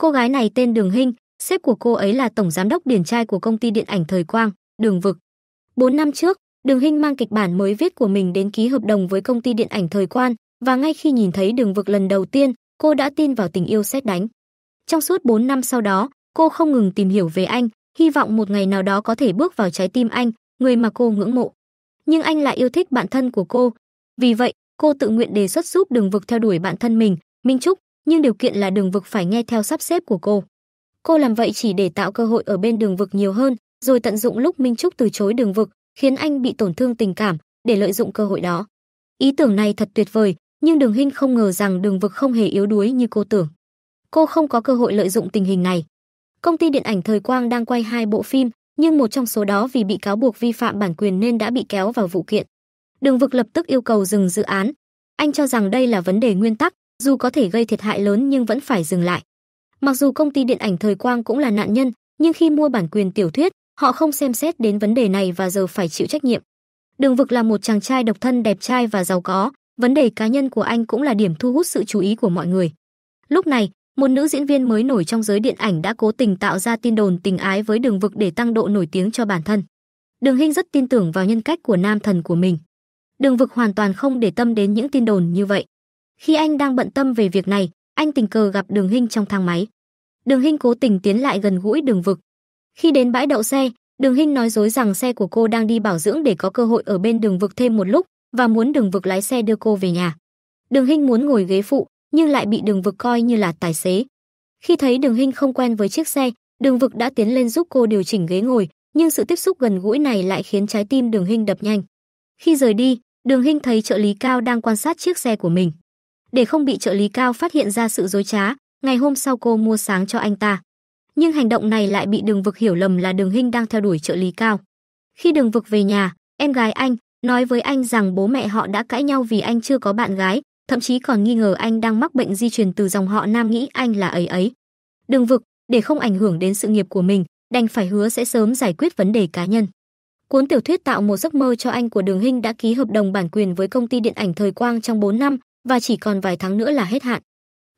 Cô gái này tên Đường Hinh, sếp của cô ấy là tổng giám đốc điển trai của công ty điện ảnh Thời Quang, Đường Vực. 4 năm trước, Đường Hinh mang kịch bản mới viết của mình đến ký hợp đồng với công ty điện ảnh Thời Quang và ngay khi nhìn thấy Đường Vực lần đầu tiên, cô đã tin vào tình yêu xét đánh. Trong suốt 4 năm sau đó, cô không ngừng tìm hiểu về anh, hy vọng một ngày nào đó có thể bước vào trái tim anh, người mà cô ngưỡng mộ. Nhưng anh lại yêu thích bạn thân của cô. Vì vậy, cô tự nguyện đề xuất giúp Đường Vực theo đuổi bạn thân mình, Minh Trúc, nhưng điều kiện là đường vực phải nghe theo sắp xếp của cô. Cô làm vậy chỉ để tạo cơ hội ở bên đường vực nhiều hơn, rồi tận dụng lúc Minh Trúc từ chối đường vực, khiến anh bị tổn thương tình cảm, để lợi dụng cơ hội đó. Ý tưởng này thật tuyệt vời, nhưng Đường Hinh không ngờ rằng đường vực không hề yếu đuối như cô tưởng. Cô không có cơ hội lợi dụng tình hình này. Công ty điện ảnh Thời Quang đang quay hai bộ phim, nhưng một trong số đó vì bị cáo buộc vi phạm bản quyền nên đã bị kéo vào vụ kiện. Đường vực lập tức yêu cầu dừng dự án. Anh cho rằng đây là vấn đề nguyên tắc, dù có thể gây thiệt hại lớn nhưng vẫn phải dừng lại. Mặc dù công ty điện ảnh thời Quang cũng là nạn nhân, nhưng khi mua bản quyền tiểu thuyết, họ không xem xét đến vấn đề này và giờ phải chịu trách nhiệm. Đường Vực là một chàng trai độc thân đẹp trai và giàu có, vấn đề cá nhân của anh cũng là điểm thu hút sự chú ý của mọi người. Lúc này, một nữ diễn viên mới nổi trong giới điện ảnh đã cố tình tạo ra tin đồn tình ái với Đường Vực để tăng độ nổi tiếng cho bản thân. Đường Hinh rất tin tưởng vào nhân cách của nam thần của mình. Đường Vực hoàn toàn không để tâm đến những tin đồn như vậy. Khi anh đang bận tâm về việc này, anh tình cờ gặp Đường Hinh trong thang máy. Đường Hinh cố tình tiến lại gần gũi Đường Vực. Khi đến bãi đậu xe, Đường Hinh nói dối rằng xe của cô đang đi bảo dưỡng để có cơ hội ở bên Đường Vực thêm một lúc và muốn Đường Vực lái xe đưa cô về nhà. Đường Hinh muốn ngồi ghế phụ, nhưng lại bị Đường Vực coi như là tài xế. Khi thấy Đường Hinh không quen với chiếc xe, Đường Vực đã tiến lên giúp cô điều chỉnh ghế ngồi, nhưng sự tiếp xúc gần gũi này lại khiến trái tim Đường Hinh đập nhanh. Khi rời đi, Đường Hinh thấy trợ lý Cao đang quan sát chiếc xe của mình để không bị trợ lý cao phát hiện ra sự dối trá, ngày hôm sau cô mua sáng cho anh ta. Nhưng hành động này lại bị Đường Vực hiểu lầm là Đường Hinh đang theo đuổi trợ lý cao. Khi Đường Vực về nhà, em gái anh nói với anh rằng bố mẹ họ đã cãi nhau vì anh chưa có bạn gái, thậm chí còn nghi ngờ anh đang mắc bệnh di truyền từ dòng họ Nam nghĩ anh là ấy ấy. Đường Vực, để không ảnh hưởng đến sự nghiệp của mình, đành phải hứa sẽ sớm giải quyết vấn đề cá nhân. Cuốn tiểu thuyết tạo một giấc mơ cho anh của Đường Hinh đã ký hợp đồng bản quyền với công ty điện ảnh Thời Quang trong 4 năm, và chỉ còn vài tháng nữa là hết hạn.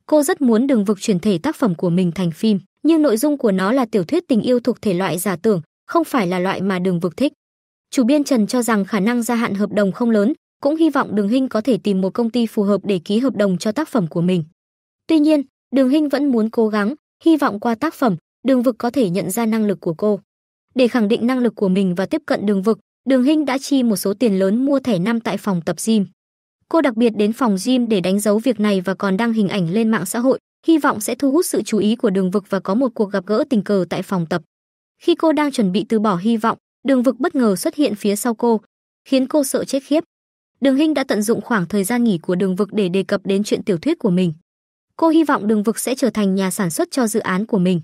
Cô rất muốn đường vực chuyển thể tác phẩm của mình thành phim, nhưng nội dung của nó là tiểu thuyết tình yêu thuộc thể loại giả tưởng, không phải là loại mà đường vực thích. Chủ biên Trần cho rằng khả năng gia hạn hợp đồng không lớn, cũng hy vọng Đường Hinh có thể tìm một công ty phù hợp để ký hợp đồng cho tác phẩm của mình. Tuy nhiên, Đường Hinh vẫn muốn cố gắng, hy vọng qua tác phẩm, Đường Vực có thể nhận ra năng lực của cô. Để khẳng định năng lực của mình và tiếp cận Đường Vực, Đường Hinh đã chi một số tiền lớn mua thẻ năm tại phòng tập gym. Cô đặc biệt đến phòng gym để đánh dấu việc này và còn đăng hình ảnh lên mạng xã hội, hy vọng sẽ thu hút sự chú ý của Đường Vực và có một cuộc gặp gỡ tình cờ tại phòng tập. Khi cô đang chuẩn bị từ bỏ hy vọng, Đường Vực bất ngờ xuất hiện phía sau cô, khiến cô sợ chết khiếp. Đường Hinh đã tận dụng khoảng thời gian nghỉ của Đường Vực để đề cập đến chuyện tiểu thuyết của mình. Cô hy vọng Đường Vực sẽ trở thành nhà sản xuất cho dự án của mình.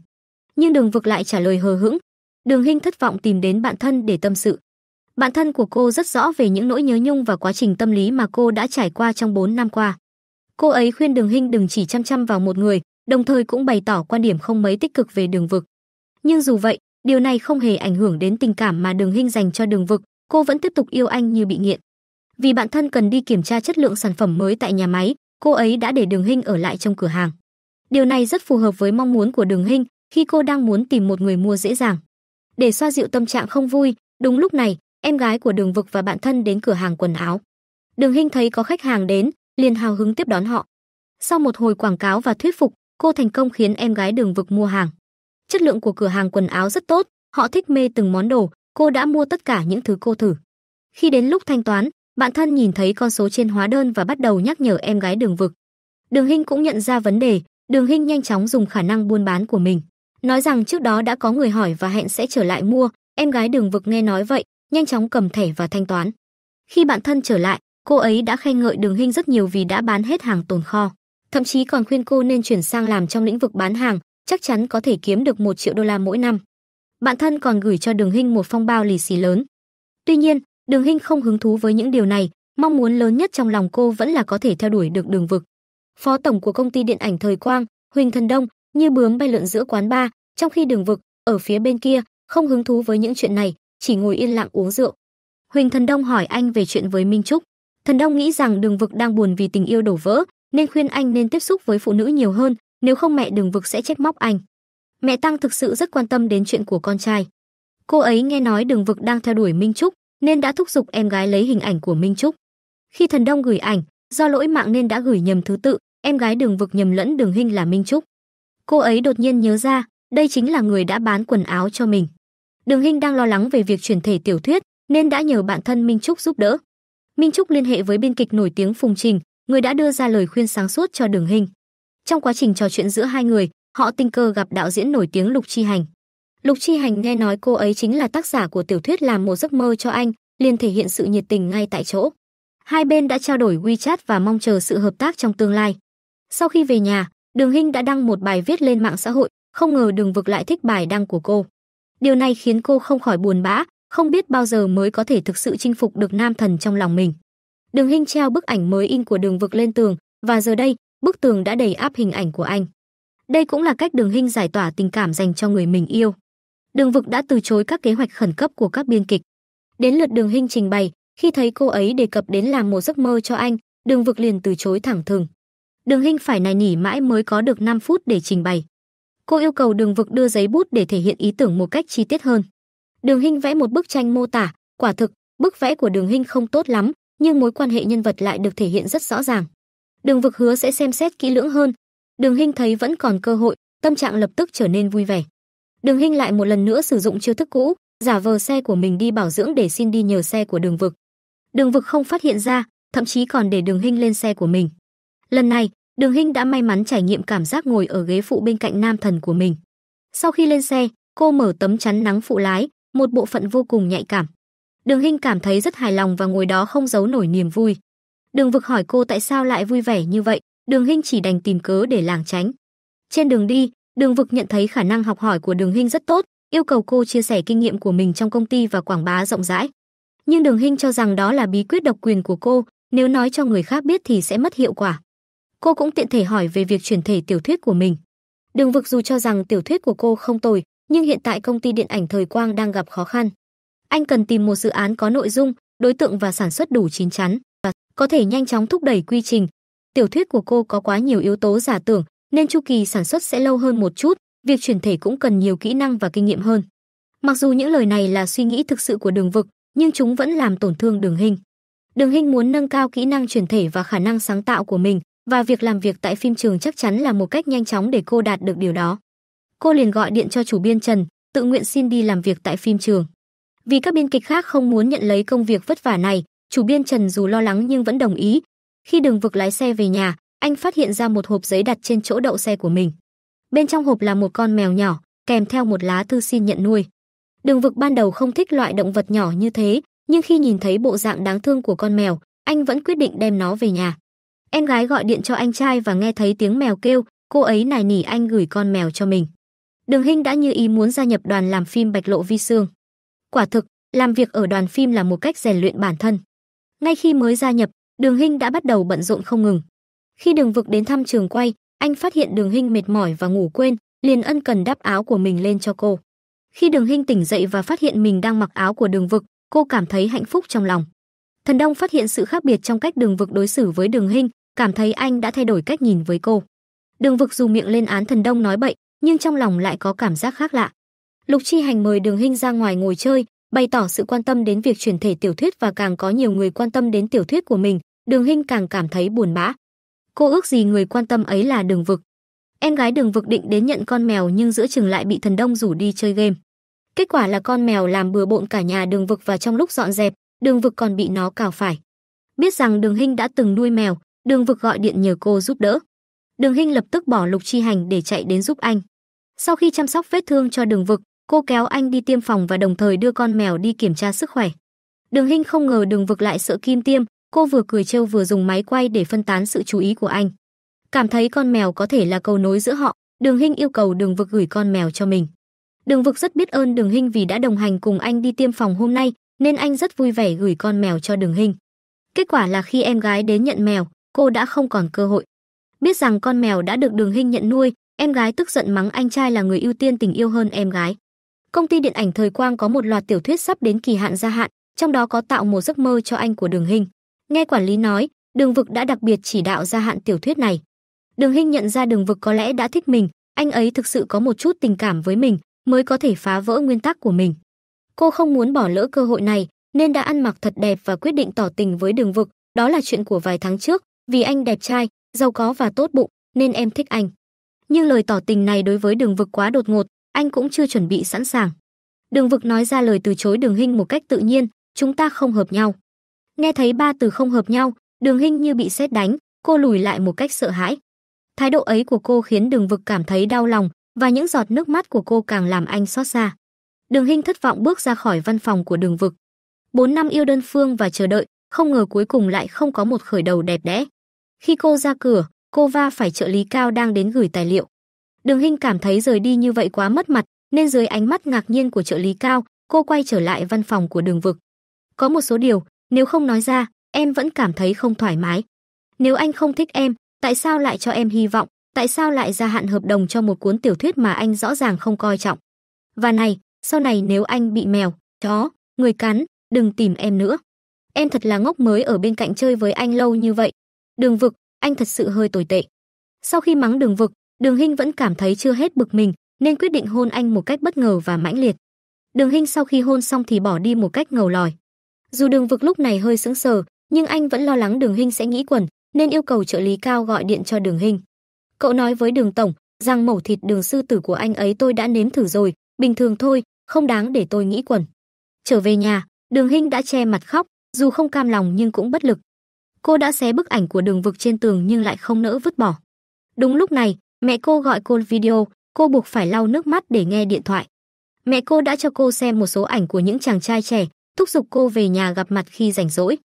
Nhưng Đường Vực lại trả lời hờ hững. Đường Hinh thất vọng tìm đến bạn thân để tâm sự bạn thân của cô rất rõ về những nỗi nhớ nhung và quá trình tâm lý mà cô đã trải qua trong 4 năm qua. Cô ấy khuyên Đường Hinh đừng chỉ chăm chăm vào một người, đồng thời cũng bày tỏ quan điểm không mấy tích cực về Đường Vực. Nhưng dù vậy, điều này không hề ảnh hưởng đến tình cảm mà Đường Hinh dành cho Đường Vực, cô vẫn tiếp tục yêu anh như bị nghiện. Vì bản thân cần đi kiểm tra chất lượng sản phẩm mới tại nhà máy, cô ấy đã để Đường Hinh ở lại trong cửa hàng. Điều này rất phù hợp với mong muốn của Đường Hinh khi cô đang muốn tìm một người mua dễ dàng. Để xoa dịu tâm trạng không vui, đúng lúc này, em gái của Đường Vực và bạn thân đến cửa hàng quần áo. Đường Hinh thấy có khách hàng đến, liền hào hứng tiếp đón họ. Sau một hồi quảng cáo và thuyết phục, cô thành công khiến em gái Đường Vực mua hàng. Chất lượng của cửa hàng quần áo rất tốt, họ thích mê từng món đồ, cô đã mua tất cả những thứ cô thử. Khi đến lúc thanh toán, bạn thân nhìn thấy con số trên hóa đơn và bắt đầu nhắc nhở em gái Đường Vực. Đường Hinh cũng nhận ra vấn đề, Đường Hinh nhanh chóng dùng khả năng buôn bán của mình, nói rằng trước đó đã có người hỏi và hẹn sẽ trở lại mua, em gái Đường Vực nghe nói vậy, nhanh chóng cầm thẻ và thanh toán. Khi bạn thân trở lại, cô ấy đã khen ngợi Đường Hinh rất nhiều vì đã bán hết hàng tồn kho, thậm chí còn khuyên cô nên chuyển sang làm trong lĩnh vực bán hàng, chắc chắn có thể kiếm được một triệu đô la mỗi năm. Bạn thân còn gửi cho Đường Hinh một phong bao lì xì lớn. Tuy nhiên, Đường Hinh không hứng thú với những điều này, mong muốn lớn nhất trong lòng cô vẫn là có thể theo đuổi được Đường Vực. Phó tổng của công ty điện ảnh Thời Quang, Huỳnh Thần Đông, như bướm bay lượn giữa quán bar, trong khi Đường Vực ở phía bên kia không hứng thú với những chuyện này, chỉ ngồi yên lặng uống rượu. Huỳnh Thần Đông hỏi anh về chuyện với Minh Trúc. Thần Đông nghĩ rằng Đường Vực đang buồn vì tình yêu đổ vỡ, nên khuyên anh nên tiếp xúc với phụ nữ nhiều hơn, nếu không mẹ Đường Vực sẽ trách móc anh. Mẹ Tăng thực sự rất quan tâm đến chuyện của con trai. Cô ấy nghe nói Đường Vực đang theo đuổi Minh Trúc, nên đã thúc giục em gái lấy hình ảnh của Minh Trúc. Khi Thần Đông gửi ảnh, do lỗi mạng nên đã gửi nhầm thứ tự, em gái Đường Vực nhầm lẫn Đường Hinh là Minh Trúc. Cô ấy đột nhiên nhớ ra, đây chính là người đã bán quần áo cho mình. Đường Hinh đang lo lắng về việc chuyển thể tiểu thuyết nên đã nhờ bạn thân Minh Trúc giúp đỡ. Minh Trúc liên hệ với biên kịch nổi tiếng Phùng Trình, người đã đưa ra lời khuyên sáng suốt cho Đường Hinh. Trong quá trình trò chuyện giữa hai người, họ tình cờ gặp đạo diễn nổi tiếng Lục Chi Hành. Lục Chi Hành nghe nói cô ấy chính là tác giả của tiểu thuyết làm một giấc mơ cho anh, liền thể hiện sự nhiệt tình ngay tại chỗ. Hai bên đã trao đổi WeChat và mong chờ sự hợp tác trong tương lai. Sau khi về nhà, Đường Hinh đã đăng một bài viết lên mạng xã hội, không ngờ Đường Vực lại thích bài đăng của cô. Điều này khiến cô không khỏi buồn bã, không biết bao giờ mới có thể thực sự chinh phục được nam thần trong lòng mình. Đường Hinh treo bức ảnh mới in của Đường Vực lên tường, và giờ đây, bức tường đã đầy áp hình ảnh của anh. Đây cũng là cách Đường Hinh giải tỏa tình cảm dành cho người mình yêu. Đường Vực đã từ chối các kế hoạch khẩn cấp của các biên kịch. Đến lượt Đường Hinh trình bày, khi thấy cô ấy đề cập đến làm một giấc mơ cho anh, Đường Vực liền từ chối thẳng thừng. Đường Hinh phải nài nỉ mãi mới có được 5 phút để trình bày. Cô yêu cầu Đường Vực đưa giấy bút để thể hiện ý tưởng một cách chi tiết hơn. Đường Hinh vẽ một bức tranh mô tả, quả thực, bức vẽ của Đường Hinh không tốt lắm, nhưng mối quan hệ nhân vật lại được thể hiện rất rõ ràng. Đường Vực hứa sẽ xem xét kỹ lưỡng hơn. Đường Hinh thấy vẫn còn cơ hội, tâm trạng lập tức trở nên vui vẻ. Đường Hinh lại một lần nữa sử dụng chiêu thức cũ, giả vờ xe của mình đi bảo dưỡng để xin đi nhờ xe của Đường Vực. Đường Vực không phát hiện ra, thậm chí còn để Đường Hinh lên xe của mình. Lần này, Đường Hinh đã may mắn trải nghiệm cảm giác ngồi ở ghế phụ bên cạnh nam thần của mình. Sau khi lên xe, cô mở tấm chắn nắng phụ lái, một bộ phận vô cùng nhạy cảm. Đường Hinh cảm thấy rất hài lòng và ngồi đó không giấu nổi niềm vui. Đường Vực hỏi cô tại sao lại vui vẻ như vậy, Đường Hinh chỉ đành tìm cớ để lảng tránh. Trên đường đi, Đường Vực nhận thấy khả năng học hỏi của Đường Hinh rất tốt, yêu cầu cô chia sẻ kinh nghiệm của mình trong công ty và quảng bá rộng rãi. Nhưng Đường Hinh cho rằng đó là bí quyết độc quyền của cô, nếu nói cho người khác biết thì sẽ mất hiệu quả. Cô cũng tiện thể hỏi về việc chuyển thể tiểu thuyết của mình. Đường Vực dù cho rằng tiểu thuyết của cô không tồi, nhưng hiện tại công ty điện ảnh Thời Quang đang gặp khó khăn. Anh cần tìm một dự án có nội dung, đối tượng và sản xuất đủ chín chắn và có thể nhanh chóng thúc đẩy quy trình. Tiểu thuyết của cô có quá nhiều yếu tố giả tưởng, nên chu kỳ sản xuất sẽ lâu hơn một chút, việc chuyển thể cũng cần nhiều kỹ năng và kinh nghiệm hơn. Mặc dù những lời này là suy nghĩ thực sự của Đường Vực, nhưng chúng vẫn làm tổn thương Đường Hình. Đường Hình muốn nâng cao kỹ năng chuyển thể và khả năng sáng tạo của mình, và việc làm việc tại phim trường chắc chắn là một cách nhanh chóng để cô đạt được điều đó. Cô liền gọi điện cho chủ biên Trần, tự nguyện xin đi làm việc tại phim trường. Vì các biên kịch khác không muốn nhận lấy công việc vất vả này, chủ biên Trần dù lo lắng nhưng vẫn đồng ý. Khi đường vực lái xe về nhà, anh phát hiện ra một hộp giấy đặt trên chỗ đậu xe của mình. Bên trong hộp là một con mèo nhỏ, kèm theo một lá thư xin nhận nuôi. Đường vực ban đầu không thích loại động vật nhỏ như thế, nhưng khi nhìn thấy bộ dạng đáng thương của con mèo, anh vẫn quyết định đem nó về nhà. Em gái gọi điện cho anh trai và nghe thấy tiếng mèo kêu, cô ấy nài nỉ anh gửi con mèo cho mình. Đường Hinh đã như ý muốn gia nhập đoàn làm phim Bạch Lộ Vi Sương. Quả thực, làm việc ở đoàn phim là một cách rèn luyện bản thân. Ngay khi mới gia nhập, Đường Hinh đã bắt đầu bận rộn không ngừng. Khi Đường Vực đến thăm trường quay, anh phát hiện Đường Hinh mệt mỏi và ngủ quên, liền ân cần đắp áo của mình lên cho cô. Khi Đường Hinh tỉnh dậy và phát hiện mình đang mặc áo của Đường Vực, cô cảm thấy hạnh phúc trong lòng. Thần Đông phát hiện sự khác biệt trong cách Đường Vực đối xử với Đường Hinh, cảm thấy anh đã thay đổi cách nhìn với cô. Đường Vực dù miệng lên án Thần Đông nói bậy, nhưng trong lòng lại có cảm giác khác lạ. Lục Chi Hành mời Đường hình ra ngoài ngồi chơi, bày tỏ sự quan tâm đến việc chuyển thể tiểu thuyết và càng có nhiều người quan tâm đến tiểu thuyết của mình, Đường hình càng cảm thấy buồn bã. Cô ước gì người quan tâm ấy là Đường Vực. Em gái Đường Vực định đến nhận con mèo nhưng giữa chừng lại bị Thần Đông rủ đi chơi game. Kết quả là con mèo làm bừa bộn cả nhà Đường Vực và trong lúc dọn dẹp, Đường Vực còn bị nó cào phải. Biết rằng Đường hình đã từng nuôi mèo, Đường Vực gọi điện nhờ cô giúp đỡ. Đường Hinh lập tức bỏ Lục Chi Hành để chạy đến giúp anh. Sau khi chăm sóc vết thương cho Đường Vực, cô kéo anh đi tiêm phòng và đồng thời đưa con mèo đi kiểm tra sức khỏe. Đường Hinh không ngờ Đường Vực lại sợ kim tiêm, cô vừa cười trêu vừa dùng máy quay để phân tán sự chú ý của anh. Cảm thấy con mèo có thể là cầu nối giữa họ, Đường Hinh yêu cầu Đường Vực gửi con mèo cho mình. Đường Vực rất biết ơn Đường Hinh vì đã đồng hành cùng anh đi tiêm phòng hôm nay, nên anh rất vui vẻ gửi con mèo cho Đường Hinh. Kết quả là khi em gái đến nhận mèo, cô đã không còn cơ hội. Biết rằng con mèo đã được Đường Hinh nhận nuôi, em gái tức giận mắng anh trai là người ưu tiên tình yêu hơn em gái. Công ty điện ảnh Thời Quang có một loạt tiểu thuyết sắp đến kỳ hạn gia hạn, trong đó có tạo một giấc mơ cho anh của Đường Hinh. Nghe quản lý nói, Đường Vực đã đặc biệt chỉ đạo gia hạn tiểu thuyết này. Đường Hinh nhận ra Đường Vực có lẽ đã thích mình, anh ấy thực sự có một chút tình cảm với mình, mới có thể phá vỡ nguyên tắc của mình. Cô không muốn bỏ lỡ cơ hội này, nên đã ăn mặc thật đẹp và quyết định tỏ tình với Đường Vực, đó là chuyện của vài tháng trước, vì anh đẹp trai, giàu có và tốt bụng nên em thích anh. Nhưng lời tỏ tình này đối với Đường Vực quá đột ngột, anh cũng chưa chuẩn bị sẵn sàng. Đường Vực nói ra lời từ chối Đường Hinh một cách tự nhiên, chúng ta không hợp nhau. Nghe thấy ba từ không hợp nhau, Đường Hinh như bị sét đánh, cô lùi lại một cách sợ hãi. Thái độ ấy của cô khiến Đường Vực cảm thấy đau lòng và những giọt nước mắt của cô càng làm anh xót xa. Đường Hinh thất vọng bước ra khỏi văn phòng của Đường Vực. Bốn năm yêu đơn phương và chờ đợi, không ngờ cuối cùng lại không có một khởi đầu đẹp đẽ. Khi cô ra cửa, cô va phải trợ lý cao đang đến gửi tài liệu. Đường Hinh cảm thấy rời đi như vậy quá mất mặt, nên dưới ánh mắt ngạc nhiên của trợ lý cao, cô quay trở lại văn phòng của đường vực. Có một số điều, nếu không nói ra, em vẫn cảm thấy không thoải mái. Nếu anh không thích em, tại sao lại cho em hy vọng, tại sao lại gia hạn hợp đồng cho một cuốn tiểu thuyết mà anh rõ ràng không coi trọng. Và này, sau này nếu anh bị mèo, chó, người cắn, đừng tìm em nữa. Em thật là ngốc mới ở bên cạnh chơi với anh lâu như vậy, Đường Vực, anh thật sự hơi tồi tệ. Sau khi mắng Đường Vực, Đường Hinh vẫn cảm thấy chưa hết bực mình, nên quyết định hôn anh một cách bất ngờ và mãnh liệt. Đường Hinh sau khi hôn xong thì bỏ đi một cách ngầu lòi. Dù Đường Vực lúc này hơi sững sờ, nhưng anh vẫn lo lắng Đường Hinh sẽ nghĩ quẩn, nên yêu cầu trợ lý Cao gọi điện cho Đường Hinh. Cậu nói với Đường tổng rằng mẩu thịt đường sư tử của anh ấy tôi đã nếm thử rồi, bình thường thôi, không đáng để tôi nghĩ quẩn. Trở về nhà, Đường Hinh đã che mặt khóc, dù không cam lòng nhưng cũng bất lực. Cô đã xé bức ảnh của đường vực trên tường nhưng lại không nỡ vứt bỏ. Đúng lúc này, mẹ cô gọi cô video, cô buộc phải lau nước mắt để nghe điện thoại. Mẹ cô đã cho cô xem một số ảnh của những chàng trai trẻ, thúc giục cô về nhà gặp mặt khi rảnh rỗi.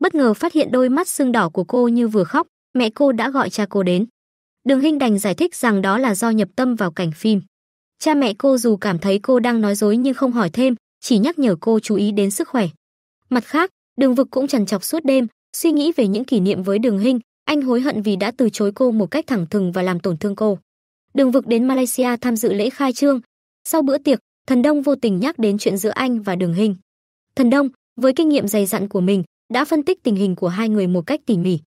Bất ngờ phát hiện đôi mắt sưng đỏ của cô như vừa khóc, mẹ cô đã gọi cha cô đến. Đường Hinh đành giải thích rằng đó là do nhập tâm vào cảnh phim. Cha mẹ cô dù cảm thấy cô đang nói dối nhưng không hỏi thêm, chỉ nhắc nhở cô chú ý đến sức khỏe. Mặt khác, Đường Vực cũng trằn trọc suốt đêm, Suy nghĩ về những kỷ niệm với Đường Hinh, anh hối hận vì đã từ chối cô một cách thẳng thừng và làm tổn thương cô. Đường Vực đến Malaysia tham dự lễ khai trương. Sau bữa tiệc, Thần Đông vô tình nhắc đến chuyện giữa anh và Đường Hinh. Thần Đông, với kinh nghiệm dày dặn của mình, đã phân tích tình hình của hai người một cách tỉ mỉ.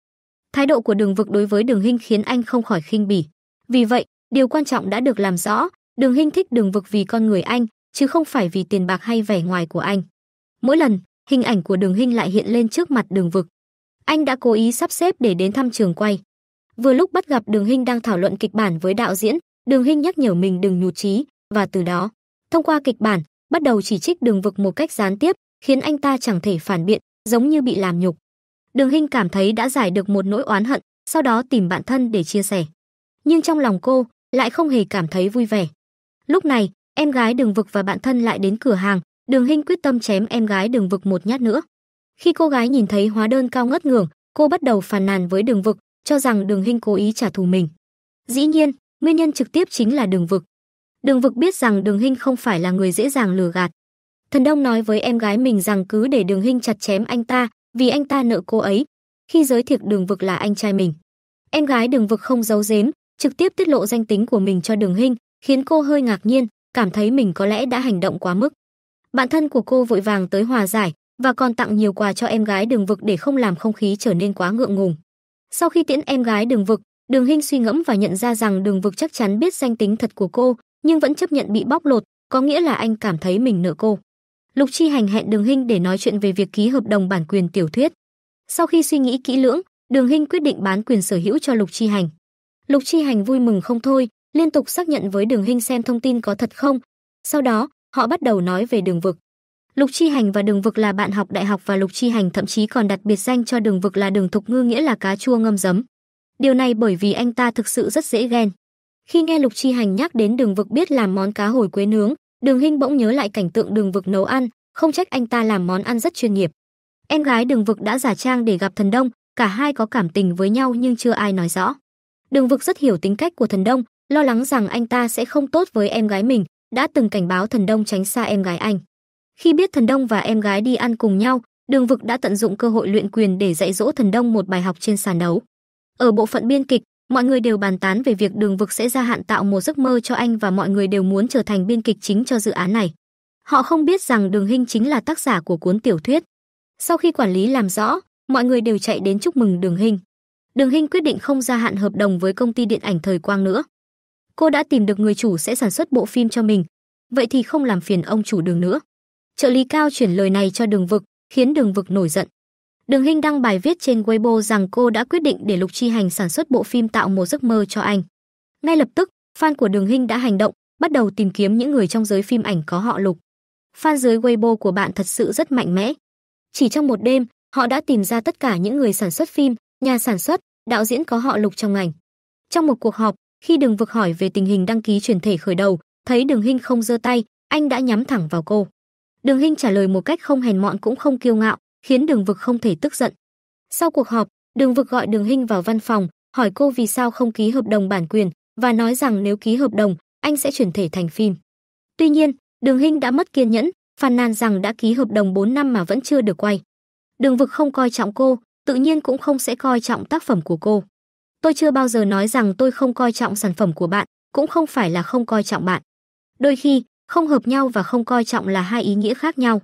Thái độ của Đường Vực đối với Đường Hinh khiến anh không khỏi khinh bỉ. Vì vậy, điều quan trọng đã được làm rõ, Đường Hinh thích Đường Vực vì con người anh, chứ không phải vì tiền bạc hay vẻ ngoài của anh. Mỗi lần, hình ảnh của Đường Hinh lại hiện lên trước mặt Đường Vực. Anh đã cố ý sắp xếp để đến thăm trường quay. Vừa lúc bắt gặp Đường Hinh đang thảo luận kịch bản với đạo diễn, Đường Hinh nhắc nhở mình đừng nhụt chí và từ đó, thông qua kịch bản, bắt đầu chỉ trích Đường Vực một cách gián tiếp, khiến anh ta chẳng thể phản biện, giống như bị làm nhục. Đường Hinh cảm thấy đã giải được một nỗi oán hận, sau đó tìm bạn thân để chia sẻ. Nhưng trong lòng cô lại không hề cảm thấy vui vẻ. Lúc này, em gái Đường Vực và bạn thân lại đến cửa hàng, Đường Hinh quyết tâm chém em gái Đường Vực một nhát nữa. Khi cô gái nhìn thấy hóa đơn cao ngất ngưởng, cô bắt đầu phàn nàn với Đường Vực, cho rằng Đường Hinh cố ý trả thù mình. Dĩ nhiên, nguyên nhân trực tiếp chính là Đường Vực. Đường Vực biết rằng Đường Hinh không phải là người dễ dàng lừa gạt. Thần Đông nói với em gái mình rằng cứ để Đường Hinh chặt chém anh ta, vì anh ta nợ cô ấy. Khi giới thiệu Đường Vực là anh trai mình, em gái Đường Vực không giấu giếm, trực tiếp tiết lộ danh tính của mình cho Đường Hinh, khiến cô hơi ngạc nhiên, cảm thấy mình có lẽ đã hành động quá mức. Bạn thân của cô vội vàng tới hòa giải, và còn tặng nhiều quà cho em gái đường vực để không làm không khí trở nên quá ngượng ngùng. Sau khi tiễn em gái đường vực, đường Hinh suy ngẫm và nhận ra rằng đường vực chắc chắn biết danh tính thật của cô, nhưng vẫn chấp nhận bị bóc lột, có nghĩa là anh cảm thấy mình nợ cô. Lục Chi Hành hẹn Đường Hinh để nói chuyện về việc ký hợp đồng bản quyền tiểu thuyết. Sau khi suy nghĩ kỹ lưỡng, Đường Hinh quyết định bán quyền sở hữu cho Lục Chi Hành. Lục Chi Hành vui mừng không thôi, liên tục xác nhận với Đường Hinh xem thông tin có thật không. Sau đó, họ bắt đầu nói về Đường Vực. Lục Chi Hành và Đường Vực là bạn học đại học và Lục Chi Hành thậm chí còn đặt biệt danh cho Đường Vực là Đường Thục Ngư nghĩa là cá chua ngâm giấm. Điều này bởi vì anh ta thực sự rất dễ ghen. Khi nghe Lục Chi Hành nhắc đến Đường Vực biết làm món cá hồi quế nướng, Đường Hinh bỗng nhớ lại cảnh tượng Đường Vực nấu ăn, không trách anh ta làm món ăn rất chuyên nghiệp. Em gái Đường Vực đã giả trang để gặp Thần Đông, cả hai có cảm tình với nhau nhưng chưa ai nói rõ. Đường Vực rất hiểu tính cách của Thần Đông, lo lắng rằng anh ta sẽ không tốt với em gái mình, đã từng cảnh báo Thần Đông tránh xa em gái anh. Khi biết Thần Đông và em gái đi ăn cùng nhau, Đường Vực đã tận dụng cơ hội luyện quyền để dạy dỗ Thần Đông một bài học trên sàn đấu. Ở bộ phận biên kịch, mọi người đều bàn tán về việc Đường Vực sẽ gia hạn tạo một giấc mơ cho anh và mọi người đều muốn trở thành biên kịch chính cho dự án này. Họ không biết rằng Đường Hinh chính là tác giả của cuốn tiểu thuyết. Sau khi quản lý làm rõ, mọi người đều chạy đến chúc mừng Đường Hinh. Đường Hinh quyết định không gia hạn hợp đồng với công ty điện ảnh Thời Quang nữa. Cô đã tìm được người chủ sẽ sản xuất bộ phim cho mình, vậy thì không làm phiền ông chủ Đường nữa. Trợ lý cao chuyển lời này cho đường vực, khiến đường vực nổi giận. Đường Hinh đăng bài viết trên Weibo rằng cô đã quyết định để Lục Chi Hành sản xuất bộ phim tạo một giấc mơ cho anh. Ngay lập tức, fan của Đường Hinh đã hành động, bắt đầu tìm kiếm những người trong giới phim ảnh có họ Lục. Fan dưới Weibo của bạn thật sự rất mạnh mẽ. Chỉ trong một đêm, họ đã tìm ra tất cả những người sản xuất phim, nhà sản xuất, đạo diễn có họ Lục trong ngành. Trong một cuộc họp, khi Đường Vực hỏi về tình hình đăng ký truyền thể khởi đầu, thấy Đường Hinh không giơ tay, anh đã nhắm thẳng vào cô. Đường Hinh trả lời một cách không hèn mọn cũng không kiêu ngạo, khiến Đường Vực không thể tức giận. Sau cuộc họp, Đường Vực gọi Đường Hinh vào văn phòng, hỏi cô vì sao không ký hợp đồng bản quyền và nói rằng nếu ký hợp đồng, anh sẽ chuyển thể thành phim. Tuy nhiên, Đường Hinh đã mất kiên nhẫn, phàn nàn rằng đã ký hợp đồng 4 năm mà vẫn chưa được quay. Đường Vực không coi trọng cô, tự nhiên cũng không sẽ coi trọng tác phẩm của cô. Tôi chưa bao giờ nói rằng tôi không coi trọng sản phẩm của bạn, cũng không phải là không coi trọng bạn. Đôi khi, không hợp nhau và không coi trọng là hai ý nghĩa khác nhau.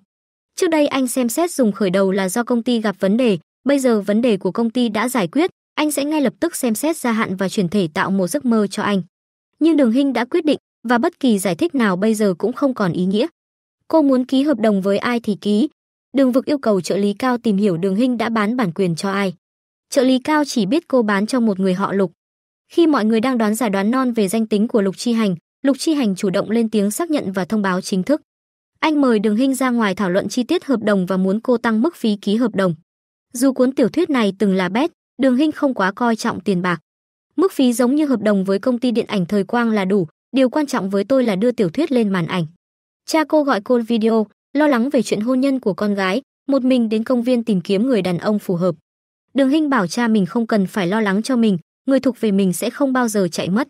Trước đây anh xem xét dùng khởi đầu là do công ty gặp vấn đề, bây giờ vấn đề của công ty đã giải quyết, anh sẽ ngay lập tức xem xét gia hạn và chuyển thể tạo một giấc mơ cho anh. Nhưng Đường Hinh đã quyết định và bất kỳ giải thích nào bây giờ cũng không còn ý nghĩa. Cô muốn ký hợp đồng với ai thì ký. Đường Vực yêu cầu trợ lý Cao tìm hiểu Đường Hinh đã bán bản quyền cho ai. Trợ lý Cao chỉ biết cô bán cho một người họ Lục. Khi mọi người đang đoán giải đoán non về danh tính của Lục Chi Hành, Lục Chi Hành chủ động lên tiếng xác nhận và thông báo chính thức. Anh mời Đường Hinh ra ngoài thảo luận chi tiết hợp đồng và muốn cô tăng mức phí ký hợp đồng. Dù cuốn tiểu thuyết này từng là best, Đường Hinh không quá coi trọng tiền bạc. Mức phí giống như hợp đồng với công ty điện ảnh thời quang là đủ, điều quan trọng với tôi là đưa tiểu thuyết lên màn ảnh. Cha cô gọi cô video, lo lắng về chuyện hôn nhân của con gái, một mình đến công viên tìm kiếm người đàn ông phù hợp. Đường Hinh bảo cha mình không cần phải lo lắng cho mình, người thuộc về mình sẽ không bao giờ chạy mất.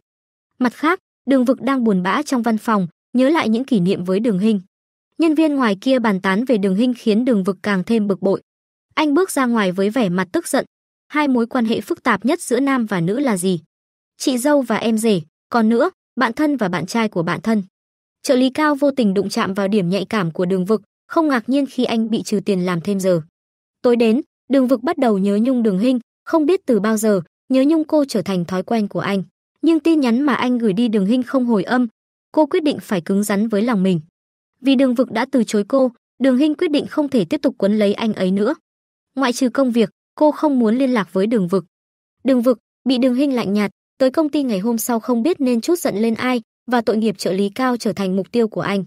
Mặt khác, Đường Vực đang buồn bã trong văn phòng, nhớ lại những kỷ niệm với Đường Hinh. Nhân viên ngoài kia bàn tán về Đường Hinh khiến Đường Vực càng thêm bực bội. Anh bước ra ngoài với vẻ mặt tức giận. Hai mối quan hệ phức tạp nhất giữa nam và nữ là gì? Chị dâu và em rể, còn nữa, bạn thân và bạn trai của bạn thân. Trợ lý cao vô tình đụng chạm vào điểm nhạy cảm của Đường Vực, không ngạc nhiên khi anh bị trừ tiền làm thêm giờ. Tối đến, Đường Vực bắt đầu nhớ nhung Đường Hinh, không biết từ bao giờ, nhớ nhung cô trở thành thói quen của anh nhưng tin nhắn mà anh gửi đi Đường Hinh không hồi âm, cô quyết định phải cứng rắn với lòng mình. Vì Đường Vực đã từ chối cô, Đường Hinh quyết định không thể tiếp tục quấn lấy anh ấy nữa. Ngoại trừ công việc, cô không muốn liên lạc với Đường Vực. Đường Vực bị Đường Hinh lạnh nhạt, tới công ty ngày hôm sau không biết nên chút giận lên ai và tội nghiệp trợ lý Cao trở thành mục tiêu của anh.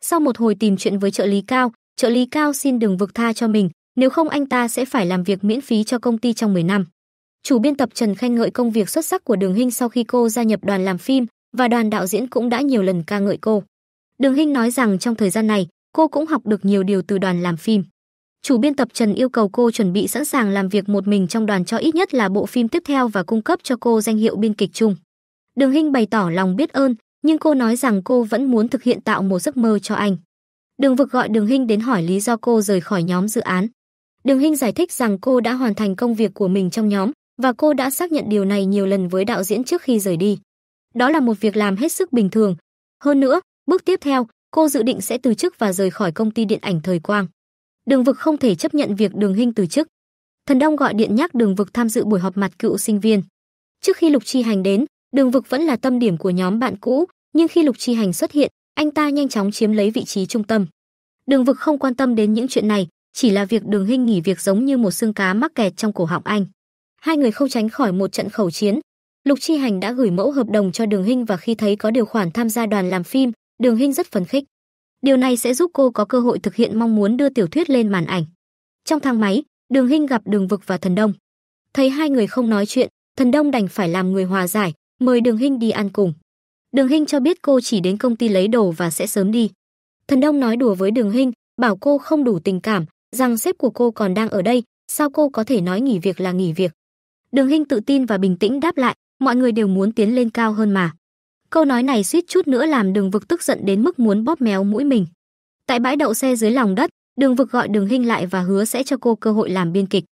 Sau một hồi tìm chuyện với trợ lý Cao, trợ lý Cao xin Đường Vực tha cho mình, nếu không anh ta sẽ phải làm việc miễn phí cho công ty trong 10 năm. Chủ biên tập Trần khen ngợi công việc xuất sắc của Đường Hinh sau khi cô gia nhập đoàn làm phim và đoàn đạo diễn cũng đã nhiều lần ca ngợi cô. Đường Hinh nói rằng trong thời gian này, cô cũng học được nhiều điều từ đoàn làm phim. Chủ biên tập Trần yêu cầu cô chuẩn bị sẵn sàng làm việc một mình trong đoàn cho ít nhất là bộ phim tiếp theo và cung cấp cho cô danh hiệu biên kịch chung. Đường Hinh bày tỏ lòng biết ơn, nhưng cô nói rằng cô vẫn muốn thực hiện tạo một giấc mơ cho anh. Đường Vực gọi Đường Hinh đến hỏi lý do cô rời khỏi nhóm dự án. Đường Hinh giải thích rằng cô đã hoàn thành công việc của mình trong nhóm và cô đã xác nhận điều này nhiều lần với đạo diễn trước khi rời đi. Đó là một việc làm hết sức bình thường. Hơn nữa, bước tiếp theo, cô dự định sẽ từ chức và rời khỏi công ty điện ảnh Thời Quang. Đường Vực không thể chấp nhận việc Đường hình từ chức. Thần Đông gọi điện nhắc Đường Vực tham dự buổi họp mặt cựu sinh viên. Trước khi Lục Chi Hành đến, Đường Vực vẫn là tâm điểm của nhóm bạn cũ, nhưng khi Lục Chi Hành xuất hiện, anh ta nhanh chóng chiếm lấy vị trí trung tâm. Đường Vực không quan tâm đến những chuyện này, chỉ là việc Đường hình nghỉ việc giống như một xương cá mắc kẹt trong cổ họng anh hai người không tránh khỏi một trận khẩu chiến. Lục Chi Hành đã gửi mẫu hợp đồng cho Đường Hinh và khi thấy có điều khoản tham gia đoàn làm phim, Đường Hinh rất phấn khích. Điều này sẽ giúp cô có cơ hội thực hiện mong muốn đưa tiểu thuyết lên màn ảnh. Trong thang máy, Đường Hinh gặp Đường Vực và Thần Đông. Thấy hai người không nói chuyện, Thần Đông đành phải làm người hòa giải, mời Đường Hinh đi ăn cùng. Đường Hinh cho biết cô chỉ đến công ty lấy đồ và sẽ sớm đi. Thần Đông nói đùa với Đường Hinh, bảo cô không đủ tình cảm, rằng sếp của cô còn đang ở đây, sao cô có thể nói nghỉ việc là nghỉ việc. Đường Hinh tự tin và bình tĩnh đáp lại, mọi người đều muốn tiến lên cao hơn mà. Câu nói này suýt chút nữa làm Đường Vực tức giận đến mức muốn bóp méo mũi mình. Tại bãi đậu xe dưới lòng đất, Đường Vực gọi Đường Hinh lại và hứa sẽ cho cô cơ hội làm biên kịch.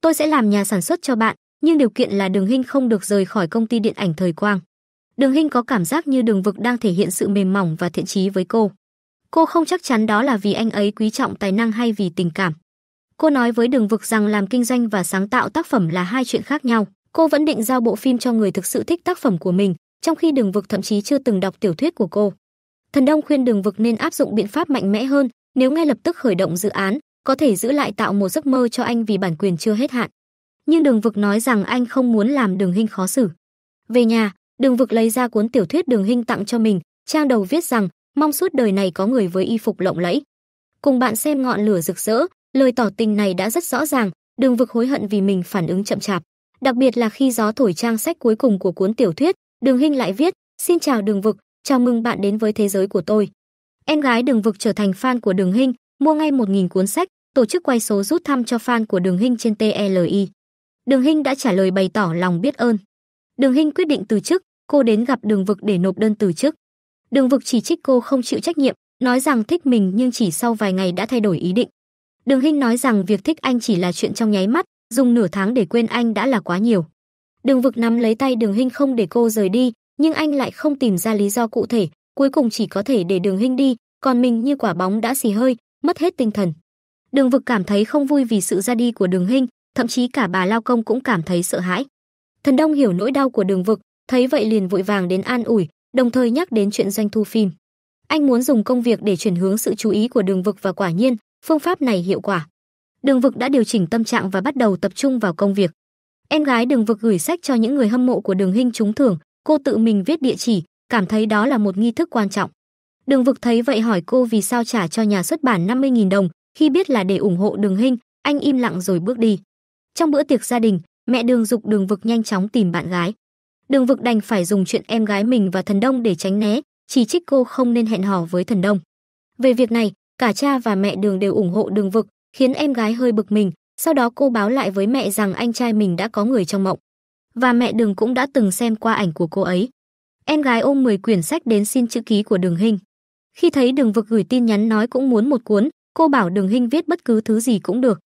Tôi sẽ làm nhà sản xuất cho bạn, nhưng điều kiện là Đường Hinh không được rời khỏi công ty điện ảnh Thời Quang. Đường Hinh có cảm giác như Đường Vực đang thể hiện sự mềm mỏng và thiện chí với cô. Cô không chắc chắn đó là vì anh ấy quý trọng tài năng hay vì tình cảm. Cô nói với Đường Vực rằng làm kinh doanh và sáng tạo tác phẩm là hai chuyện khác nhau. Cô vẫn định giao bộ phim cho người thực sự thích tác phẩm của mình, trong khi Đường Vực thậm chí chưa từng đọc tiểu thuyết của cô. Thần Đông khuyên Đường Vực nên áp dụng biện pháp mạnh mẽ hơn, nếu ngay lập tức khởi động dự án, có thể giữ lại tạo một giấc mơ cho anh vì bản quyền chưa hết hạn. Nhưng Đường Vực nói rằng anh không muốn làm Đường Hinh khó xử. Về nhà, Đường Vực lấy ra cuốn tiểu thuyết Đường Hinh tặng cho mình, trang đầu viết rằng mong suốt đời này có người với y phục lộng lẫy. Cùng bạn xem ngọn lửa rực rỡ, Lời tỏ tình này đã rất rõ ràng, Đường Vực hối hận vì mình phản ứng chậm chạp, đặc biệt là khi gió thổi trang sách cuối cùng của cuốn tiểu thuyết, Đường Hinh lại viết: "Xin chào Đường Vực, chào mừng bạn đến với thế giới của tôi." Em gái Đường Vực trở thành fan của Đường Hinh, mua ngay 1000 cuốn sách, tổ chức quay số rút thăm cho fan của Đường Hinh trên TLI. Đường Hinh đã trả lời bày tỏ lòng biết ơn. Đường Hinh quyết định từ chức, cô đến gặp Đường Vực để nộp đơn từ chức. Đường Vực chỉ trích cô không chịu trách nhiệm, nói rằng thích mình nhưng chỉ sau vài ngày đã thay đổi ý định. Đường Hinh nói rằng việc thích anh chỉ là chuyện trong nháy mắt, dùng nửa tháng để quên anh đã là quá nhiều. Đường Vực nắm lấy tay Đường Hinh không để cô rời đi, nhưng anh lại không tìm ra lý do cụ thể, cuối cùng chỉ có thể để Đường Hinh đi, còn mình như quả bóng đã xì hơi, mất hết tinh thần. Đường Vực cảm thấy không vui vì sự ra đi của Đường Hinh, thậm chí cả bà lao công cũng cảm thấy sợ hãi. Thần Đông hiểu nỗi đau của Đường Vực, thấy vậy liền vội vàng đến an ủi, đồng thời nhắc đến chuyện doanh thu phim. Anh muốn dùng công việc để chuyển hướng sự chú ý của Đường Vực và quả nhiên, phương pháp này hiệu quả. Đường Vực đã điều chỉnh tâm trạng và bắt đầu tập trung vào công việc. Em gái Đường Vực gửi sách cho những người hâm mộ của Đường Hinh trúng thưởng, cô tự mình viết địa chỉ, cảm thấy đó là một nghi thức quan trọng. Đường Vực thấy vậy hỏi cô vì sao trả cho nhà xuất bản 50.000 đồng, khi biết là để ủng hộ Đường Hinh, anh im lặng rồi bước đi. Trong bữa tiệc gia đình, mẹ Đường Dục Đường Vực nhanh chóng tìm bạn gái. Đường Vực đành phải dùng chuyện em gái mình và Thần Đông để tránh né, chỉ trích cô không nên hẹn hò với Thần Đông. Về việc này, Cả cha và mẹ Đường đều ủng hộ Đường Vực, khiến em gái hơi bực mình, sau đó cô báo lại với mẹ rằng anh trai mình đã có người trong mộng. Và mẹ Đường cũng đã từng xem qua ảnh của cô ấy. Em gái ôm 10 quyển sách đến xin chữ ký của Đường hình. Khi thấy Đường Vực gửi tin nhắn nói cũng muốn một cuốn, cô bảo Đường hình viết bất cứ thứ gì cũng được.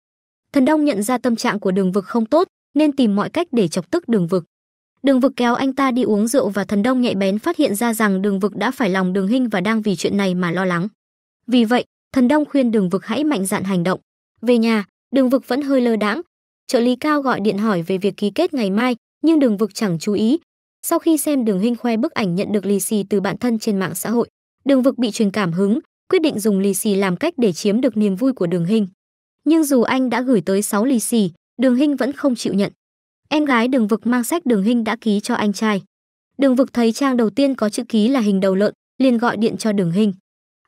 Thần Đông nhận ra tâm trạng của Đường Vực không tốt, nên tìm mọi cách để chọc tức Đường Vực. Đường Vực kéo anh ta đi uống rượu và Thần Đông nhạy bén phát hiện ra rằng Đường Vực đã phải lòng Đường hình và đang vì chuyện này mà lo lắng. Vì vậy, Thần Đông khuyên Đường Vực hãy mạnh dạn hành động. Về nhà, Đường Vực vẫn hơi lơ đãng. Trợ lý Cao gọi điện hỏi về việc ký kết ngày mai, nhưng Đường Vực chẳng chú ý. Sau khi xem Đường Hinh khoe bức ảnh nhận được lì xì từ bạn thân trên mạng xã hội, Đường Vực bị truyền cảm hứng, quyết định dùng lì xì làm cách để chiếm được niềm vui của Đường Hinh. Nhưng dù anh đã gửi tới 6 lì xì, Đường Hinh vẫn không chịu nhận. Em gái Đường Vực mang sách Đường Hinh đã ký cho anh trai. Đường Vực thấy trang đầu tiên có chữ ký là hình đầu lợn, liền gọi điện cho Đường Hinh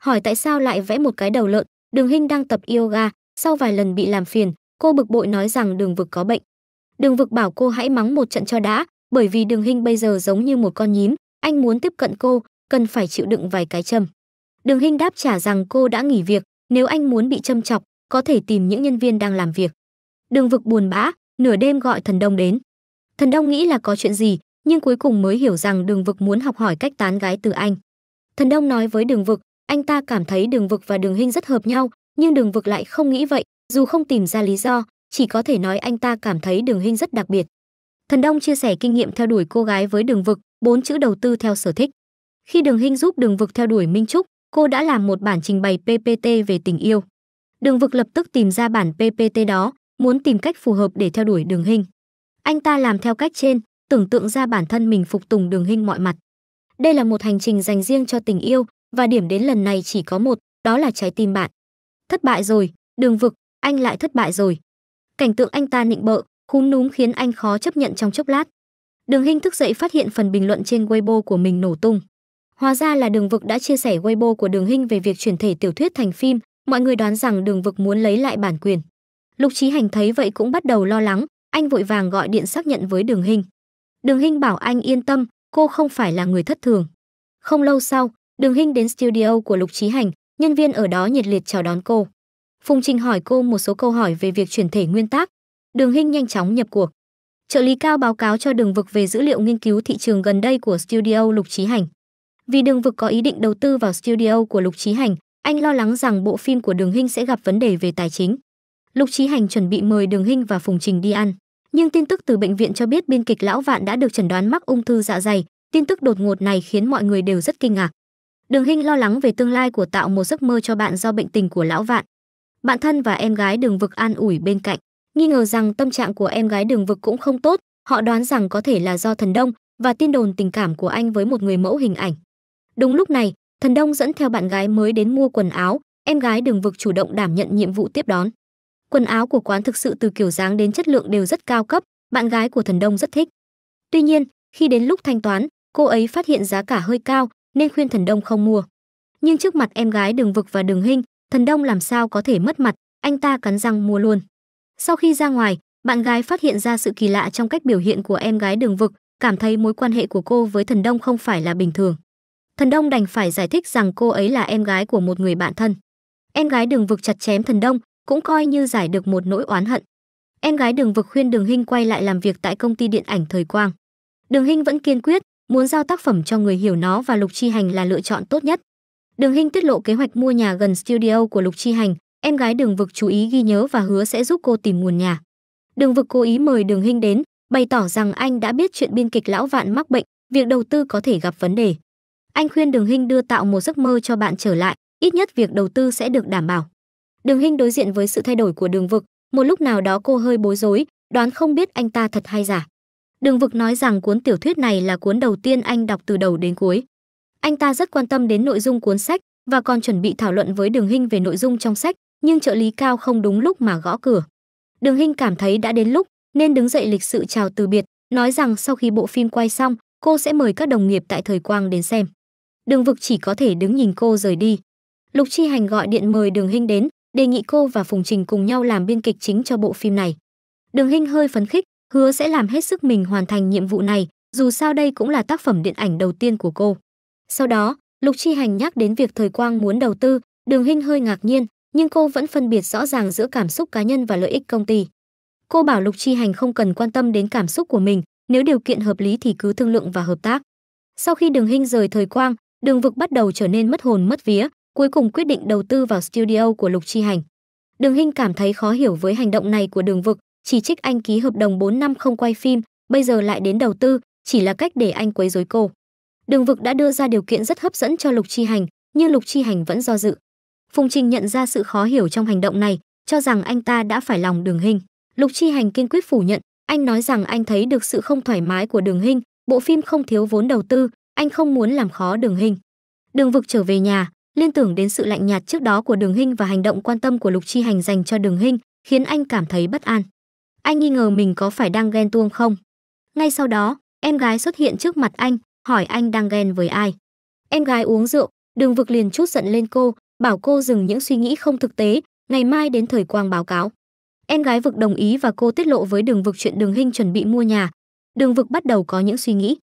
hỏi tại sao lại vẽ một cái đầu lợn đường hinh đang tập yoga sau vài lần bị làm phiền cô bực bội nói rằng đường vực có bệnh đường vực bảo cô hãy mắng một trận cho đã bởi vì đường hinh bây giờ giống như một con nhím anh muốn tiếp cận cô cần phải chịu đựng vài cái châm đường hinh đáp trả rằng cô đã nghỉ việc nếu anh muốn bị châm chọc có thể tìm những nhân viên đang làm việc đường vực buồn bã nửa đêm gọi thần đông đến thần đông nghĩ là có chuyện gì nhưng cuối cùng mới hiểu rằng đường vực muốn học hỏi cách tán gái từ anh thần đông nói với đường vực anh ta cảm thấy đường vực và đường hình rất hợp nhau nhưng đường vực lại không nghĩ vậy dù không tìm ra lý do chỉ có thể nói anh ta cảm thấy đường hình rất đặc biệt thần đông chia sẻ kinh nghiệm theo đuổi cô gái với đường vực bốn chữ đầu tư theo sở thích khi đường hình giúp đường vực theo đuổi minh trúc cô đã làm một bản trình bày ppt về tình yêu đường vực lập tức tìm ra bản ppt đó muốn tìm cách phù hợp để theo đuổi đường hình anh ta làm theo cách trên tưởng tượng ra bản thân mình phục tùng đường hình mọi mặt đây là một hành trình dành riêng cho tình yêu và điểm đến lần này chỉ có một, đó là trái tim bạn. Thất bại rồi, đường vực, anh lại thất bại rồi. Cảnh tượng anh ta nịnh bợ, khúm núm khiến anh khó chấp nhận trong chốc lát. Đường Hinh thức dậy phát hiện phần bình luận trên Weibo của mình nổ tung. Hóa ra là Đường Vực đã chia sẻ Weibo của Đường Hinh về việc chuyển thể tiểu thuyết thành phim, mọi người đoán rằng Đường Vực muốn lấy lại bản quyền. Lục Chí Hành thấy vậy cũng bắt đầu lo lắng, anh vội vàng gọi điện xác nhận với Đường Hinh. Đường Hinh bảo anh yên tâm, cô không phải là người thất thường. Không lâu sau, Đường Hinh đến studio của Lục Chí Hành, nhân viên ở đó nhiệt liệt chào đón cô. Phùng Trình hỏi cô một số câu hỏi về việc chuyển thể nguyên tác. Đường Hinh nhanh chóng nhập cuộc. Trợ lý Cao báo cáo cho Đường Vực về dữ liệu nghiên cứu thị trường gần đây của studio Lục Chí Hành. Vì Đường Vực có ý định đầu tư vào studio của Lục Chí Hành, anh lo lắng rằng bộ phim của Đường Hinh sẽ gặp vấn đề về tài chính. Lục Chí Hành chuẩn bị mời Đường Hinh và Phùng Trình đi ăn, nhưng tin tức từ bệnh viện cho biết biên kịch Lão Vạn đã được chẩn đoán mắc ung thư dạ dày, tin tức đột ngột này khiến mọi người đều rất kinh ngạc. Đường Hinh lo lắng về tương lai của tạo một giấc mơ cho bạn do bệnh tình của lão vạn. Bạn thân và em gái Đường Vực an ủi bên cạnh, nghi ngờ rằng tâm trạng của em gái Đường Vực cũng không tốt, họ đoán rằng có thể là do Thần Đông và tin đồn tình cảm của anh với một người mẫu hình ảnh. Đúng lúc này, Thần Đông dẫn theo bạn gái mới đến mua quần áo, em gái Đường Vực chủ động đảm nhận nhiệm vụ tiếp đón. Quần áo của quán thực sự từ kiểu dáng đến chất lượng đều rất cao cấp, bạn gái của Thần Đông rất thích. Tuy nhiên, khi đến lúc thanh toán, cô ấy phát hiện giá cả hơi cao, nên khuyên Thần Đông không mua. Nhưng trước mặt em gái Đường Vực và Đường Hinh, Thần Đông làm sao có thể mất mặt, anh ta cắn răng mua luôn. Sau khi ra ngoài, bạn gái phát hiện ra sự kỳ lạ trong cách biểu hiện của em gái Đường Vực, cảm thấy mối quan hệ của cô với Thần Đông không phải là bình thường. Thần Đông đành phải giải thích rằng cô ấy là em gái của một người bạn thân. Em gái Đường Vực chặt chém Thần Đông, cũng coi như giải được một nỗi oán hận. Em gái Đường Vực khuyên Đường Hinh quay lại làm việc tại công ty điện ảnh Thời Quang. Đường Hinh vẫn kiên quyết, muốn giao tác phẩm cho người hiểu nó và Lục Chi Hành là lựa chọn tốt nhất. Đường Hinh tiết lộ kế hoạch mua nhà gần studio của Lục Chi Hành, em gái Đường Vực chú ý ghi nhớ và hứa sẽ giúp cô tìm nguồn nhà. Đường Vực cố ý mời Đường Hinh đến, bày tỏ rằng anh đã biết chuyện biên kịch lão vạn mắc bệnh, việc đầu tư có thể gặp vấn đề. Anh khuyên Đường Hinh đưa tạo một giấc mơ cho bạn trở lại, ít nhất việc đầu tư sẽ được đảm bảo. Đường Hinh đối diện với sự thay đổi của Đường Vực, một lúc nào đó cô hơi bối rối, đoán không biết anh ta thật hay giả. Đường Vực nói rằng cuốn tiểu thuyết này là cuốn đầu tiên anh đọc từ đầu đến cuối. Anh ta rất quan tâm đến nội dung cuốn sách và còn chuẩn bị thảo luận với Đường Hinh về nội dung trong sách, nhưng trợ lý Cao không đúng lúc mà gõ cửa. Đường Hinh cảm thấy đã đến lúc nên đứng dậy lịch sự chào từ biệt, nói rằng sau khi bộ phim quay xong, cô sẽ mời các đồng nghiệp tại Thời Quang đến xem. Đường Vực chỉ có thể đứng nhìn cô rời đi. Lục Chi Hành gọi điện mời Đường Hinh đến, đề nghị cô và Phùng Trình cùng nhau làm biên kịch chính cho bộ phim này. Đường Hinh hơi phấn khích, hứa sẽ làm hết sức mình hoàn thành nhiệm vụ này, dù sao đây cũng là tác phẩm điện ảnh đầu tiên của cô. Sau đó, Lục Chi Hành nhắc đến việc thời quang muốn đầu tư, Đường Hinh hơi ngạc nhiên, nhưng cô vẫn phân biệt rõ ràng giữa cảm xúc cá nhân và lợi ích công ty. Cô bảo Lục Chi Hành không cần quan tâm đến cảm xúc của mình, nếu điều kiện hợp lý thì cứ thương lượng và hợp tác. Sau khi Đường Hinh rời thời quang, Đường Vực bắt đầu trở nên mất hồn mất vía, cuối cùng quyết định đầu tư vào studio của Lục Chi Hành. Đường Hinh cảm thấy khó hiểu với hành động này của Đường Vực, chỉ trích anh ký hợp đồng 4 năm không quay phim, bây giờ lại đến đầu tư, chỉ là cách để anh quấy rối cô. Đường Vực đã đưa ra điều kiện rất hấp dẫn cho Lục Chi Hành, nhưng Lục Chi Hành vẫn do dự. Phùng Trình nhận ra sự khó hiểu trong hành động này, cho rằng anh ta đã phải lòng Đường Hinh. Lục Chi Hành kiên quyết phủ nhận, anh nói rằng anh thấy được sự không thoải mái của Đường Hinh, bộ phim không thiếu vốn đầu tư, anh không muốn làm khó Đường Hinh. Đường Vực trở về nhà, liên tưởng đến sự lạnh nhạt trước đó của Đường Hinh và hành động quan tâm của Lục Chi Hành dành cho Đường Hinh, khiến anh cảm thấy bất an. Anh nghi ngờ mình có phải đang ghen tuông không? Ngay sau đó, em gái xuất hiện trước mặt anh, hỏi anh đang ghen với ai. Em gái uống rượu, đường vực liền chút giận lên cô, bảo cô dừng những suy nghĩ không thực tế, ngày mai đến thời quang báo cáo. Em gái vực đồng ý và cô tiết lộ với đường vực chuyện đường hình chuẩn bị mua nhà. Đường vực bắt đầu có những suy nghĩ.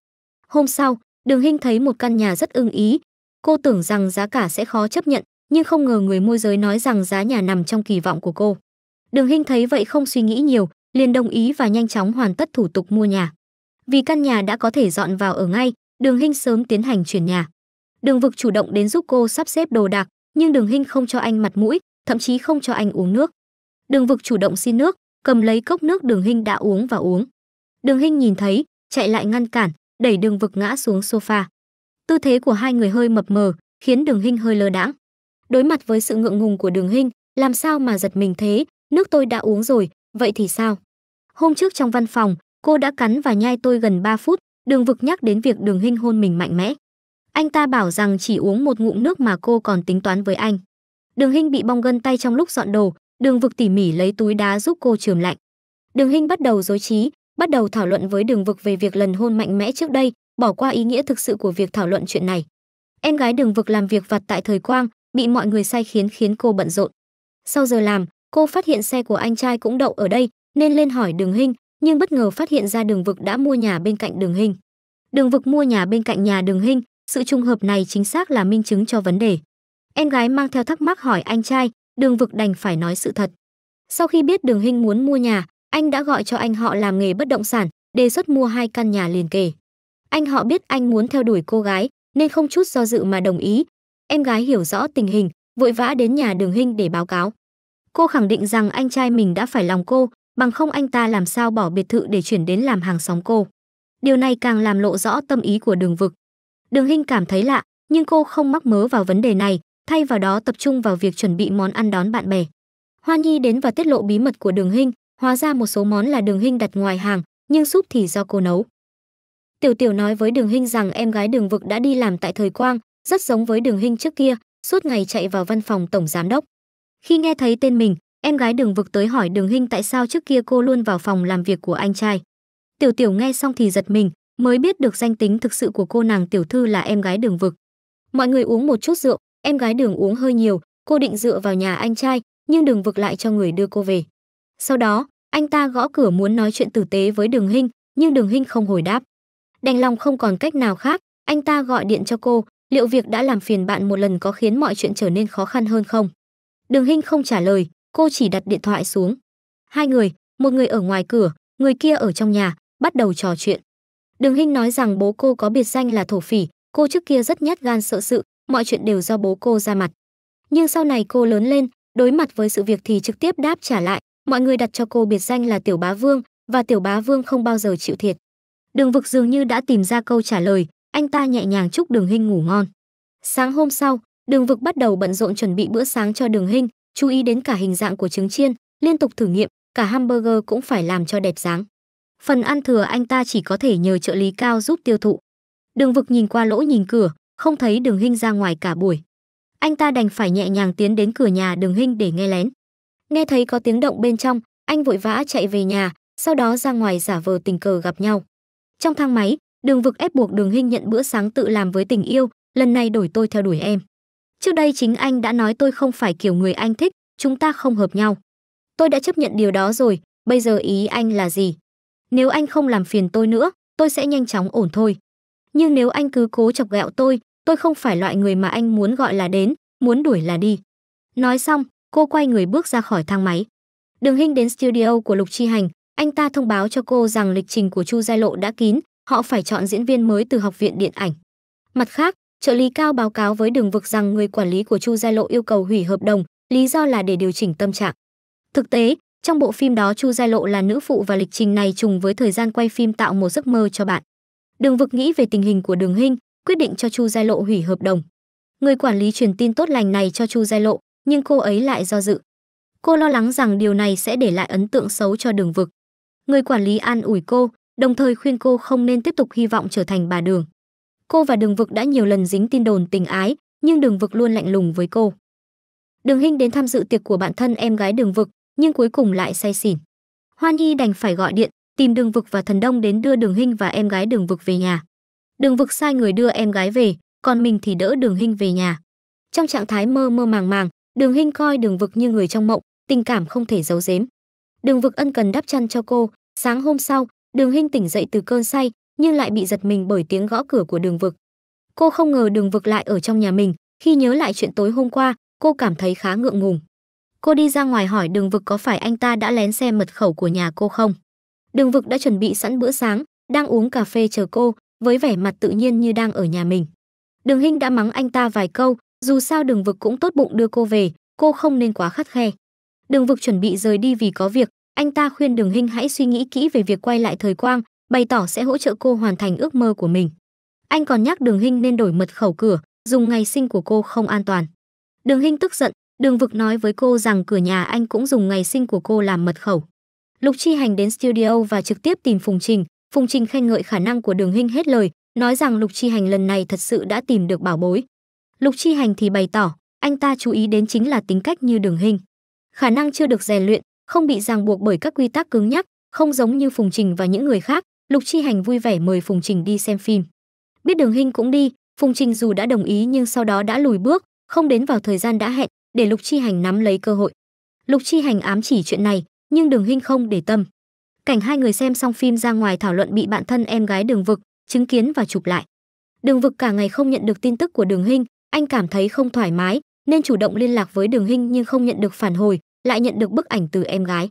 Hôm sau, đường hình thấy một căn nhà rất ưng ý. Cô tưởng rằng giá cả sẽ khó chấp nhận, nhưng không ngờ người môi giới nói rằng giá nhà nằm trong kỳ vọng của cô. Đường Hinh thấy vậy không suy nghĩ nhiều, liền đồng ý và nhanh chóng hoàn tất thủ tục mua nhà. Vì căn nhà đã có thể dọn vào ở ngay, Đường Hinh sớm tiến hành chuyển nhà. Đường Vực chủ động đến giúp cô sắp xếp đồ đạc, nhưng Đường Hinh không cho anh mặt mũi, thậm chí không cho anh uống nước. Đường Vực chủ động xin nước, cầm lấy cốc nước Đường Hinh đã uống và uống. Đường Hinh nhìn thấy, chạy lại ngăn cản, đẩy Đường Vực ngã xuống sofa. Tư thế của hai người hơi mập mờ, khiến Đường Hinh hơi lơ đãng. Đối mặt với sự ngượng ngùng của Đường Hinh, làm sao mà giật mình thế, nước tôi đã uống rồi, Vậy thì sao? Hôm trước trong văn phòng, cô đã cắn và nhai tôi gần 3 phút, đường vực nhắc đến việc đường hinh hôn mình mạnh mẽ. Anh ta bảo rằng chỉ uống một ngụm nước mà cô còn tính toán với anh. Đường hinh bị bong gân tay trong lúc dọn đồ, đường vực tỉ mỉ lấy túi đá giúp cô trường lạnh. Đường hinh bắt đầu dối trí, bắt đầu thảo luận với đường vực về việc lần hôn mạnh mẽ trước đây, bỏ qua ý nghĩa thực sự của việc thảo luận chuyện này. Em gái đường vực làm việc vặt tại thời quang, bị mọi người sai khiến khiến cô bận rộn. Sau giờ làm, cô phát hiện xe của anh trai cũng đậu ở đây nên lên hỏi đường hình nhưng bất ngờ phát hiện ra đường vực đã mua nhà bên cạnh đường hình đường vực mua nhà bên cạnh nhà đường hình sự trùng hợp này chính xác là minh chứng cho vấn đề em gái mang theo thắc mắc hỏi anh trai đường vực đành phải nói sự thật sau khi biết đường hình muốn mua nhà anh đã gọi cho anh họ làm nghề bất động sản đề xuất mua hai căn nhà liền kề anh họ biết anh muốn theo đuổi cô gái nên không chút do dự mà đồng ý em gái hiểu rõ tình hình vội vã đến nhà đường hình để báo cáo Cô khẳng định rằng anh trai mình đã phải lòng cô, bằng không anh ta làm sao bỏ biệt thự để chuyển đến làm hàng xóm cô. Điều này càng làm lộ rõ tâm ý của đường vực. Đường Hinh cảm thấy lạ, nhưng cô không mắc mớ vào vấn đề này, thay vào đó tập trung vào việc chuẩn bị món ăn đón bạn bè. Hoa Nhi đến và tiết lộ bí mật của Đường Hinh, hóa ra một số món là Đường Hinh đặt ngoài hàng, nhưng súp thì do cô nấu. Tiểu Tiểu nói với Đường Hinh rằng em gái Đường Vực đã đi làm tại thời Quang, rất giống với Đường Hinh trước kia, suốt ngày chạy vào văn phòng tổng giám đốc. Khi nghe thấy tên mình, em gái Đường Vực tới hỏi Đường Hinh tại sao trước kia cô luôn vào phòng làm việc của anh trai. Tiểu Tiểu nghe xong thì giật mình, mới biết được danh tính thực sự của cô nàng tiểu thư là em gái Đường Vực. Mọi người uống một chút rượu, em gái Đường uống hơi nhiều, cô định dựa vào nhà anh trai, nhưng Đường Vực lại cho người đưa cô về. Sau đó, anh ta gõ cửa muốn nói chuyện tử tế với Đường Hinh, nhưng Đường Hinh không hồi đáp. Đành lòng không còn cách nào khác, anh ta gọi điện cho cô, liệu việc đã làm phiền bạn một lần có khiến mọi chuyện trở nên khó khăn hơn không? Đường Hinh không trả lời, cô chỉ đặt điện thoại xuống. Hai người, một người ở ngoài cửa, người kia ở trong nhà, bắt đầu trò chuyện. Đường Hinh nói rằng bố cô có biệt danh là thổ phỉ, cô trước kia rất nhát gan sợ sự, mọi chuyện đều do bố cô ra mặt. Nhưng sau này cô lớn lên, đối mặt với sự việc thì trực tiếp đáp trả lại, mọi người đặt cho cô biệt danh là Tiểu Bá Vương và Tiểu Bá Vương không bao giờ chịu thiệt. Đường Vực dường như đã tìm ra câu trả lời, anh ta nhẹ nhàng chúc Đường Hinh ngủ ngon. Sáng hôm sau, Đường Vực bắt đầu bận rộn chuẩn bị bữa sáng cho Đường Hinh, chú ý đến cả hình dạng của trứng chiên, liên tục thử nghiệm, cả hamburger cũng phải làm cho đẹp dáng. Phần ăn thừa anh ta chỉ có thể nhờ trợ lý cao giúp tiêu thụ. Đường Vực nhìn qua lỗ nhìn cửa, không thấy Đường Hinh ra ngoài cả buổi. Anh ta đành phải nhẹ nhàng tiến đến cửa nhà Đường Hinh để nghe lén. Nghe thấy có tiếng động bên trong, anh vội vã chạy về nhà, sau đó ra ngoài giả vờ tình cờ gặp nhau. Trong thang máy, Đường Vực ép buộc Đường Hinh nhận bữa sáng tự làm với tình yêu, lần này đổi tôi theo đuổi em. Trước đây chính anh đã nói tôi không phải kiểu người anh thích, chúng ta không hợp nhau. Tôi đã chấp nhận điều đó rồi, bây giờ ý anh là gì? Nếu anh không làm phiền tôi nữa, tôi sẽ nhanh chóng ổn thôi. Nhưng nếu anh cứ cố chọc ghẹo tôi, tôi không phải loại người mà anh muốn gọi là đến, muốn đuổi là đi. Nói xong, cô quay người bước ra khỏi thang máy. Đường Hinh đến studio của Lục Chi Hành, anh ta thông báo cho cô rằng lịch trình của Chu Gia Lộ đã kín, họ phải chọn diễn viên mới từ học viện điện ảnh. Mặt khác, Trợ lý Cao báo cáo với Đường Vực rằng người quản lý của Chu Gia Lộ yêu cầu hủy hợp đồng, lý do là để điều chỉnh tâm trạng. Thực tế, trong bộ phim đó Chu Gia Lộ là nữ phụ và lịch trình này trùng với thời gian quay phim tạo một giấc mơ cho bạn. Đường Vực nghĩ về tình hình của Đường Hinh, quyết định cho Chu Gia Lộ hủy hợp đồng. Người quản lý truyền tin tốt lành này cho Chu Gia Lộ, nhưng cô ấy lại do dự. Cô lo lắng rằng điều này sẽ để lại ấn tượng xấu cho Đường Vực. Người quản lý an ủi cô, đồng thời khuyên cô không nên tiếp tục hy vọng trở thành bà Đường cô và đường vực đã nhiều lần dính tin đồn tình ái nhưng đường vực luôn lạnh lùng với cô đường hinh đến tham dự tiệc của bạn thân em gái đường vực nhưng cuối cùng lại say xỉn hoan hy đành phải gọi điện tìm đường vực và thần đông đến đưa đường hinh và em gái đường vực về nhà đường vực sai người đưa em gái về còn mình thì đỡ đường hinh về nhà trong trạng thái mơ mơ màng màng đường hinh coi đường vực như người trong mộng tình cảm không thể giấu giếm đường vực ân cần đắp chăn cho cô sáng hôm sau đường hinh tỉnh dậy từ cơn say nhưng lại bị giật mình bởi tiếng gõ cửa của đường vực. Cô không ngờ đường vực lại ở trong nhà mình, khi nhớ lại chuyện tối hôm qua, cô cảm thấy khá ngượng ngùng. Cô đi ra ngoài hỏi đường vực có phải anh ta đã lén xem mật khẩu của nhà cô không. Đường vực đã chuẩn bị sẵn bữa sáng, đang uống cà phê chờ cô, với vẻ mặt tự nhiên như đang ở nhà mình. Đường Hinh đã mắng anh ta vài câu, dù sao đường vực cũng tốt bụng đưa cô về, cô không nên quá khắt khe. Đường vực chuẩn bị rời đi vì có việc, anh ta khuyên đường Hinh hãy suy nghĩ kỹ về việc quay lại thời quang, bày tỏ sẽ hỗ trợ cô hoàn thành ước mơ của mình. Anh còn nhắc Đường Hinh nên đổi mật khẩu cửa, dùng ngày sinh của cô không an toàn. Đường Hinh tức giận, Đường Vực nói với cô rằng cửa nhà anh cũng dùng ngày sinh của cô làm mật khẩu. Lục Chi Hành đến studio và trực tiếp tìm Phùng Trình, Phùng Trình khen ngợi khả năng của Đường Hinh hết lời, nói rằng Lục Chi Hành lần này thật sự đã tìm được bảo bối. Lục Chi Hành thì bày tỏ, anh ta chú ý đến chính là tính cách như Đường Hinh. Khả năng chưa được rèn luyện, không bị ràng buộc bởi các quy tắc cứng nhắc, không giống như Phùng Trình và những người khác, Lục Chi Hành vui vẻ mời Phùng Trình đi xem phim. Biết Đường Hinh cũng đi, Phùng Trình dù đã đồng ý nhưng sau đó đã lùi bước, không đến vào thời gian đã hẹn, để Lục Chi Hành nắm lấy cơ hội. Lục Chi Hành ám chỉ chuyện này, nhưng Đường Hinh không để tâm. Cảnh hai người xem xong phim ra ngoài thảo luận bị bạn thân em gái Đường Vực chứng kiến và chụp lại. Đường Vực cả ngày không nhận được tin tức của Đường Hinh, anh cảm thấy không thoải mái nên chủ động liên lạc với Đường Hinh nhưng không nhận được phản hồi, lại nhận được bức ảnh từ em gái.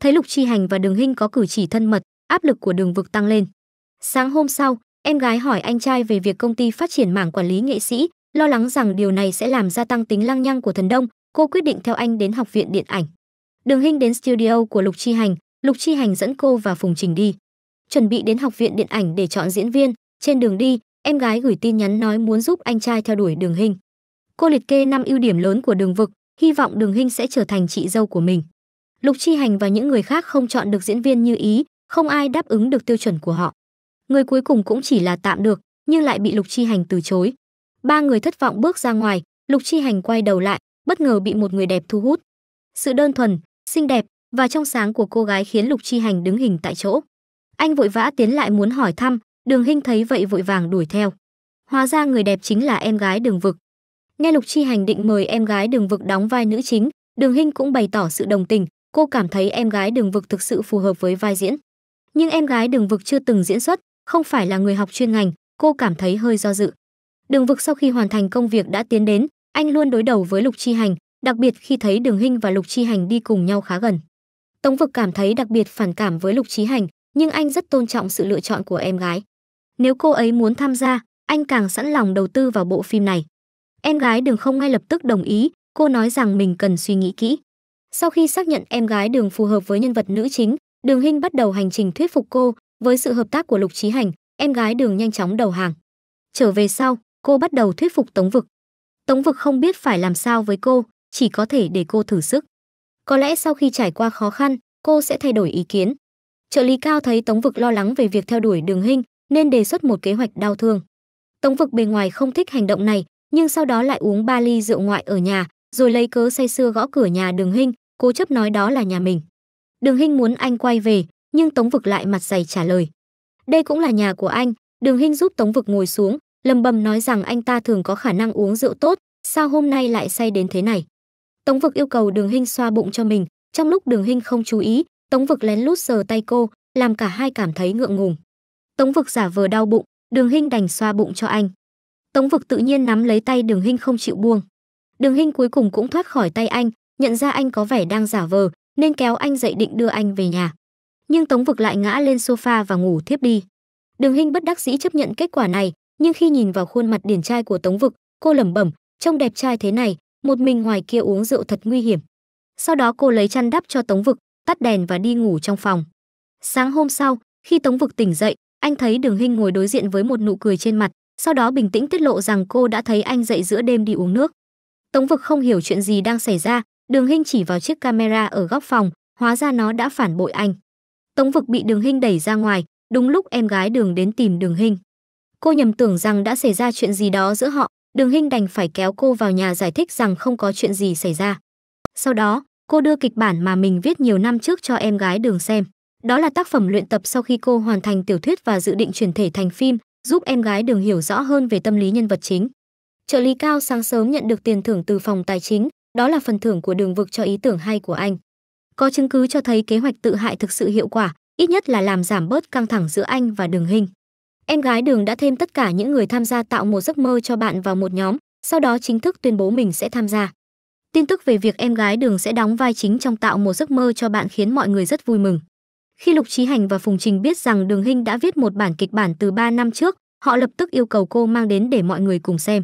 Thấy Lục Chi Hành và Đường Hinh có cử chỉ thân mật, áp lực của đường vực tăng lên. Sáng hôm sau, em gái hỏi anh trai về việc công ty phát triển mảng quản lý nghệ sĩ, lo lắng rằng điều này sẽ làm gia tăng tính lăng nhăng của Thần Đông, cô quyết định theo anh đến học viện điện ảnh. Đường Hinh đến studio của Lục Chi Hành, Lục Chi Hành dẫn cô và Phùng Trình đi. Chuẩn bị đến học viện điện ảnh để chọn diễn viên, trên đường đi, em gái gửi tin nhắn nói muốn giúp anh trai theo đuổi Đường Hinh. Cô liệt kê năm ưu điểm lớn của Đường Vực, hy vọng Đường Hinh sẽ trở thành chị dâu của mình. Lục Chi Hành và những người khác không chọn được diễn viên như ý, không ai đáp ứng được tiêu chuẩn của họ. Người cuối cùng cũng chỉ là tạm được, nhưng lại bị Lục Chi Hành từ chối. Ba người thất vọng bước ra ngoài, Lục Chi Hành quay đầu lại, bất ngờ bị một người đẹp thu hút. Sự đơn thuần, xinh đẹp và trong sáng của cô gái khiến Lục Chi Hành đứng hình tại chỗ. Anh vội vã tiến lại muốn hỏi thăm, Đường Hinh thấy vậy vội vàng đuổi theo. Hóa ra người đẹp chính là em gái Đường Vực. Nghe Lục Chi Hành định mời em gái Đường Vực đóng vai nữ chính, Đường Hinh cũng bày tỏ sự đồng tình, cô cảm thấy em gái Đường Vực thực sự phù hợp với vai diễn nhưng em gái Đường Vực chưa từng diễn xuất, không phải là người học chuyên ngành, cô cảm thấy hơi do dự. Đường Vực sau khi hoàn thành công việc đã tiến đến, anh luôn đối đầu với Lục Chi Hành, đặc biệt khi thấy Đường Hinh và Lục Chi Hành đi cùng nhau khá gần. Tống Vực cảm thấy đặc biệt phản cảm với Lục Chi Hành, nhưng anh rất tôn trọng sự lựa chọn của em gái. Nếu cô ấy muốn tham gia, anh càng sẵn lòng đầu tư vào bộ phim này. Em gái Đường không ngay lập tức đồng ý, cô nói rằng mình cần suy nghĩ kỹ. Sau khi xác nhận em gái Đường phù hợp với nhân vật nữ chính, Đường Hinh bắt đầu hành trình thuyết phục cô, với sự hợp tác của Lục Chí Hành, em gái Đường nhanh chóng đầu hàng. Trở về sau, cô bắt đầu thuyết phục Tống Vực. Tống Vực không biết phải làm sao với cô, chỉ có thể để cô thử sức. Có lẽ sau khi trải qua khó khăn, cô sẽ thay đổi ý kiến. Trợ lý Cao thấy Tống Vực lo lắng về việc theo đuổi Đường Hinh, nên đề xuất một kế hoạch đau thương. Tống Vực bề ngoài không thích hành động này, nhưng sau đó lại uống ba ly rượu ngoại ở nhà, rồi lấy cớ say sưa gõ cửa nhà Đường Hinh, cố chấp nói đó là nhà mình. Đường Hinh muốn anh quay về, nhưng Tống Vực lại mặt dày trả lời. Đây cũng là nhà của anh, Đường Hinh giúp Tống Vực ngồi xuống, lầm bầm nói rằng anh ta thường có khả năng uống rượu tốt, sao hôm nay lại say đến thế này. Tống Vực yêu cầu Đường Hinh xoa bụng cho mình, trong lúc Đường Hinh không chú ý, Tống Vực lén lút sờ tay cô, làm cả hai cảm thấy ngượng ngùng. Tống Vực giả vờ đau bụng, Đường Hinh đành xoa bụng cho anh. Tống Vực tự nhiên nắm lấy tay Đường Hinh không chịu buông. Đường Hinh cuối cùng cũng thoát khỏi tay anh, nhận ra anh có vẻ đang giả vờ, nên kéo anh dậy định đưa anh về nhà. Nhưng Tống Vực lại ngã lên sofa và ngủ thiếp đi. Đường Hinh bất đắc dĩ chấp nhận kết quả này, nhưng khi nhìn vào khuôn mặt điển trai của Tống Vực, cô lẩm bẩm, trông đẹp trai thế này, một mình ngoài kia uống rượu thật nguy hiểm. Sau đó cô lấy chăn đắp cho Tống Vực, tắt đèn và đi ngủ trong phòng. Sáng hôm sau, khi Tống Vực tỉnh dậy, anh thấy Đường Hinh ngồi đối diện với một nụ cười trên mặt, sau đó bình tĩnh tiết lộ rằng cô đã thấy anh dậy giữa đêm đi uống nước. Tống Vực không hiểu chuyện gì đang xảy ra, Đường Hinh chỉ vào chiếc camera ở góc phòng, hóa ra nó đã phản bội anh. Tống Vực bị Đường Hinh đẩy ra ngoài, đúng lúc em gái Đường đến tìm Đường Hinh. Cô nhầm tưởng rằng đã xảy ra chuyện gì đó giữa họ, Đường Hinh đành phải kéo cô vào nhà giải thích rằng không có chuyện gì xảy ra. Sau đó, cô đưa kịch bản mà mình viết nhiều năm trước cho em gái Đường xem. Đó là tác phẩm luyện tập sau khi cô hoàn thành tiểu thuyết và dự định chuyển thể thành phim, giúp em gái Đường hiểu rõ hơn về tâm lý nhân vật chính. Trợ lý Cao sáng sớm nhận được tiền thưởng từ phòng tài chính, đó là phần thưởng của đường vực cho ý tưởng hay của anh. Có chứng cứ cho thấy kế hoạch tự hại thực sự hiệu quả, ít nhất là làm giảm bớt căng thẳng giữa anh và đường hình. Em gái đường đã thêm tất cả những người tham gia tạo một giấc mơ cho bạn vào một nhóm, sau đó chính thức tuyên bố mình sẽ tham gia. Tin tức về việc em gái đường sẽ đóng vai chính trong tạo một giấc mơ cho bạn khiến mọi người rất vui mừng. Khi Lục Trí Hành và Phùng Trình biết rằng Đường Hinh đã viết một bản kịch bản từ 3 năm trước, họ lập tức yêu cầu cô mang đến để mọi người cùng xem.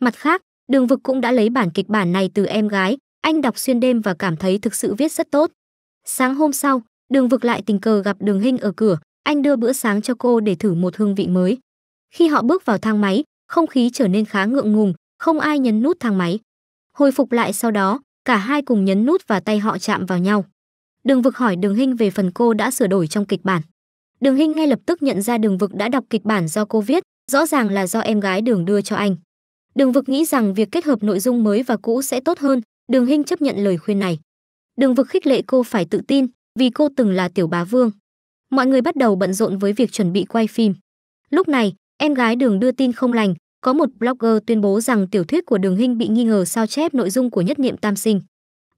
Mặt khác, Đường Vực cũng đã lấy bản kịch bản này từ em gái, anh đọc xuyên đêm và cảm thấy thực sự viết rất tốt. Sáng hôm sau, Đường Vực lại tình cờ gặp Đường Hinh ở cửa, anh đưa bữa sáng cho cô để thử một hương vị mới. Khi họ bước vào thang máy, không khí trở nên khá ngượng ngùng, không ai nhấn nút thang máy. Hồi phục lại sau đó, cả hai cùng nhấn nút và tay họ chạm vào nhau. Đường Vực hỏi Đường Hinh về phần cô đã sửa đổi trong kịch bản. Đường Hinh ngay lập tức nhận ra Đường Vực đã đọc kịch bản do cô viết, rõ ràng là do em gái Đường đưa cho anh. Đường Vực nghĩ rằng việc kết hợp nội dung mới và cũ sẽ tốt hơn, Đường Hinh chấp nhận lời khuyên này. Đường Vực khích lệ cô phải tự tin, vì cô từng là tiểu bá vương. Mọi người bắt đầu bận rộn với việc chuẩn bị quay phim. Lúc này, em gái Đường đưa tin không lành, có một blogger tuyên bố rằng tiểu thuyết của Đường Hinh bị nghi ngờ sao chép nội dung của Nhất Niệm Tam Sinh.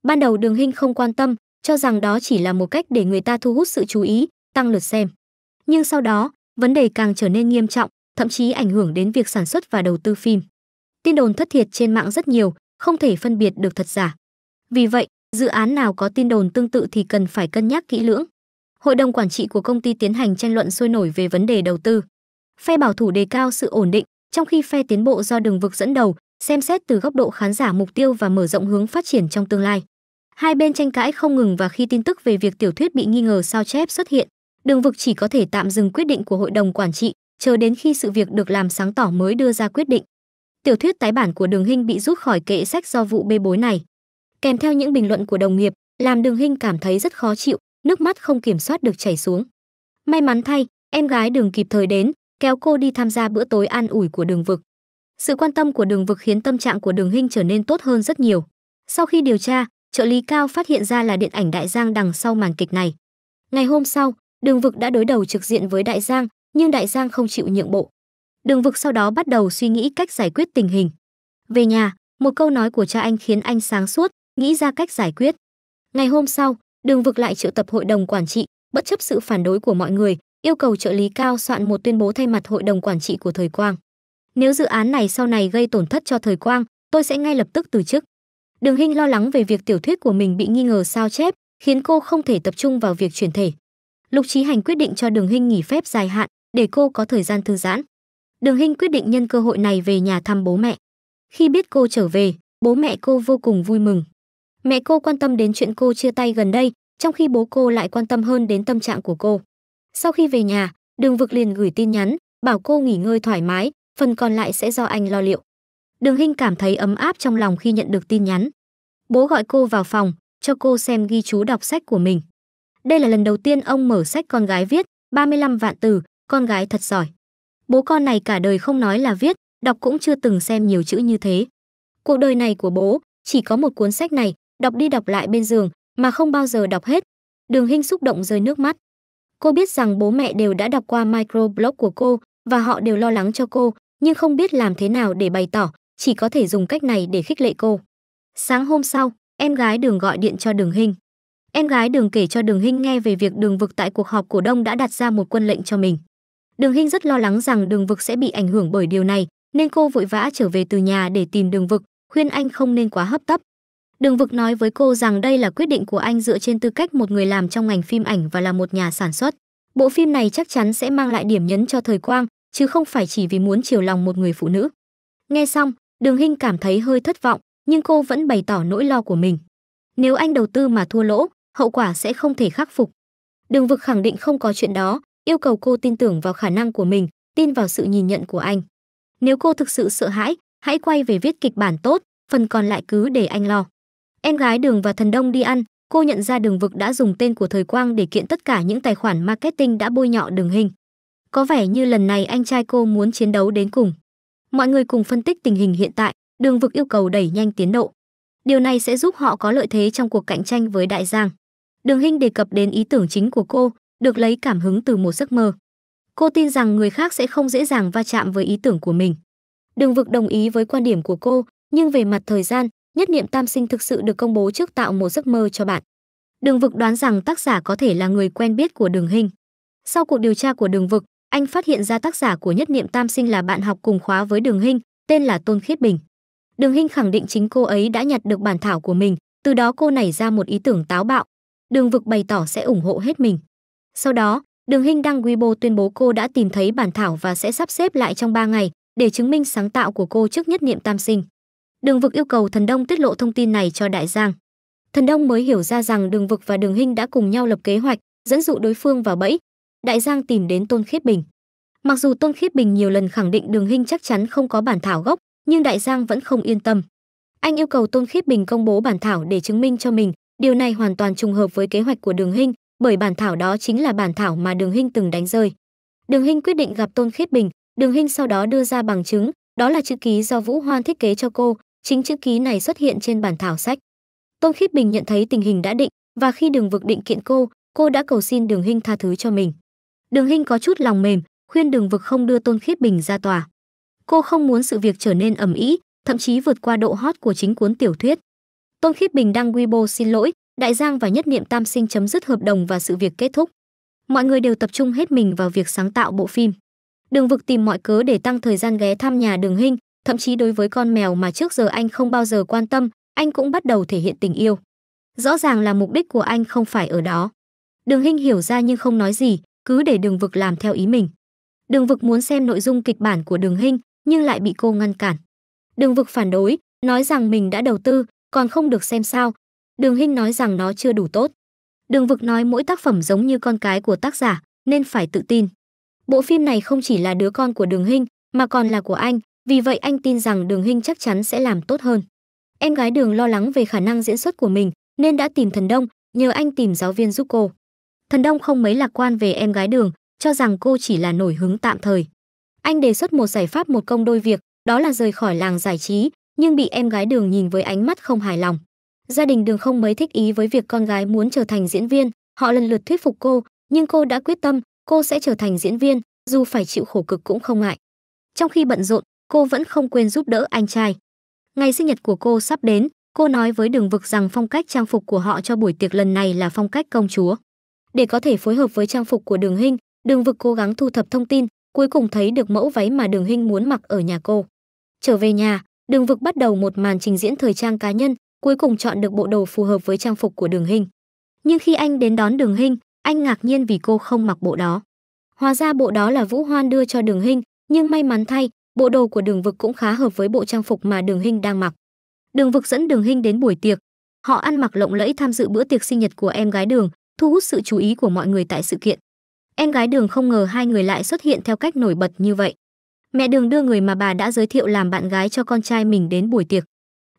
Ban đầu Đường Hinh không quan tâm, cho rằng đó chỉ là một cách để người ta thu hút sự chú ý, tăng lượt xem. Nhưng sau đó, vấn đề càng trở nên nghiêm trọng, thậm chí ảnh hưởng đến việc sản xuất và đầu tư phim tin đồn thất thiệt trên mạng rất nhiều, không thể phân biệt được thật giả. Vì vậy, dự án nào có tin đồn tương tự thì cần phải cân nhắc kỹ lưỡng. Hội đồng quản trị của công ty tiến hành tranh luận sôi nổi về vấn đề đầu tư. Phe bảo thủ đề cao sự ổn định, trong khi phe tiến bộ do đường vực dẫn đầu, xem xét từ góc độ khán giả mục tiêu và mở rộng hướng phát triển trong tương lai. Hai bên tranh cãi không ngừng và khi tin tức về việc tiểu thuyết bị nghi ngờ sao chép xuất hiện, đường vực chỉ có thể tạm dừng quyết định của hội đồng quản trị, chờ đến khi sự việc được làm sáng tỏ mới đưa ra quyết định tiểu thuyết tái bản của Đường Hinh bị rút khỏi kệ sách do vụ bê bối này. Kèm theo những bình luận của đồng nghiệp, làm Đường Hinh cảm thấy rất khó chịu, nước mắt không kiểm soát được chảy xuống. May mắn thay, em gái Đường kịp thời đến, kéo cô đi tham gia bữa tối an ủi của Đường Vực. Sự quan tâm của Đường Vực khiến tâm trạng của Đường Hinh trở nên tốt hơn rất nhiều. Sau khi điều tra, trợ lý Cao phát hiện ra là điện ảnh Đại Giang đằng sau màn kịch này. Ngày hôm sau, Đường Vực đã đối đầu trực diện với Đại Giang, nhưng Đại Giang không chịu nhượng bộ. Đường Vực sau đó bắt đầu suy nghĩ cách giải quyết tình hình. Về nhà, một câu nói của cha anh khiến anh sáng suốt, nghĩ ra cách giải quyết. Ngày hôm sau, Đường Vực lại triệu tập hội đồng quản trị, bất chấp sự phản đối của mọi người, yêu cầu trợ lý Cao soạn một tuyên bố thay mặt hội đồng quản trị của Thời Quang. Nếu dự án này sau này gây tổn thất cho Thời Quang, tôi sẽ ngay lập tức từ chức. Đường Hinh lo lắng về việc tiểu thuyết của mình bị nghi ngờ sao chép, khiến cô không thể tập trung vào việc chuyển thể. Lục Chí Hành quyết định cho Đường Hinh nghỉ phép dài hạn để cô có thời gian thư giãn. Đường Hinh quyết định nhân cơ hội này về nhà thăm bố mẹ. Khi biết cô trở về, bố mẹ cô vô cùng vui mừng. Mẹ cô quan tâm đến chuyện cô chia tay gần đây, trong khi bố cô lại quan tâm hơn đến tâm trạng của cô. Sau khi về nhà, Đường Vực liền gửi tin nhắn, bảo cô nghỉ ngơi thoải mái, phần còn lại sẽ do anh lo liệu. Đường Hinh cảm thấy ấm áp trong lòng khi nhận được tin nhắn. Bố gọi cô vào phòng, cho cô xem ghi chú đọc sách của mình. Đây là lần đầu tiên ông mở sách con gái viết, 35 vạn từ, con gái thật giỏi. Bố con này cả đời không nói là viết, đọc cũng chưa từng xem nhiều chữ như thế. Cuộc đời này của bố, chỉ có một cuốn sách này, đọc đi đọc lại bên giường, mà không bao giờ đọc hết. Đường Hinh xúc động rơi nước mắt. Cô biết rằng bố mẹ đều đã đọc qua microblog của cô và họ đều lo lắng cho cô, nhưng không biết làm thế nào để bày tỏ, chỉ có thể dùng cách này để khích lệ cô. Sáng hôm sau, em gái Đường gọi điện cho Đường Hinh. Em gái Đường kể cho Đường Hinh nghe về việc Đường Vực tại cuộc họp cổ đông đã đặt ra một quân lệnh cho mình. Đường Hinh rất lo lắng rằng Đường Vực sẽ bị ảnh hưởng bởi điều này, nên cô vội vã trở về từ nhà để tìm Đường Vực, khuyên anh không nên quá hấp tấp. Đường Vực nói với cô rằng đây là quyết định của anh dựa trên tư cách một người làm trong ngành phim ảnh và là một nhà sản xuất. Bộ phim này chắc chắn sẽ mang lại điểm nhấn cho thời quang, chứ không phải chỉ vì muốn chiều lòng một người phụ nữ. Nghe xong, Đường Hinh cảm thấy hơi thất vọng, nhưng cô vẫn bày tỏ nỗi lo của mình. Nếu anh đầu tư mà thua lỗ, hậu quả sẽ không thể khắc phục. Đường Vực khẳng định không có chuyện đó, yêu cầu cô tin tưởng vào khả năng của mình, tin vào sự nhìn nhận của anh. Nếu cô thực sự sợ hãi, hãy quay về viết kịch bản tốt, phần còn lại cứ để anh lo. Em gái Đường và Thần Đông đi ăn, cô nhận ra Đường Vực đã dùng tên của Thời Quang để kiện tất cả những tài khoản marketing đã bôi nhọ Đường Hình. Có vẻ như lần này anh trai cô muốn chiến đấu đến cùng. Mọi người cùng phân tích tình hình hiện tại, Đường Vực yêu cầu đẩy nhanh tiến độ. Điều này sẽ giúp họ có lợi thế trong cuộc cạnh tranh với Đại Giang. Đường Hinh đề cập đến ý tưởng chính của cô, được lấy cảm hứng từ một giấc mơ. Cô tin rằng người khác sẽ không dễ dàng va chạm với ý tưởng của mình. Đường vực đồng ý với quan điểm của cô, nhưng về mặt thời gian, nhất niệm tam sinh thực sự được công bố trước tạo một giấc mơ cho bạn. Đường vực đoán rằng tác giả có thể là người quen biết của Đường Hinh. Sau cuộc điều tra của Đường vực, anh phát hiện ra tác giả của nhất niệm tam sinh là bạn học cùng khóa với Đường Hinh, tên là Tôn Khiết Bình. Đường Hinh khẳng định chính cô ấy đã nhặt được bản thảo của mình, từ đó cô nảy ra một ý tưởng táo bạo. Đường vực bày tỏ sẽ ủng hộ hết mình. Sau đó, Đường Hinh đăng Weibo tuyên bố cô đã tìm thấy bản thảo và sẽ sắp xếp lại trong 3 ngày để chứng minh sáng tạo của cô trước nhất niệm tam sinh. Đường Vực yêu cầu Thần Đông tiết lộ thông tin này cho Đại Giang. Thần Đông mới hiểu ra rằng Đường Vực và Đường Hinh đã cùng nhau lập kế hoạch, dẫn dụ đối phương vào bẫy. Đại Giang tìm đến Tôn Khiết Bình. Mặc dù Tôn Khiết Bình nhiều lần khẳng định Đường Hinh chắc chắn không có bản thảo gốc, nhưng Đại Giang vẫn không yên tâm. Anh yêu cầu Tôn Khiết Bình công bố bản thảo để chứng minh cho mình, điều này hoàn toàn trùng hợp với kế hoạch của Đường Hinh, bởi bản thảo đó chính là bản thảo mà Đường Hinh từng đánh rơi. Đường Hinh quyết định gặp Tôn Khiết Bình, Đường Hinh sau đó đưa ra bằng chứng, đó là chữ ký do Vũ Hoan thiết kế cho cô, chính chữ ký này xuất hiện trên bản thảo sách. Tôn Khiết Bình nhận thấy tình hình đã định và khi Đường Vực định kiện cô, cô đã cầu xin Đường Hinh tha thứ cho mình. Đường Hinh có chút lòng mềm, khuyên Đường Vực không đưa Tôn Khiết Bình ra tòa. Cô không muốn sự việc trở nên ầm ĩ, thậm chí vượt qua độ hot của chính cuốn tiểu thuyết. Tôn Khiết Bình đăng Weibo xin lỗi, Đại Giang và Nhất Niệm Tam Sinh chấm dứt hợp đồng và sự việc kết thúc. Mọi người đều tập trung hết mình vào việc sáng tạo bộ phim. Đường Vực tìm mọi cớ để tăng thời gian ghé thăm nhà Đường Hinh, thậm chí đối với con mèo mà trước giờ anh không bao giờ quan tâm, anh cũng bắt đầu thể hiện tình yêu. Rõ ràng là mục đích của anh không phải ở đó. Đường Hinh hiểu ra nhưng không nói gì, cứ để Đường Vực làm theo ý mình. Đường Vực muốn xem nội dung kịch bản của Đường Hinh, nhưng lại bị cô ngăn cản. Đường Vực phản đối, nói rằng mình đã đầu tư, còn không được xem sao, Đường Hinh nói rằng nó chưa đủ tốt. Đường Vực nói mỗi tác phẩm giống như con cái của tác giả, nên phải tự tin. Bộ phim này không chỉ là đứa con của Đường Hinh, mà còn là của anh, vì vậy anh tin rằng Đường Hinh chắc chắn sẽ làm tốt hơn. Em gái Đường lo lắng về khả năng diễn xuất của mình, nên đã tìm Thần Đông, nhờ anh tìm giáo viên giúp cô. Thần Đông không mấy lạc quan về em gái Đường, cho rằng cô chỉ là nổi hứng tạm thời. Anh đề xuất một giải pháp một công đôi việc, đó là rời khỏi làng giải trí, nhưng bị em gái Đường nhìn với ánh mắt không hài lòng gia đình Đường không mấy thích ý với việc con gái muốn trở thành diễn viên, họ lần lượt thuyết phục cô, nhưng cô đã quyết tâm, cô sẽ trở thành diễn viên, dù phải chịu khổ cực cũng không ngại. Trong khi bận rộn, cô vẫn không quên giúp đỡ anh trai. Ngày sinh nhật của cô sắp đến, cô nói với Đường Vực rằng phong cách trang phục của họ cho buổi tiệc lần này là phong cách công chúa. Để có thể phối hợp với trang phục của Đường Hinh, Đường Vực cố gắng thu thập thông tin, cuối cùng thấy được mẫu váy mà Đường Hinh muốn mặc ở nhà cô. Trở về nhà, Đường Vực bắt đầu một màn trình diễn thời trang cá nhân, cuối cùng chọn được bộ đồ phù hợp với trang phục của Đường Hinh. Nhưng khi anh đến đón Đường Hinh, anh ngạc nhiên vì cô không mặc bộ đó. Hóa ra bộ đó là Vũ Hoan đưa cho Đường Hinh, nhưng may mắn thay, bộ đồ của Đường Vực cũng khá hợp với bộ trang phục mà Đường Hinh đang mặc. Đường Vực dẫn Đường Hinh đến buổi tiệc. Họ ăn mặc lộng lẫy tham dự bữa tiệc sinh nhật của em gái Đường, thu hút sự chú ý của mọi người tại sự kiện. Em gái Đường không ngờ hai người lại xuất hiện theo cách nổi bật như vậy. Mẹ Đường đưa người mà bà đã giới thiệu làm bạn gái cho con trai mình đến buổi tiệc.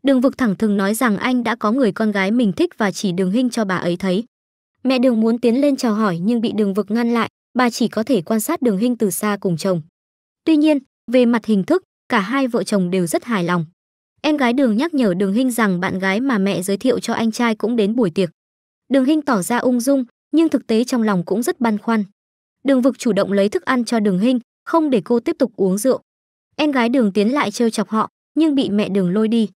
Đường Vực thẳng thừng nói rằng anh đã có người con gái mình thích và chỉ Đường Hinh cho bà ấy thấy. Mẹ Đường muốn tiến lên chào hỏi nhưng bị Đường Vực ngăn lại, bà chỉ có thể quan sát Đường Hinh từ xa cùng chồng. Tuy nhiên, về mặt hình thức, cả hai vợ chồng đều rất hài lòng. Em gái Đường nhắc nhở Đường Hinh rằng bạn gái mà mẹ giới thiệu cho anh trai cũng đến buổi tiệc. Đường Hinh tỏ ra ung dung, nhưng thực tế trong lòng cũng rất băn khoăn. Đường Vực chủ động lấy thức ăn cho Đường Hinh, không để cô tiếp tục uống rượu. Em gái Đường tiến lại trêu chọc họ, nhưng bị mẹ Đường lôi đi.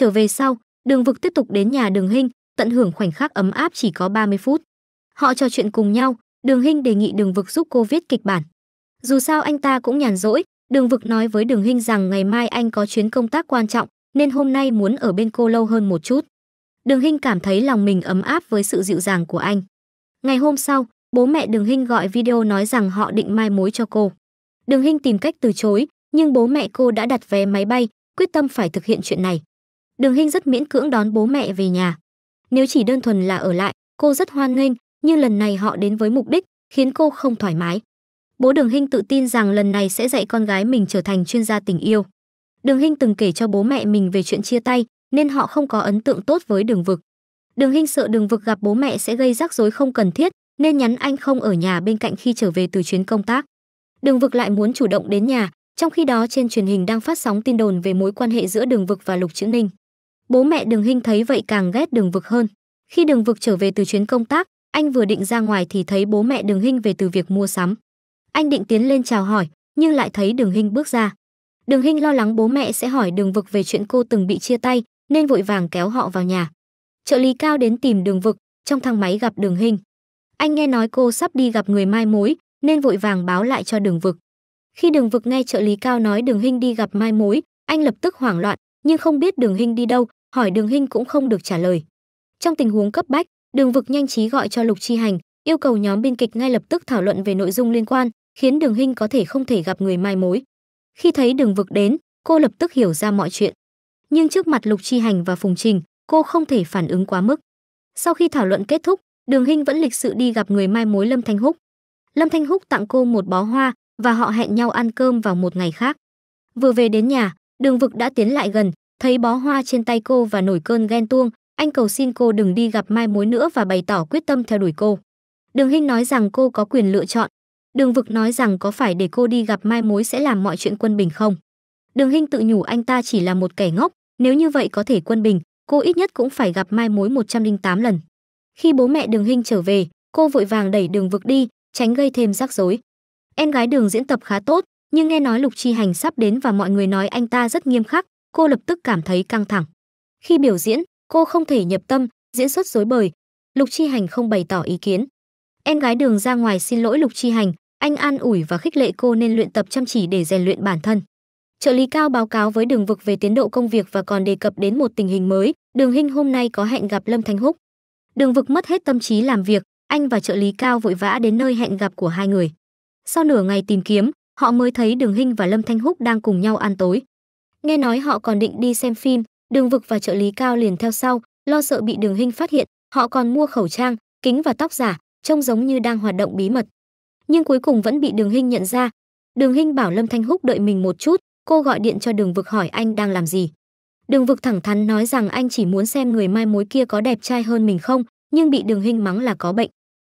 Trở về sau, Đường Vực tiếp tục đến nhà Đường Hinh, tận hưởng khoảnh khắc ấm áp chỉ có 30 phút. Họ trò chuyện cùng nhau, Đường Hinh đề nghị Đường Vực giúp cô viết kịch bản. Dù sao anh ta cũng nhàn rỗi, Đường Vực nói với Đường Hinh rằng ngày mai anh có chuyến công tác quan trọng, nên hôm nay muốn ở bên cô lâu hơn một chút. Đường Hinh cảm thấy lòng mình ấm áp với sự dịu dàng của anh. Ngày hôm sau, bố mẹ Đường Hinh gọi video nói rằng họ định mai mối cho cô. Đường Hinh tìm cách từ chối, nhưng bố mẹ cô đã đặt vé máy bay, quyết tâm phải thực hiện chuyện này đường hinh rất miễn cưỡng đón bố mẹ về nhà nếu chỉ đơn thuần là ở lại cô rất hoan nghênh nhưng lần này họ đến với mục đích khiến cô không thoải mái bố đường hinh tự tin rằng lần này sẽ dạy con gái mình trở thành chuyên gia tình yêu đường hinh từng kể cho bố mẹ mình về chuyện chia tay nên họ không có ấn tượng tốt với đường vực đường hinh sợ đường vực gặp bố mẹ sẽ gây rắc rối không cần thiết nên nhắn anh không ở nhà bên cạnh khi trở về từ chuyến công tác đường vực lại muốn chủ động đến nhà trong khi đó trên truyền hình đang phát sóng tin đồn về mối quan hệ giữa đường vực và lục chữ ninh Bố mẹ Đường Hinh thấy vậy càng ghét Đường Vực hơn. Khi Đường Vực trở về từ chuyến công tác, anh vừa định ra ngoài thì thấy bố mẹ Đường Hinh về từ việc mua sắm. Anh định tiến lên chào hỏi, nhưng lại thấy Đường Hinh bước ra. Đường Hinh lo lắng bố mẹ sẽ hỏi Đường Vực về chuyện cô từng bị chia tay, nên vội vàng kéo họ vào nhà. Trợ lý Cao đến tìm Đường Vực, trong thang máy gặp Đường Hinh. Anh nghe nói cô sắp đi gặp người mai mối, nên vội vàng báo lại cho Đường Vực. Khi Đường Vực nghe trợ lý Cao nói Đường Hinh đi gặp mai mối, anh lập tức hoảng loạn, nhưng không biết Đường Hinh đi đâu, hỏi Đường Hinh cũng không được trả lời. Trong tình huống cấp bách, Đường Vực nhanh trí gọi cho Lục Chi Hành, yêu cầu nhóm biên kịch ngay lập tức thảo luận về nội dung liên quan, khiến Đường Hinh có thể không thể gặp người mai mối. Khi thấy Đường Vực đến, cô lập tức hiểu ra mọi chuyện. Nhưng trước mặt Lục Chi Hành và Phùng Trình, cô không thể phản ứng quá mức. Sau khi thảo luận kết thúc, Đường Hinh vẫn lịch sự đi gặp người mai mối Lâm Thanh Húc. Lâm Thanh Húc tặng cô một bó hoa và họ hẹn nhau ăn cơm vào một ngày khác. Vừa về đến nhà, Đường Vực đã tiến lại gần, Thấy bó hoa trên tay cô và nổi cơn ghen tuông, anh cầu xin cô đừng đi gặp mai mối nữa và bày tỏ quyết tâm theo đuổi cô. Đường Hinh nói rằng cô có quyền lựa chọn. Đường Vực nói rằng có phải để cô đi gặp mai mối sẽ làm mọi chuyện quân bình không? Đường Hinh tự nhủ anh ta chỉ là một kẻ ngốc, nếu như vậy có thể quân bình, cô ít nhất cũng phải gặp mai mối 108 lần. Khi bố mẹ Đường Hinh trở về, cô vội vàng đẩy Đường Vực đi, tránh gây thêm rắc rối. Em gái Đường diễn tập khá tốt, nhưng nghe nói Lục Chi Hành sắp đến và mọi người nói anh ta rất nghiêm khắc, cô lập tức cảm thấy căng thẳng khi biểu diễn cô không thể nhập tâm diễn xuất dối bời lục chi hành không bày tỏ ý kiến em gái đường ra ngoài xin lỗi lục chi hành anh an ủi và khích lệ cô nên luyện tập chăm chỉ để rèn luyện bản thân trợ lý cao báo cáo với đường vực về tiến độ công việc và còn đề cập đến một tình hình mới đường hinh hôm nay có hẹn gặp lâm thanh húc đường vực mất hết tâm trí làm việc anh và trợ lý cao vội vã đến nơi hẹn gặp của hai người sau nửa ngày tìm kiếm họ mới thấy đường hinh và lâm thanh húc đang cùng nhau ăn tối nghe nói họ còn định đi xem phim, Đường Vực và trợ lý Cao liền theo sau, lo sợ bị Đường Hinh phát hiện, họ còn mua khẩu trang, kính và tóc giả, trông giống như đang hoạt động bí mật. Nhưng cuối cùng vẫn bị Đường Hinh nhận ra. Đường Hinh bảo Lâm Thanh Húc đợi mình một chút, cô gọi điện cho Đường Vực hỏi anh đang làm gì. Đường Vực thẳng thắn nói rằng anh chỉ muốn xem người mai mối kia có đẹp trai hơn mình không, nhưng bị Đường Hinh mắng là có bệnh.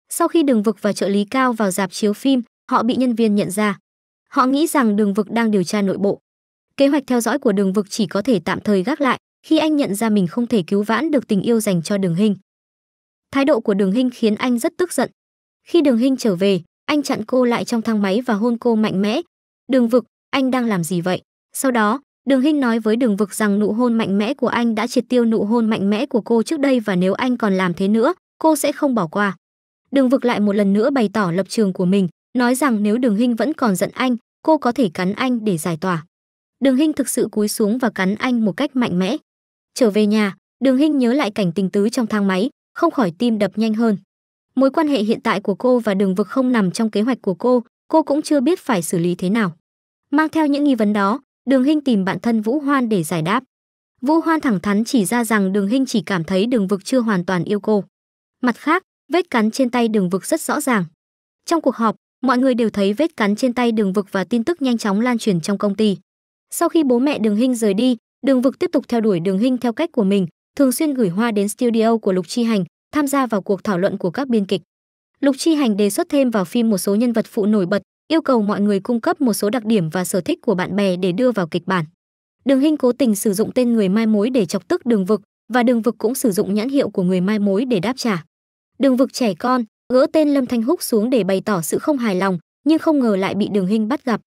Sau khi Đường Vực và trợ lý Cao vào dạp chiếu phim, họ bị nhân viên nhận ra. Họ nghĩ rằng Đường Vực đang điều tra nội bộ kế hoạch theo dõi của đường vực chỉ có thể tạm thời gác lại khi anh nhận ra mình không thể cứu vãn được tình yêu dành cho đường hình thái độ của đường hình khiến anh rất tức giận khi đường hình trở về anh chặn cô lại trong thang máy và hôn cô mạnh mẽ đường vực anh đang làm gì vậy sau đó đường hình nói với đường vực rằng nụ hôn mạnh mẽ của anh đã triệt tiêu nụ hôn mạnh mẽ của cô trước đây và nếu anh còn làm thế nữa cô sẽ không bỏ qua đường vực lại một lần nữa bày tỏ lập trường của mình nói rằng nếu đường hình vẫn còn giận anh cô có thể cắn anh để giải tỏa Đường Hinh thực sự cúi xuống và cắn anh một cách mạnh mẽ. Trở về nhà, Đường Hinh nhớ lại cảnh tình tứ trong thang máy, không khỏi tim đập nhanh hơn. Mối quan hệ hiện tại của cô và Đường Vực không nằm trong kế hoạch của cô, cô cũng chưa biết phải xử lý thế nào. Mang theo những nghi vấn đó, Đường Hinh tìm bạn thân Vũ Hoan để giải đáp. Vũ Hoan thẳng thắn chỉ ra rằng Đường Hinh chỉ cảm thấy Đường Vực chưa hoàn toàn yêu cô. Mặt khác, vết cắn trên tay Đường Vực rất rõ ràng. Trong cuộc họp, mọi người đều thấy vết cắn trên tay Đường Vực và tin tức nhanh chóng lan truyền trong công ty. Sau khi bố mẹ Đường Hinh rời đi, Đường Vực tiếp tục theo đuổi Đường Hinh theo cách của mình, thường xuyên gửi hoa đến studio của Lục Chi Hành, tham gia vào cuộc thảo luận của các biên kịch. Lục Chi Hành đề xuất thêm vào phim một số nhân vật phụ nổi bật, yêu cầu mọi người cung cấp một số đặc điểm và sở thích của bạn bè để đưa vào kịch bản. Đường Hinh cố tình sử dụng tên người mai mối để chọc tức Đường Vực và Đường Vực cũng sử dụng nhãn hiệu của người mai mối để đáp trả. Đường Vực trẻ con gỡ tên Lâm Thanh Húc xuống để bày tỏ sự không hài lòng, nhưng không ngờ lại bị Đường Hinh bắt gặp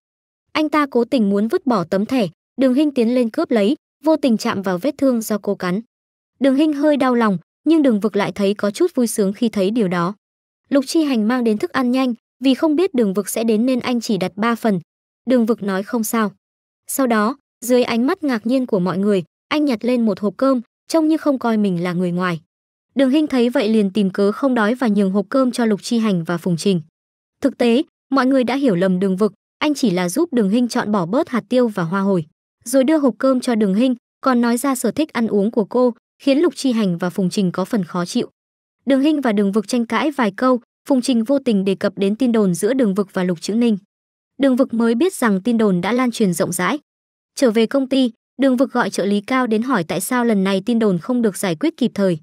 anh ta cố tình muốn vứt bỏ tấm thẻ, Đường Hinh tiến lên cướp lấy, vô tình chạm vào vết thương do cô cắn. Đường Hinh hơi đau lòng, nhưng Đường Vực lại thấy có chút vui sướng khi thấy điều đó. Lục Chi Hành mang đến thức ăn nhanh, vì không biết Đường Vực sẽ đến nên anh chỉ đặt ba phần. Đường Vực nói không sao. Sau đó, dưới ánh mắt ngạc nhiên của mọi người, anh nhặt lên một hộp cơm, trông như không coi mình là người ngoài. Đường Hinh thấy vậy liền tìm cớ không đói và nhường hộp cơm cho Lục Chi Hành và Phùng Trình. Thực tế, mọi người đã hiểu lầm Đường Vực, anh chỉ là giúp Đường Hinh chọn bỏ bớt hạt tiêu và hoa hồi, rồi đưa hộp cơm cho Đường Hinh, còn nói ra sở thích ăn uống của cô, khiến Lục Chi Hành và Phùng Trình có phần khó chịu. Đường Hinh và Đường Vực tranh cãi vài câu, Phùng Trình vô tình đề cập đến tin đồn giữa Đường Vực và Lục Chữ Ninh. Đường Vực mới biết rằng tin đồn đã lan truyền rộng rãi. Trở về công ty, Đường Vực gọi trợ lý Cao đến hỏi tại sao lần này tin đồn không được giải quyết kịp thời.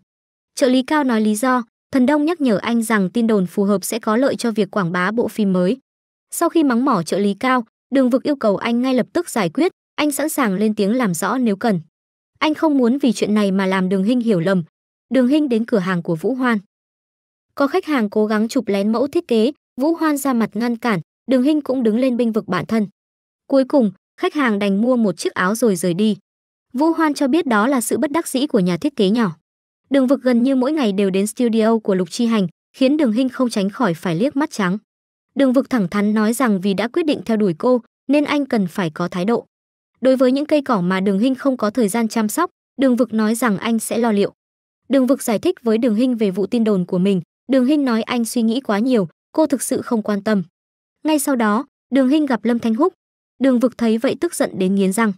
Trợ lý Cao nói lý do, Thần Đông nhắc nhở anh rằng tin đồn phù hợp sẽ có lợi cho việc quảng bá bộ phim mới. Sau khi mắng mỏ trợ lý cao, Đường Vực yêu cầu anh ngay lập tức giải quyết, anh sẵn sàng lên tiếng làm rõ nếu cần. Anh không muốn vì chuyện này mà làm Đường Hinh hiểu lầm. Đường Hinh đến cửa hàng của Vũ Hoan. Có khách hàng cố gắng chụp lén mẫu thiết kế, Vũ Hoan ra mặt ngăn cản, Đường Hinh cũng đứng lên binh vực bản thân. Cuối cùng, khách hàng đành mua một chiếc áo rồi rời đi. Vũ Hoan cho biết đó là sự bất đắc dĩ của nhà thiết kế nhỏ. Đường Vực gần như mỗi ngày đều đến studio của Lục Chi Hành, khiến Đường Hinh không tránh khỏi phải liếc mắt trắng. Đường Vực thẳng thắn nói rằng vì đã quyết định theo đuổi cô, nên anh cần phải có thái độ. Đối với những cây cỏ mà Đường Hinh không có thời gian chăm sóc, Đường Vực nói rằng anh sẽ lo liệu. Đường Vực giải thích với Đường Hinh về vụ tin đồn của mình, Đường Hinh nói anh suy nghĩ quá nhiều, cô thực sự không quan tâm. Ngay sau đó, Đường Hinh gặp Lâm Thanh Húc. Đường Vực thấy vậy tức giận đến nghiến răng.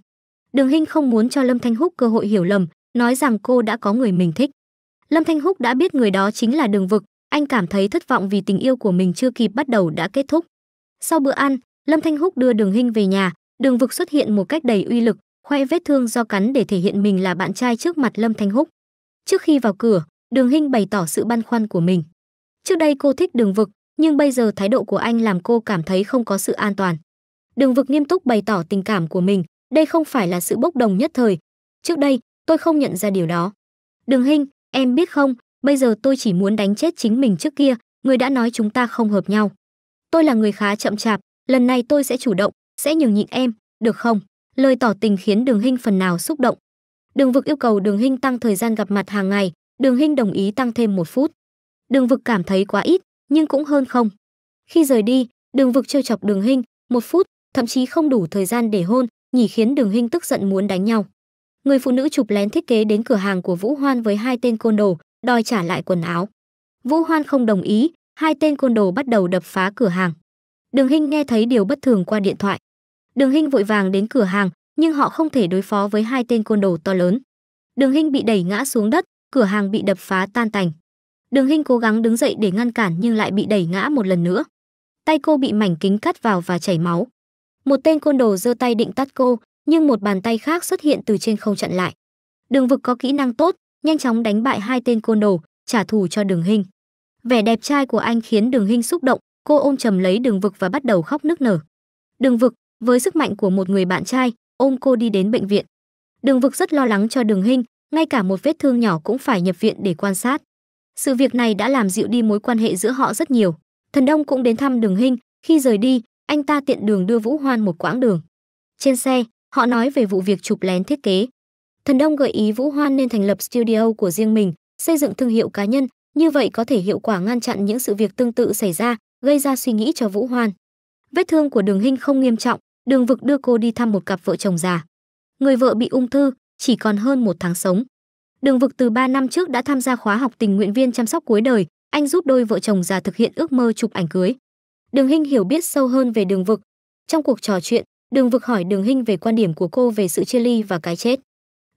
Đường Hinh không muốn cho Lâm Thanh Húc cơ hội hiểu lầm, nói rằng cô đã có người mình thích. Lâm Thanh Húc đã biết người đó chính là Đường Vực, anh cảm thấy thất vọng vì tình yêu của mình chưa kịp bắt đầu đã kết thúc. Sau bữa ăn, Lâm Thanh Húc đưa Đường Hinh về nhà, Đường Vực xuất hiện một cách đầy uy lực, khoe vết thương do cắn để thể hiện mình là bạn trai trước mặt Lâm Thanh Húc. Trước khi vào cửa, Đường Hinh bày tỏ sự băn khoăn của mình. Trước đây cô thích Đường Vực, nhưng bây giờ thái độ của anh làm cô cảm thấy không có sự an toàn. Đường Vực nghiêm túc bày tỏ tình cảm của mình, đây không phải là sự bốc đồng nhất thời. Trước đây, tôi không nhận ra điều đó. Đường Hinh, em biết không, bây giờ tôi chỉ muốn đánh chết chính mình trước kia người đã nói chúng ta không hợp nhau tôi là người khá chậm chạp lần này tôi sẽ chủ động sẽ nhường nhịn em được không lời tỏ tình khiến đường hinh phần nào xúc động đường vực yêu cầu đường hinh tăng thời gian gặp mặt hàng ngày đường hinh đồng ý tăng thêm một phút đường vực cảm thấy quá ít nhưng cũng hơn không khi rời đi đường vực trêu chọc đường hinh một phút thậm chí không đủ thời gian để hôn nhỉ khiến đường hinh tức giận muốn đánh nhau người phụ nữ chụp lén thiết kế đến cửa hàng của vũ hoan với hai tên côn đồ đòi trả lại quần áo. Vũ Hoan không đồng ý, hai tên côn đồ bắt đầu đập phá cửa hàng. Đường Hinh nghe thấy điều bất thường qua điện thoại. Đường Hinh vội vàng đến cửa hàng, nhưng họ không thể đối phó với hai tên côn đồ to lớn. Đường Hinh bị đẩy ngã xuống đất, cửa hàng bị đập phá tan tành. Đường Hinh cố gắng đứng dậy để ngăn cản nhưng lại bị đẩy ngã một lần nữa. Tay cô bị mảnh kính cắt vào và chảy máu. Một tên côn đồ giơ tay định tắt cô, nhưng một bàn tay khác xuất hiện từ trên không chặn lại. Đường vực có kỹ năng tốt, nhanh chóng đánh bại hai tên côn đồ, trả thù cho Đường Hinh. Vẻ đẹp trai của anh khiến Đường Hinh xúc động, cô ôm trầm lấy Đường Vực và bắt đầu khóc nức nở. Đường Vực, với sức mạnh của một người bạn trai, ôm cô đi đến bệnh viện. Đường Vực rất lo lắng cho Đường Hinh, ngay cả một vết thương nhỏ cũng phải nhập viện để quan sát. Sự việc này đã làm dịu đi mối quan hệ giữa họ rất nhiều. Thần Đông cũng đến thăm Đường Hinh, khi rời đi, anh ta tiện đường đưa Vũ Hoan một quãng đường. Trên xe, họ nói về vụ việc chụp lén thiết kế. Thần Đông gợi ý Vũ Hoan nên thành lập studio của riêng mình, xây dựng thương hiệu cá nhân, như vậy có thể hiệu quả ngăn chặn những sự việc tương tự xảy ra, gây ra suy nghĩ cho Vũ Hoan. Vết thương của Đường Hinh không nghiêm trọng, Đường Vực đưa cô đi thăm một cặp vợ chồng già. Người vợ bị ung thư, chỉ còn hơn một tháng sống. Đường Vực từ 3 năm trước đã tham gia khóa học tình nguyện viên chăm sóc cuối đời, anh giúp đôi vợ chồng già thực hiện ước mơ chụp ảnh cưới. Đường Hinh hiểu biết sâu hơn về Đường Vực. Trong cuộc trò chuyện, Đường Vực hỏi Đường Hinh về quan điểm của cô về sự chia ly và cái chết.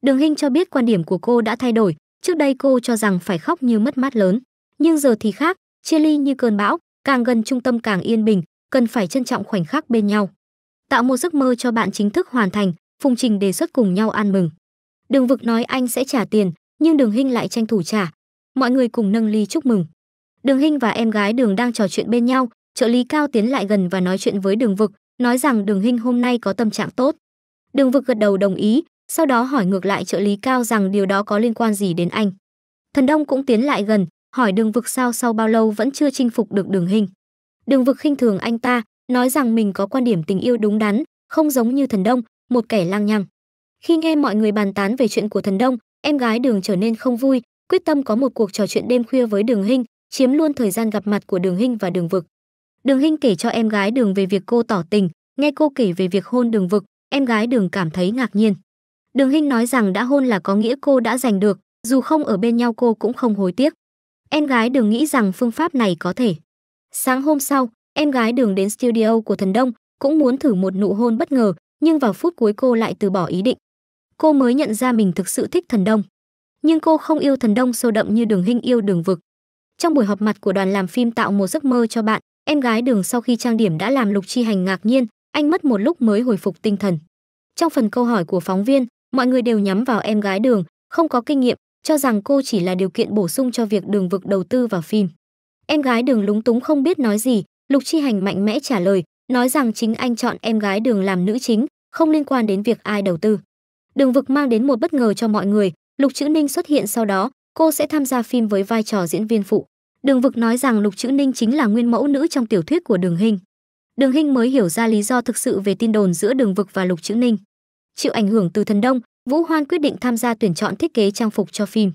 Đường Hinh cho biết quan điểm của cô đã thay đổi, trước đây cô cho rằng phải khóc như mất mát lớn, nhưng giờ thì khác, chia ly như cơn bão, càng gần trung tâm càng yên bình, cần phải trân trọng khoảnh khắc bên nhau. Tạo một giấc mơ cho bạn chính thức hoàn thành, Phùng Trình đề xuất cùng nhau ăn mừng. Đường Vực nói anh sẽ trả tiền, nhưng Đường Hinh lại tranh thủ trả. Mọi người cùng nâng ly chúc mừng. Đường Hinh và em gái Đường đang trò chuyện bên nhau, trợ lý Cao tiến lại gần và nói chuyện với Đường Vực, nói rằng Đường Hinh hôm nay có tâm trạng tốt. Đường Vực gật đầu đồng ý, sau đó hỏi ngược lại trợ lý cao rằng điều đó có liên quan gì đến anh. Thần Đông cũng tiến lại gần, hỏi đường vực sao sau bao lâu vẫn chưa chinh phục được đường hình. Đường vực khinh thường anh ta, nói rằng mình có quan điểm tình yêu đúng đắn, không giống như thần Đông, một kẻ lang nhăng. Khi nghe mọi người bàn tán về chuyện của thần Đông, em gái đường trở nên không vui, quyết tâm có một cuộc trò chuyện đêm khuya với đường hình, chiếm luôn thời gian gặp mặt của đường hình và đường vực. Đường hình kể cho em gái Đường về việc cô tỏ tình, nghe cô kể về việc hôn Đường Vực, em gái Đường cảm thấy ngạc nhiên. Đường Hinh nói rằng đã hôn là có nghĩa cô đã giành được, dù không ở bên nhau cô cũng không hối tiếc. Em gái Đường nghĩ rằng phương pháp này có thể. Sáng hôm sau, em gái Đường đến studio của Thần Đông, cũng muốn thử một nụ hôn bất ngờ, nhưng vào phút cuối cô lại từ bỏ ý định. Cô mới nhận ra mình thực sự thích Thần Đông. Nhưng cô không yêu Thần Đông sâu đậm như Đường Hinh yêu Đường Vực. Trong buổi họp mặt của đoàn làm phim tạo một giấc mơ cho bạn, em gái Đường sau khi trang điểm đã làm Lục Chi Hành ngạc nhiên, anh mất một lúc mới hồi phục tinh thần. Trong phần câu hỏi của phóng viên, mọi người đều nhắm vào em gái đường không có kinh nghiệm cho rằng cô chỉ là điều kiện bổ sung cho việc đường vực đầu tư vào phim em gái đường lúng túng không biết nói gì lục chi hành mạnh mẽ trả lời nói rằng chính anh chọn em gái đường làm nữ chính không liên quan đến việc ai đầu tư đường vực mang đến một bất ngờ cho mọi người lục chữ ninh xuất hiện sau đó cô sẽ tham gia phim với vai trò diễn viên phụ đường vực nói rằng lục chữ ninh chính là nguyên mẫu nữ trong tiểu thuyết của đường hình đường hình mới hiểu ra lý do thực sự về tin đồn giữa đường vực và lục chữ ninh Chịu ảnh hưởng từ thần đông, Vũ Hoan quyết định tham gia tuyển chọn thiết kế trang phục cho phim.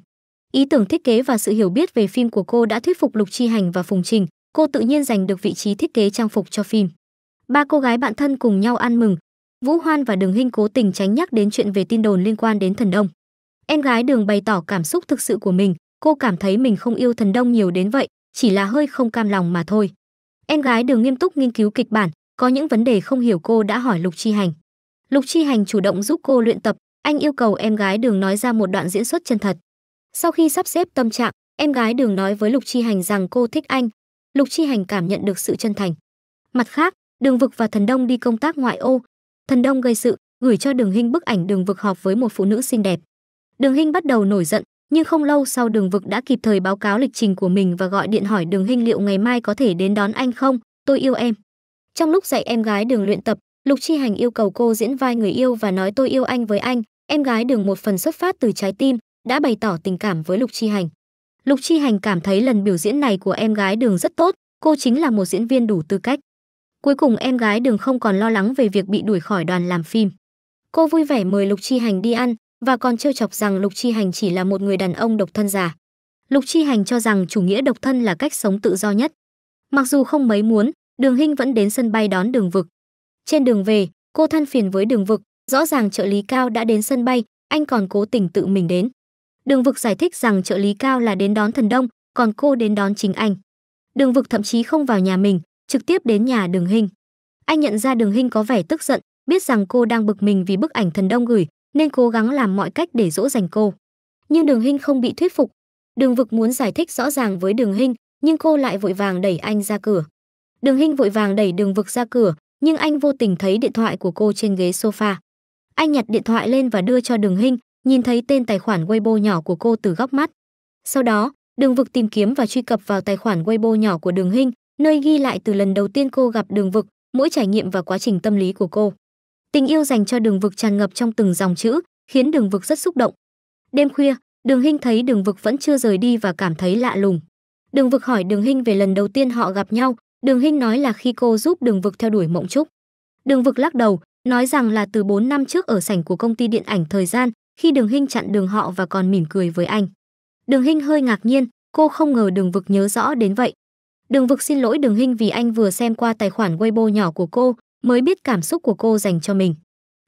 Ý tưởng thiết kế và sự hiểu biết về phim của cô đã thuyết phục Lục Chi Hành và Phùng Trình, cô tự nhiên giành được vị trí thiết kế trang phục cho phim. Ba cô gái bạn thân cùng nhau ăn mừng. Vũ Hoan và Đường Hinh cố tình tránh nhắc đến chuyện về tin đồn liên quan đến Thần Đông. Em gái Đường bày tỏ cảm xúc thực sự của mình, cô cảm thấy mình không yêu Thần Đông nhiều đến vậy, chỉ là hơi không cam lòng mà thôi. Em gái Đường nghiêm túc nghiên cứu kịch bản, có những vấn đề không hiểu cô đã hỏi Lục Chi Hành. Lục Chi Hành chủ động giúp cô luyện tập, anh yêu cầu em gái Đường nói ra một đoạn diễn xuất chân thật. Sau khi sắp xếp tâm trạng, em gái Đường nói với Lục Chi Hành rằng cô thích anh. Lục Chi Hành cảm nhận được sự chân thành. Mặt khác, Đường Vực và Thần Đông đi công tác ngoại ô. Thần Đông gây sự, gửi cho Đường Hinh bức ảnh Đường Vực họp với một phụ nữ xinh đẹp. Đường Hinh bắt đầu nổi giận, nhưng không lâu sau Đường Vực đã kịp thời báo cáo lịch trình của mình và gọi điện hỏi Đường Hinh liệu ngày mai có thể đến đón anh không, tôi yêu em. Trong lúc dạy em gái Đường luyện tập, Lục Chi Hành yêu cầu cô diễn vai người yêu và nói tôi yêu anh với anh, em gái đường một phần xuất phát từ trái tim, đã bày tỏ tình cảm với Lục Chi Hành. Lục Chi Hành cảm thấy lần biểu diễn này của em gái đường rất tốt, cô chính là một diễn viên đủ tư cách. Cuối cùng em gái đường không còn lo lắng về việc bị đuổi khỏi đoàn làm phim. Cô vui vẻ mời Lục Chi Hành đi ăn và còn trêu chọc rằng Lục Chi Hành chỉ là một người đàn ông độc thân già. Lục Chi Hành cho rằng chủ nghĩa độc thân là cách sống tự do nhất. Mặc dù không mấy muốn, Đường Hinh vẫn đến sân bay đón Đường Vực. Trên đường về, cô than phiền với đường vực, rõ ràng trợ lý cao đã đến sân bay, anh còn cố tình tự mình đến. Đường vực giải thích rằng trợ lý cao là đến đón thần đông, còn cô đến đón chính anh. Đường vực thậm chí không vào nhà mình, trực tiếp đến nhà đường hình. Anh nhận ra đường hình có vẻ tức giận, biết rằng cô đang bực mình vì bức ảnh thần đông gửi, nên cố gắng làm mọi cách để dỗ dành cô. Nhưng đường hình không bị thuyết phục. Đường vực muốn giải thích rõ ràng với đường hình, nhưng cô lại vội vàng đẩy anh ra cửa. Đường hình vội vàng đẩy Đường Vực ra cửa, nhưng anh vô tình thấy điện thoại của cô trên ghế sofa. Anh nhặt điện thoại lên và đưa cho Đường Hinh, nhìn thấy tên tài khoản Weibo nhỏ của cô từ góc mắt. Sau đó, Đường Vực tìm kiếm và truy cập vào tài khoản Weibo nhỏ của Đường Hinh, nơi ghi lại từ lần đầu tiên cô gặp Đường Vực, mỗi trải nghiệm và quá trình tâm lý của cô. Tình yêu dành cho Đường Vực tràn ngập trong từng dòng chữ, khiến Đường Vực rất xúc động. Đêm khuya, Đường Hinh thấy Đường Vực vẫn chưa rời đi và cảm thấy lạ lùng. Đường Vực hỏi Đường Hinh về lần đầu tiên họ gặp nhau, Đường Hinh nói là khi cô giúp Đường Vực theo đuổi Mộng Trúc. Đường Vực lắc đầu, nói rằng là từ 4 năm trước ở sảnh của công ty điện ảnh thời gian, khi Đường Hinh chặn đường họ và còn mỉm cười với anh. Đường Hinh hơi ngạc nhiên, cô không ngờ Đường Vực nhớ rõ đến vậy. Đường Vực xin lỗi Đường Hinh vì anh vừa xem qua tài khoản Weibo nhỏ của cô, mới biết cảm xúc của cô dành cho mình.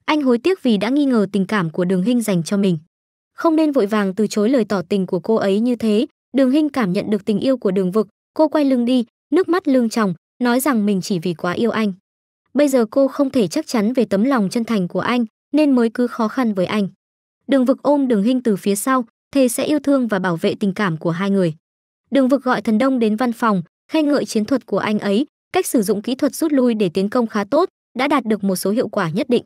Anh hối tiếc vì đã nghi ngờ tình cảm của Đường Hinh dành cho mình. Không nên vội vàng từ chối lời tỏ tình của cô ấy như thế, Đường Hinh cảm nhận được tình yêu của Đường Vực, cô quay lưng đi, nước mắt lưng tròng, nói rằng mình chỉ vì quá yêu anh. Bây giờ cô không thể chắc chắn về tấm lòng chân thành của anh, nên mới cứ khó khăn với anh. Đường Vực ôm Đường hình từ phía sau, thề sẽ yêu thương và bảo vệ tình cảm của hai người. Đường Vực gọi Thần Đông đến văn phòng, khen ngợi chiến thuật của anh ấy, cách sử dụng kỹ thuật rút lui để tiến công khá tốt, đã đạt được một số hiệu quả nhất định.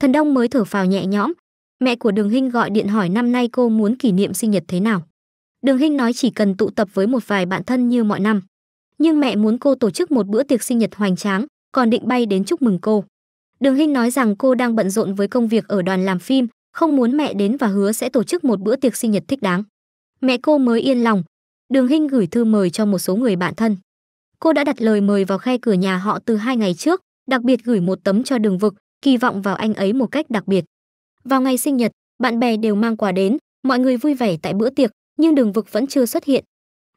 Thần Đông mới thở phào nhẹ nhõm. Mẹ của Đường hình gọi điện hỏi năm nay cô muốn kỷ niệm sinh nhật thế nào. Đường hình nói chỉ cần tụ tập với một vài bạn thân như mọi năm nhưng mẹ muốn cô tổ chức một bữa tiệc sinh nhật hoành tráng, còn định bay đến chúc mừng cô. Đường Hinh nói rằng cô đang bận rộn với công việc ở đoàn làm phim, không muốn mẹ đến và hứa sẽ tổ chức một bữa tiệc sinh nhật thích đáng. Mẹ cô mới yên lòng. Đường Hinh gửi thư mời cho một số người bạn thân. Cô đã đặt lời mời vào khay cửa nhà họ từ hai ngày trước, đặc biệt gửi một tấm cho Đường Vực, kỳ vọng vào anh ấy một cách đặc biệt. Vào ngày sinh nhật, bạn bè đều mang quà đến, mọi người vui vẻ tại bữa tiệc, nhưng Đường Vực vẫn chưa xuất hiện.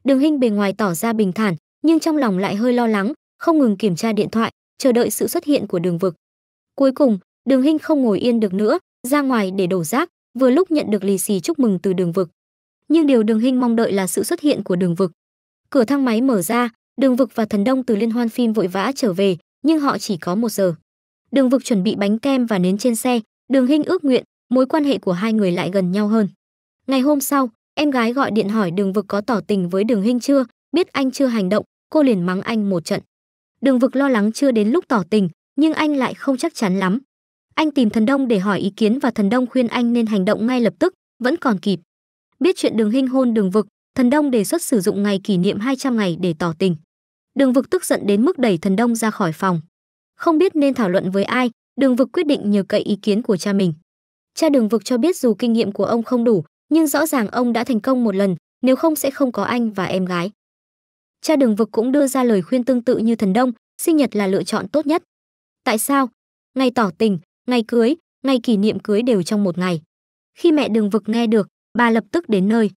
Đường Hinh bề ngoài tỏ ra bình thản, nhưng trong lòng lại hơi lo lắng, không ngừng kiểm tra điện thoại, chờ đợi sự xuất hiện của Đường Vực. Cuối cùng, Đường Hinh không ngồi yên được nữa, ra ngoài để đổ rác, vừa lúc nhận được lì xì chúc mừng từ Đường Vực. Nhưng điều Đường Hinh mong đợi là sự xuất hiện của Đường Vực. Cửa thang máy mở ra, Đường Vực và Thần Đông từ liên hoan phim vội vã trở về, nhưng họ chỉ có một giờ. Đường Vực chuẩn bị bánh kem và nến trên xe, Đường Hinh ước nguyện mối quan hệ của hai người lại gần nhau hơn. Ngày hôm sau, em gái gọi điện hỏi Đường Vực có tỏ tình với Đường Hinh chưa, biết anh chưa hành động, cô liền mắng anh một trận. Đường vực lo lắng chưa đến lúc tỏ tình, nhưng anh lại không chắc chắn lắm. Anh tìm thần đông để hỏi ý kiến và thần đông khuyên anh nên hành động ngay lập tức, vẫn còn kịp. Biết chuyện đường hinh hôn đường vực, thần đông đề xuất sử dụng ngày kỷ niệm 200 ngày để tỏ tình. Đường vực tức giận đến mức đẩy thần đông ra khỏi phòng. Không biết nên thảo luận với ai, đường vực quyết định nhờ cậy ý kiến của cha mình. Cha đường vực cho biết dù kinh nghiệm của ông không đủ, nhưng rõ ràng ông đã thành công một lần, nếu không sẽ không có anh và em gái cha đường vực cũng đưa ra lời khuyên tương tự như thần đông, sinh nhật là lựa chọn tốt nhất. Tại sao? Ngày tỏ tình, ngày cưới, ngày kỷ niệm cưới đều trong một ngày. Khi mẹ đường vực nghe được, bà lập tức đến nơi.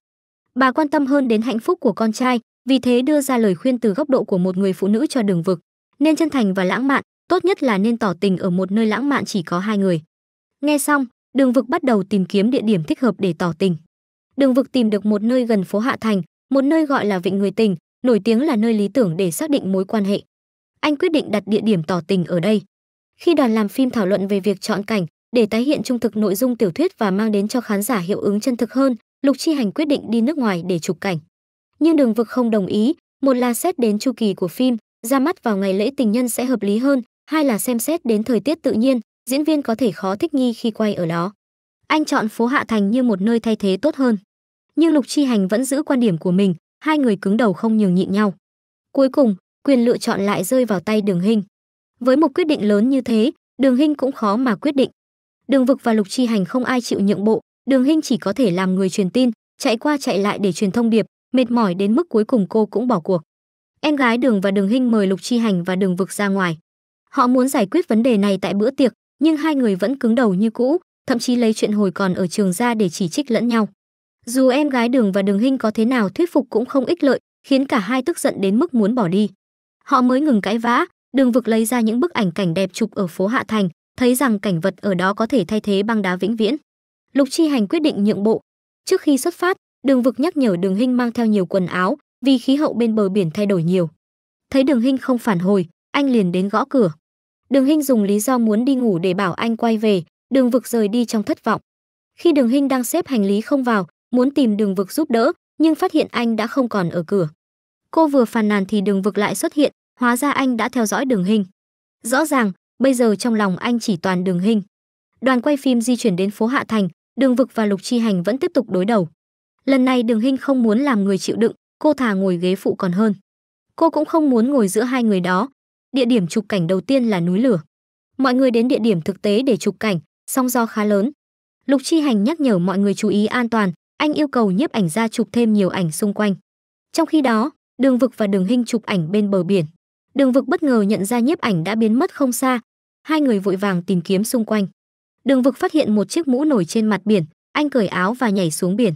Bà quan tâm hơn đến hạnh phúc của con trai, vì thế đưa ra lời khuyên từ góc độ của một người phụ nữ cho đường vực. Nên chân thành và lãng mạn, tốt nhất là nên tỏ tình ở một nơi lãng mạn chỉ có hai người. Nghe xong, đường vực bắt đầu tìm kiếm địa điểm thích hợp để tỏ tình. Đường vực tìm được một nơi gần phố Hạ Thành, một nơi gọi là Vịnh Người Tình, nổi tiếng là nơi lý tưởng để xác định mối quan hệ. Anh quyết định đặt địa điểm tỏ tình ở đây. Khi đoàn làm phim thảo luận về việc chọn cảnh để tái hiện trung thực nội dung tiểu thuyết và mang đến cho khán giả hiệu ứng chân thực hơn, Lục Chi Hành quyết định đi nước ngoài để chụp cảnh. Nhưng Đường Vực không đồng ý, một là xét đến chu kỳ của phim, ra mắt vào ngày lễ tình nhân sẽ hợp lý hơn, hai là xem xét đến thời tiết tự nhiên, diễn viên có thể khó thích nghi khi quay ở đó. Anh chọn phố Hạ Thành như một nơi thay thế tốt hơn. Nhưng Lục Chi Hành vẫn giữ quan điểm của mình, hai người cứng đầu không nhường nhịn nhau. Cuối cùng, quyền lựa chọn lại rơi vào tay Đường Hinh. Với một quyết định lớn như thế, Đường Hinh cũng khó mà quyết định. Đường Vực và Lục Chi Hành không ai chịu nhượng bộ, Đường Hinh chỉ có thể làm người truyền tin, chạy qua chạy lại để truyền thông điệp, mệt mỏi đến mức cuối cùng cô cũng bỏ cuộc. Em gái Đường và Đường Hinh mời Lục Chi Hành và Đường Vực ra ngoài. Họ muốn giải quyết vấn đề này tại bữa tiệc, nhưng hai người vẫn cứng đầu như cũ, thậm chí lấy chuyện hồi còn ở trường ra để chỉ trích lẫn nhau. Dù em gái Đường và Đường Hinh có thế nào thuyết phục cũng không ích lợi, khiến cả hai tức giận đến mức muốn bỏ đi. Họ mới ngừng cãi vã, Đường Vực lấy ra những bức ảnh cảnh đẹp chụp ở phố Hạ Thành, thấy rằng cảnh vật ở đó có thể thay thế băng đá vĩnh viễn. Lục Chi Hành quyết định nhượng bộ. Trước khi xuất phát, Đường Vực nhắc nhở Đường Hinh mang theo nhiều quần áo, vì khí hậu bên bờ biển thay đổi nhiều. Thấy Đường Hinh không phản hồi, anh liền đến gõ cửa. Đường Hinh dùng lý do muốn đi ngủ để bảo anh quay về, Đường Vực rời đi trong thất vọng. Khi Đường Hinh đang xếp hành lý không vào, muốn tìm đường vực giúp đỡ, nhưng phát hiện anh đã không còn ở cửa. Cô vừa phàn nàn thì đường vực lại xuất hiện, hóa ra anh đã theo dõi đường hình. Rõ ràng, bây giờ trong lòng anh chỉ toàn đường hình. Đoàn quay phim di chuyển đến phố Hạ Thành, đường vực và lục chi hành vẫn tiếp tục đối đầu. Lần này đường hình không muốn làm người chịu đựng, cô thà ngồi ghế phụ còn hơn. Cô cũng không muốn ngồi giữa hai người đó. Địa điểm chụp cảnh đầu tiên là núi lửa. Mọi người đến địa điểm thực tế để chụp cảnh, song do khá lớn. Lục Chi Hành nhắc nhở mọi người chú ý an toàn, anh yêu cầu nhiếp ảnh gia chụp thêm nhiều ảnh xung quanh. Trong khi đó, Đường Vực và Đường Hinh chụp ảnh bên bờ biển. Đường Vực bất ngờ nhận ra nhiếp ảnh đã biến mất không xa, hai người vội vàng tìm kiếm xung quanh. Đường Vực phát hiện một chiếc mũ nổi trên mặt biển, anh cởi áo và nhảy xuống biển.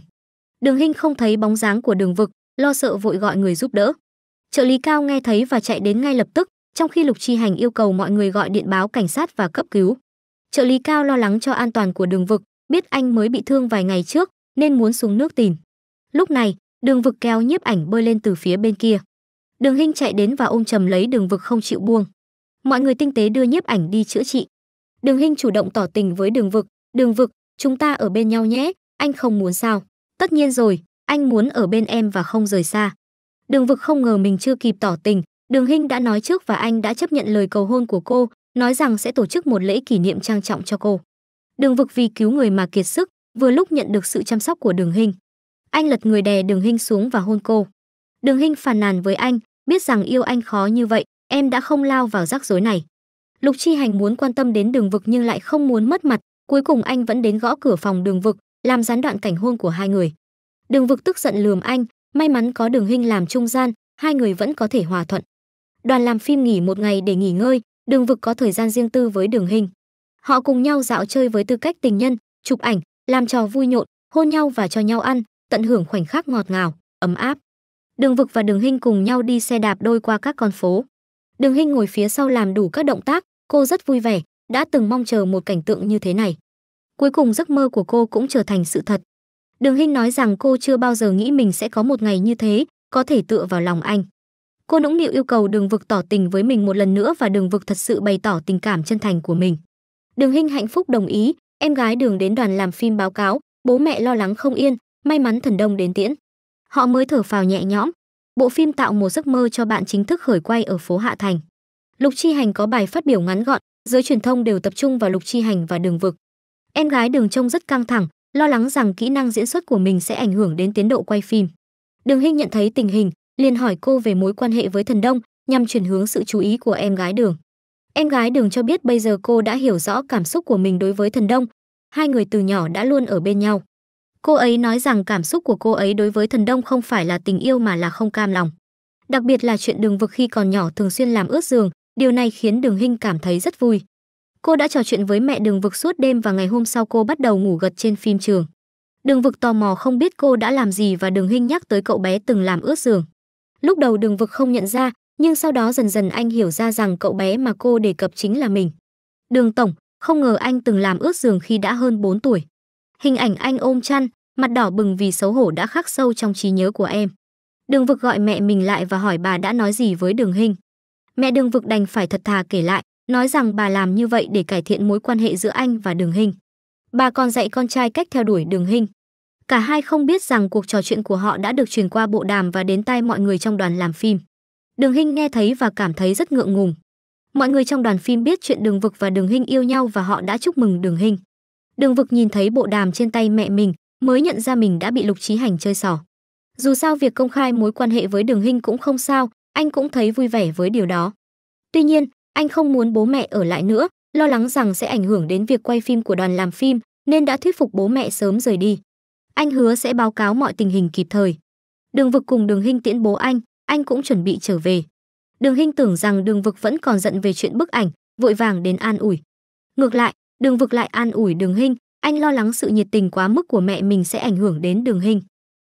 Đường Hinh không thấy bóng dáng của Đường Vực, lo sợ vội gọi người giúp đỡ. Trợ lý Cao nghe thấy và chạy đến ngay lập tức, trong khi Lục Chi Hành yêu cầu mọi người gọi điện báo cảnh sát và cấp cứu. Trợ lý Cao lo lắng cho an toàn của Đường Vực, biết anh mới bị thương vài ngày trước, nên muốn xuống nước tìm. Lúc này, Đường Vực kéo nhiếp ảnh bơi lên từ phía bên kia. Đường Hinh chạy đến và ôm chầm lấy Đường Vực không chịu buông. Mọi người tinh tế đưa nhiếp ảnh đi chữa trị. Đường Hinh chủ động tỏ tình với Đường Vực, "Đường Vực, chúng ta ở bên nhau nhé, anh không muốn sao?" "Tất nhiên rồi, anh muốn ở bên em và không rời xa." Đường Vực không ngờ mình chưa kịp tỏ tình, Đường Hinh đã nói trước và anh đã chấp nhận lời cầu hôn của cô, nói rằng sẽ tổ chức một lễ kỷ niệm trang trọng cho cô. Đường Vực vì cứu người mà kiệt sức, vừa lúc nhận được sự chăm sóc của Đường Hinh. Anh lật người đè Đường Hinh xuống và hôn cô. Đường Hinh phàn nàn với anh, biết rằng yêu anh khó như vậy, em đã không lao vào rắc rối này. Lục Chi Hành muốn quan tâm đến Đường Vực nhưng lại không muốn mất mặt, cuối cùng anh vẫn đến gõ cửa phòng Đường Vực, làm gián đoạn cảnh hôn của hai người. Đường Vực tức giận lườm anh, may mắn có Đường Hinh làm trung gian, hai người vẫn có thể hòa thuận. Đoàn làm phim nghỉ một ngày để nghỉ ngơi, Đường Vực có thời gian riêng tư với Đường Hinh. Họ cùng nhau dạo chơi với tư cách tình nhân, chụp ảnh, làm trò vui nhộn, hôn nhau và cho nhau ăn, tận hưởng khoảnh khắc ngọt ngào, ấm áp. Đường Vực và Đường Hinh cùng nhau đi xe đạp đôi qua các con phố. Đường Hinh ngồi phía sau làm đủ các động tác, cô rất vui vẻ, đã từng mong chờ một cảnh tượng như thế này. Cuối cùng giấc mơ của cô cũng trở thành sự thật. Đường Hinh nói rằng cô chưa bao giờ nghĩ mình sẽ có một ngày như thế, có thể tựa vào lòng anh. Cô nũng nịu yêu cầu Đường Vực tỏ tình với mình một lần nữa và Đường Vực thật sự bày tỏ tình cảm chân thành của mình. Đường Hinh hạnh phúc đồng ý, Em gái Đường đến đoàn làm phim báo cáo, bố mẹ lo lắng không yên, may mắn Thần Đông đến tiễn. Họ mới thở phào nhẹ nhõm. Bộ phim tạo một giấc mơ cho bạn chính thức khởi quay ở phố Hạ Thành. Lục Chi Hành có bài phát biểu ngắn gọn, giới truyền thông đều tập trung vào Lục Chi Hành và Đường Vực. Em gái Đường trông rất căng thẳng, lo lắng rằng kỹ năng diễn xuất của mình sẽ ảnh hưởng đến tiến độ quay phim. Đường Hinh nhận thấy tình hình, liền hỏi cô về mối quan hệ với Thần Đông, nhằm chuyển hướng sự chú ý của em gái Đường. Em gái đừng cho biết bây giờ cô đã hiểu rõ cảm xúc của mình đối với thần đông. Hai người từ nhỏ đã luôn ở bên nhau. Cô ấy nói rằng cảm xúc của cô ấy đối với thần đông không phải là tình yêu mà là không cam lòng. Đặc biệt là chuyện đường vực khi còn nhỏ thường xuyên làm ướt giường, điều này khiến đường Hinh cảm thấy rất vui. Cô đã trò chuyện với mẹ đường vực suốt đêm và ngày hôm sau cô bắt đầu ngủ gật trên phim trường. Đường vực tò mò không biết cô đã làm gì và đường Hinh nhắc tới cậu bé từng làm ướt giường. Lúc đầu đường vực không nhận ra, nhưng sau đó dần dần anh hiểu ra rằng cậu bé mà cô đề cập chính là mình. Đường Tổng, không ngờ anh từng làm ướt giường khi đã hơn 4 tuổi. Hình ảnh anh ôm chăn, mặt đỏ bừng vì xấu hổ đã khắc sâu trong trí nhớ của em. Đường Vực gọi mẹ mình lại và hỏi bà đã nói gì với Đường Hình. Mẹ Đường Vực đành phải thật thà kể lại, nói rằng bà làm như vậy để cải thiện mối quan hệ giữa anh và Đường Hình. Bà còn dạy con trai cách theo đuổi Đường Hình. Cả hai không biết rằng cuộc trò chuyện của họ đã được truyền qua bộ đàm và đến tai mọi người trong đoàn làm phim. Đường Hinh nghe thấy và cảm thấy rất ngượng ngùng. Mọi người trong đoàn phim biết chuyện Đường Vực và Đường Hinh yêu nhau và họ đã chúc mừng Đường Hinh. Đường Vực nhìn thấy bộ đàm trên tay mẹ mình, mới nhận ra mình đã bị Lục Chí Hành chơi xỏ. Dù sao việc công khai mối quan hệ với Đường Hinh cũng không sao, anh cũng thấy vui vẻ với điều đó. Tuy nhiên, anh không muốn bố mẹ ở lại nữa, lo lắng rằng sẽ ảnh hưởng đến việc quay phim của đoàn làm phim, nên đã thuyết phục bố mẹ sớm rời đi. Anh hứa sẽ báo cáo mọi tình hình kịp thời. Đường Vực cùng Đường Hinh tiễn bố anh, anh cũng chuẩn bị trở về. Đường Hinh tưởng rằng Đường Vực vẫn còn giận về chuyện bức ảnh, vội vàng đến an ủi. Ngược lại, Đường Vực lại an ủi Đường Hinh, anh lo lắng sự nhiệt tình quá mức của mẹ mình sẽ ảnh hưởng đến Đường Hinh.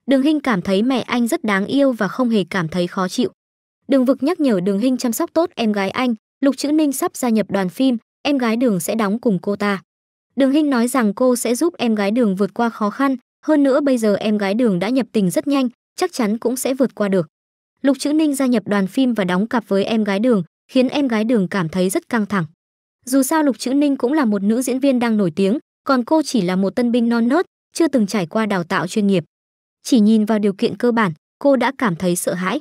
Đường Hinh cảm thấy mẹ anh rất đáng yêu và không hề cảm thấy khó chịu. Đường Vực nhắc nhở Đường Hinh chăm sóc tốt em gái anh, Lục Chữ Ninh sắp gia nhập đoàn phim, em gái Đường sẽ đóng cùng cô ta. Đường Hinh nói rằng cô sẽ giúp em gái Đường vượt qua khó khăn, hơn nữa bây giờ em gái Đường đã nhập tình rất nhanh, chắc chắn cũng sẽ vượt qua được. Lục Chữ Ninh gia nhập đoàn phim và đóng cặp với em gái Đường, khiến em gái Đường cảm thấy rất căng thẳng. Dù sao Lục Chữ Ninh cũng là một nữ diễn viên đang nổi tiếng, còn cô chỉ là một tân binh non nớt, chưa từng trải qua đào tạo chuyên nghiệp. Chỉ nhìn vào điều kiện cơ bản, cô đã cảm thấy sợ hãi.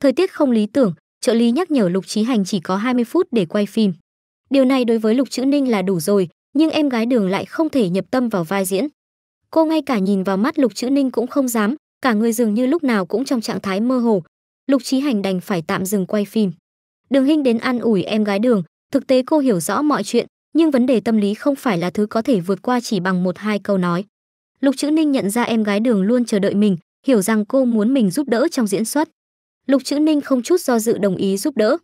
Thời tiết không lý tưởng, trợ lý nhắc nhở Lục Chí Hành chỉ có 20 phút để quay phim. Điều này đối với Lục Chữ Ninh là đủ rồi, nhưng em gái Đường lại không thể nhập tâm vào vai diễn. Cô ngay cả nhìn vào mắt Lục Chữ Ninh cũng không dám, cả người dường như lúc nào cũng trong trạng thái mơ hồ, Lục Chí Hành đành phải tạm dừng quay phim. Đường Hinh đến an ủi em gái Đường, thực tế cô hiểu rõ mọi chuyện, nhưng vấn đề tâm lý không phải là thứ có thể vượt qua chỉ bằng một hai câu nói. Lục Chữ Ninh nhận ra em gái Đường luôn chờ đợi mình, hiểu rằng cô muốn mình giúp đỡ trong diễn xuất. Lục Chữ Ninh không chút do dự đồng ý giúp đỡ.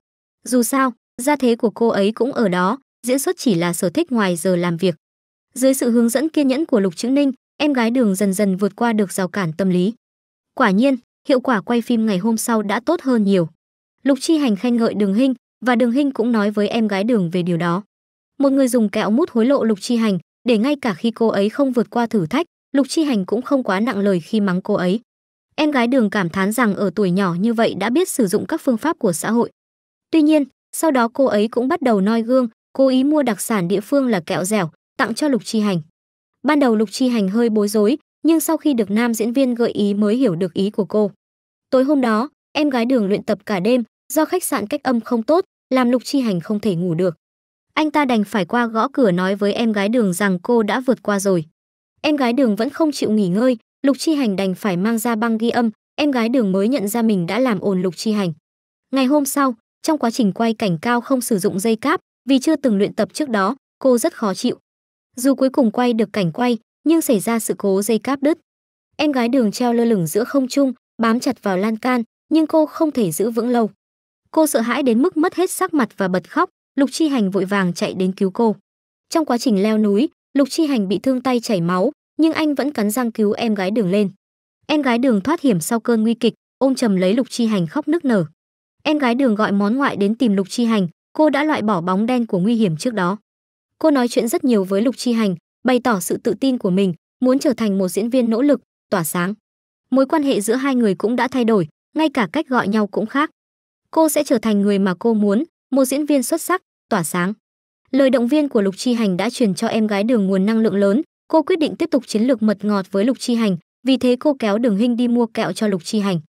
Dù sao, gia thế của cô ấy cũng ở đó, diễn xuất chỉ là sở thích ngoài giờ làm việc. Dưới sự hướng dẫn kiên nhẫn của Lục Chữ Ninh, em gái Đường dần dần vượt qua được rào cản tâm lý. Quả nhiên, hiệu quả quay phim ngày hôm sau đã tốt hơn nhiều. Lục Chi Hành khen ngợi Đường Hinh và Đường Hinh cũng nói với em gái Đường về điều đó. Một người dùng kẹo mút hối lộ Lục Chi Hành, để ngay cả khi cô ấy không vượt qua thử thách, Lục Chi Hành cũng không quá nặng lời khi mắng cô ấy. Em gái Đường cảm thán rằng ở tuổi nhỏ như vậy đã biết sử dụng các phương pháp của xã hội. Tuy nhiên, sau đó cô ấy cũng bắt đầu noi gương, cố ý mua đặc sản địa phương là kẹo dẻo, tặng cho Lục Chi Hành. Ban đầu Lục Chi Hành hơi bối rối, nhưng sau khi được nam diễn viên gợi ý mới hiểu được ý của cô. Tối hôm đó, em gái Đường luyện tập cả đêm, do khách sạn cách âm không tốt, làm Lục Chi Hành không thể ngủ được. Anh ta đành phải qua gõ cửa nói với em gái Đường rằng cô đã vượt qua rồi. Em gái Đường vẫn không chịu nghỉ ngơi, Lục Chi Hành đành phải mang ra băng ghi âm, em gái Đường mới nhận ra mình đã làm ồn Lục Chi Hành. Ngày hôm sau, trong quá trình quay cảnh cao không sử dụng dây cáp, vì chưa từng luyện tập trước đó, cô rất khó chịu. Dù cuối cùng quay được cảnh quay, nhưng xảy ra sự cố dây cáp đứt. Em gái đường treo lơ lửng giữa không trung, bám chặt vào lan can, nhưng cô không thể giữ vững lâu. Cô sợ hãi đến mức mất hết sắc mặt và bật khóc, Lục Chi Hành vội vàng chạy đến cứu cô. Trong quá trình leo núi, Lục Chi Hành bị thương tay chảy máu, nhưng anh vẫn cắn răng cứu em gái đường lên. Em gái đường thoát hiểm sau cơn nguy kịch, ôm chầm lấy Lục Chi Hành khóc nức nở. Em gái đường gọi món ngoại đến tìm Lục Chi Hành, cô đã loại bỏ bóng đen của nguy hiểm trước đó. Cô nói chuyện rất nhiều với Lục Chi Hành, bày tỏ sự tự tin của mình, muốn trở thành một diễn viên nỗ lực, tỏa sáng. Mối quan hệ giữa hai người cũng đã thay đổi, ngay cả cách gọi nhau cũng khác. Cô sẽ trở thành người mà cô muốn, một diễn viên xuất sắc, tỏa sáng. Lời động viên của Lục Chi Hành đã truyền cho em gái Đường nguồn năng lượng lớn, cô quyết định tiếp tục chiến lược mật ngọt với Lục Chi Hành, vì thế cô kéo Đường Hinh đi mua kẹo cho Lục Chi Hành.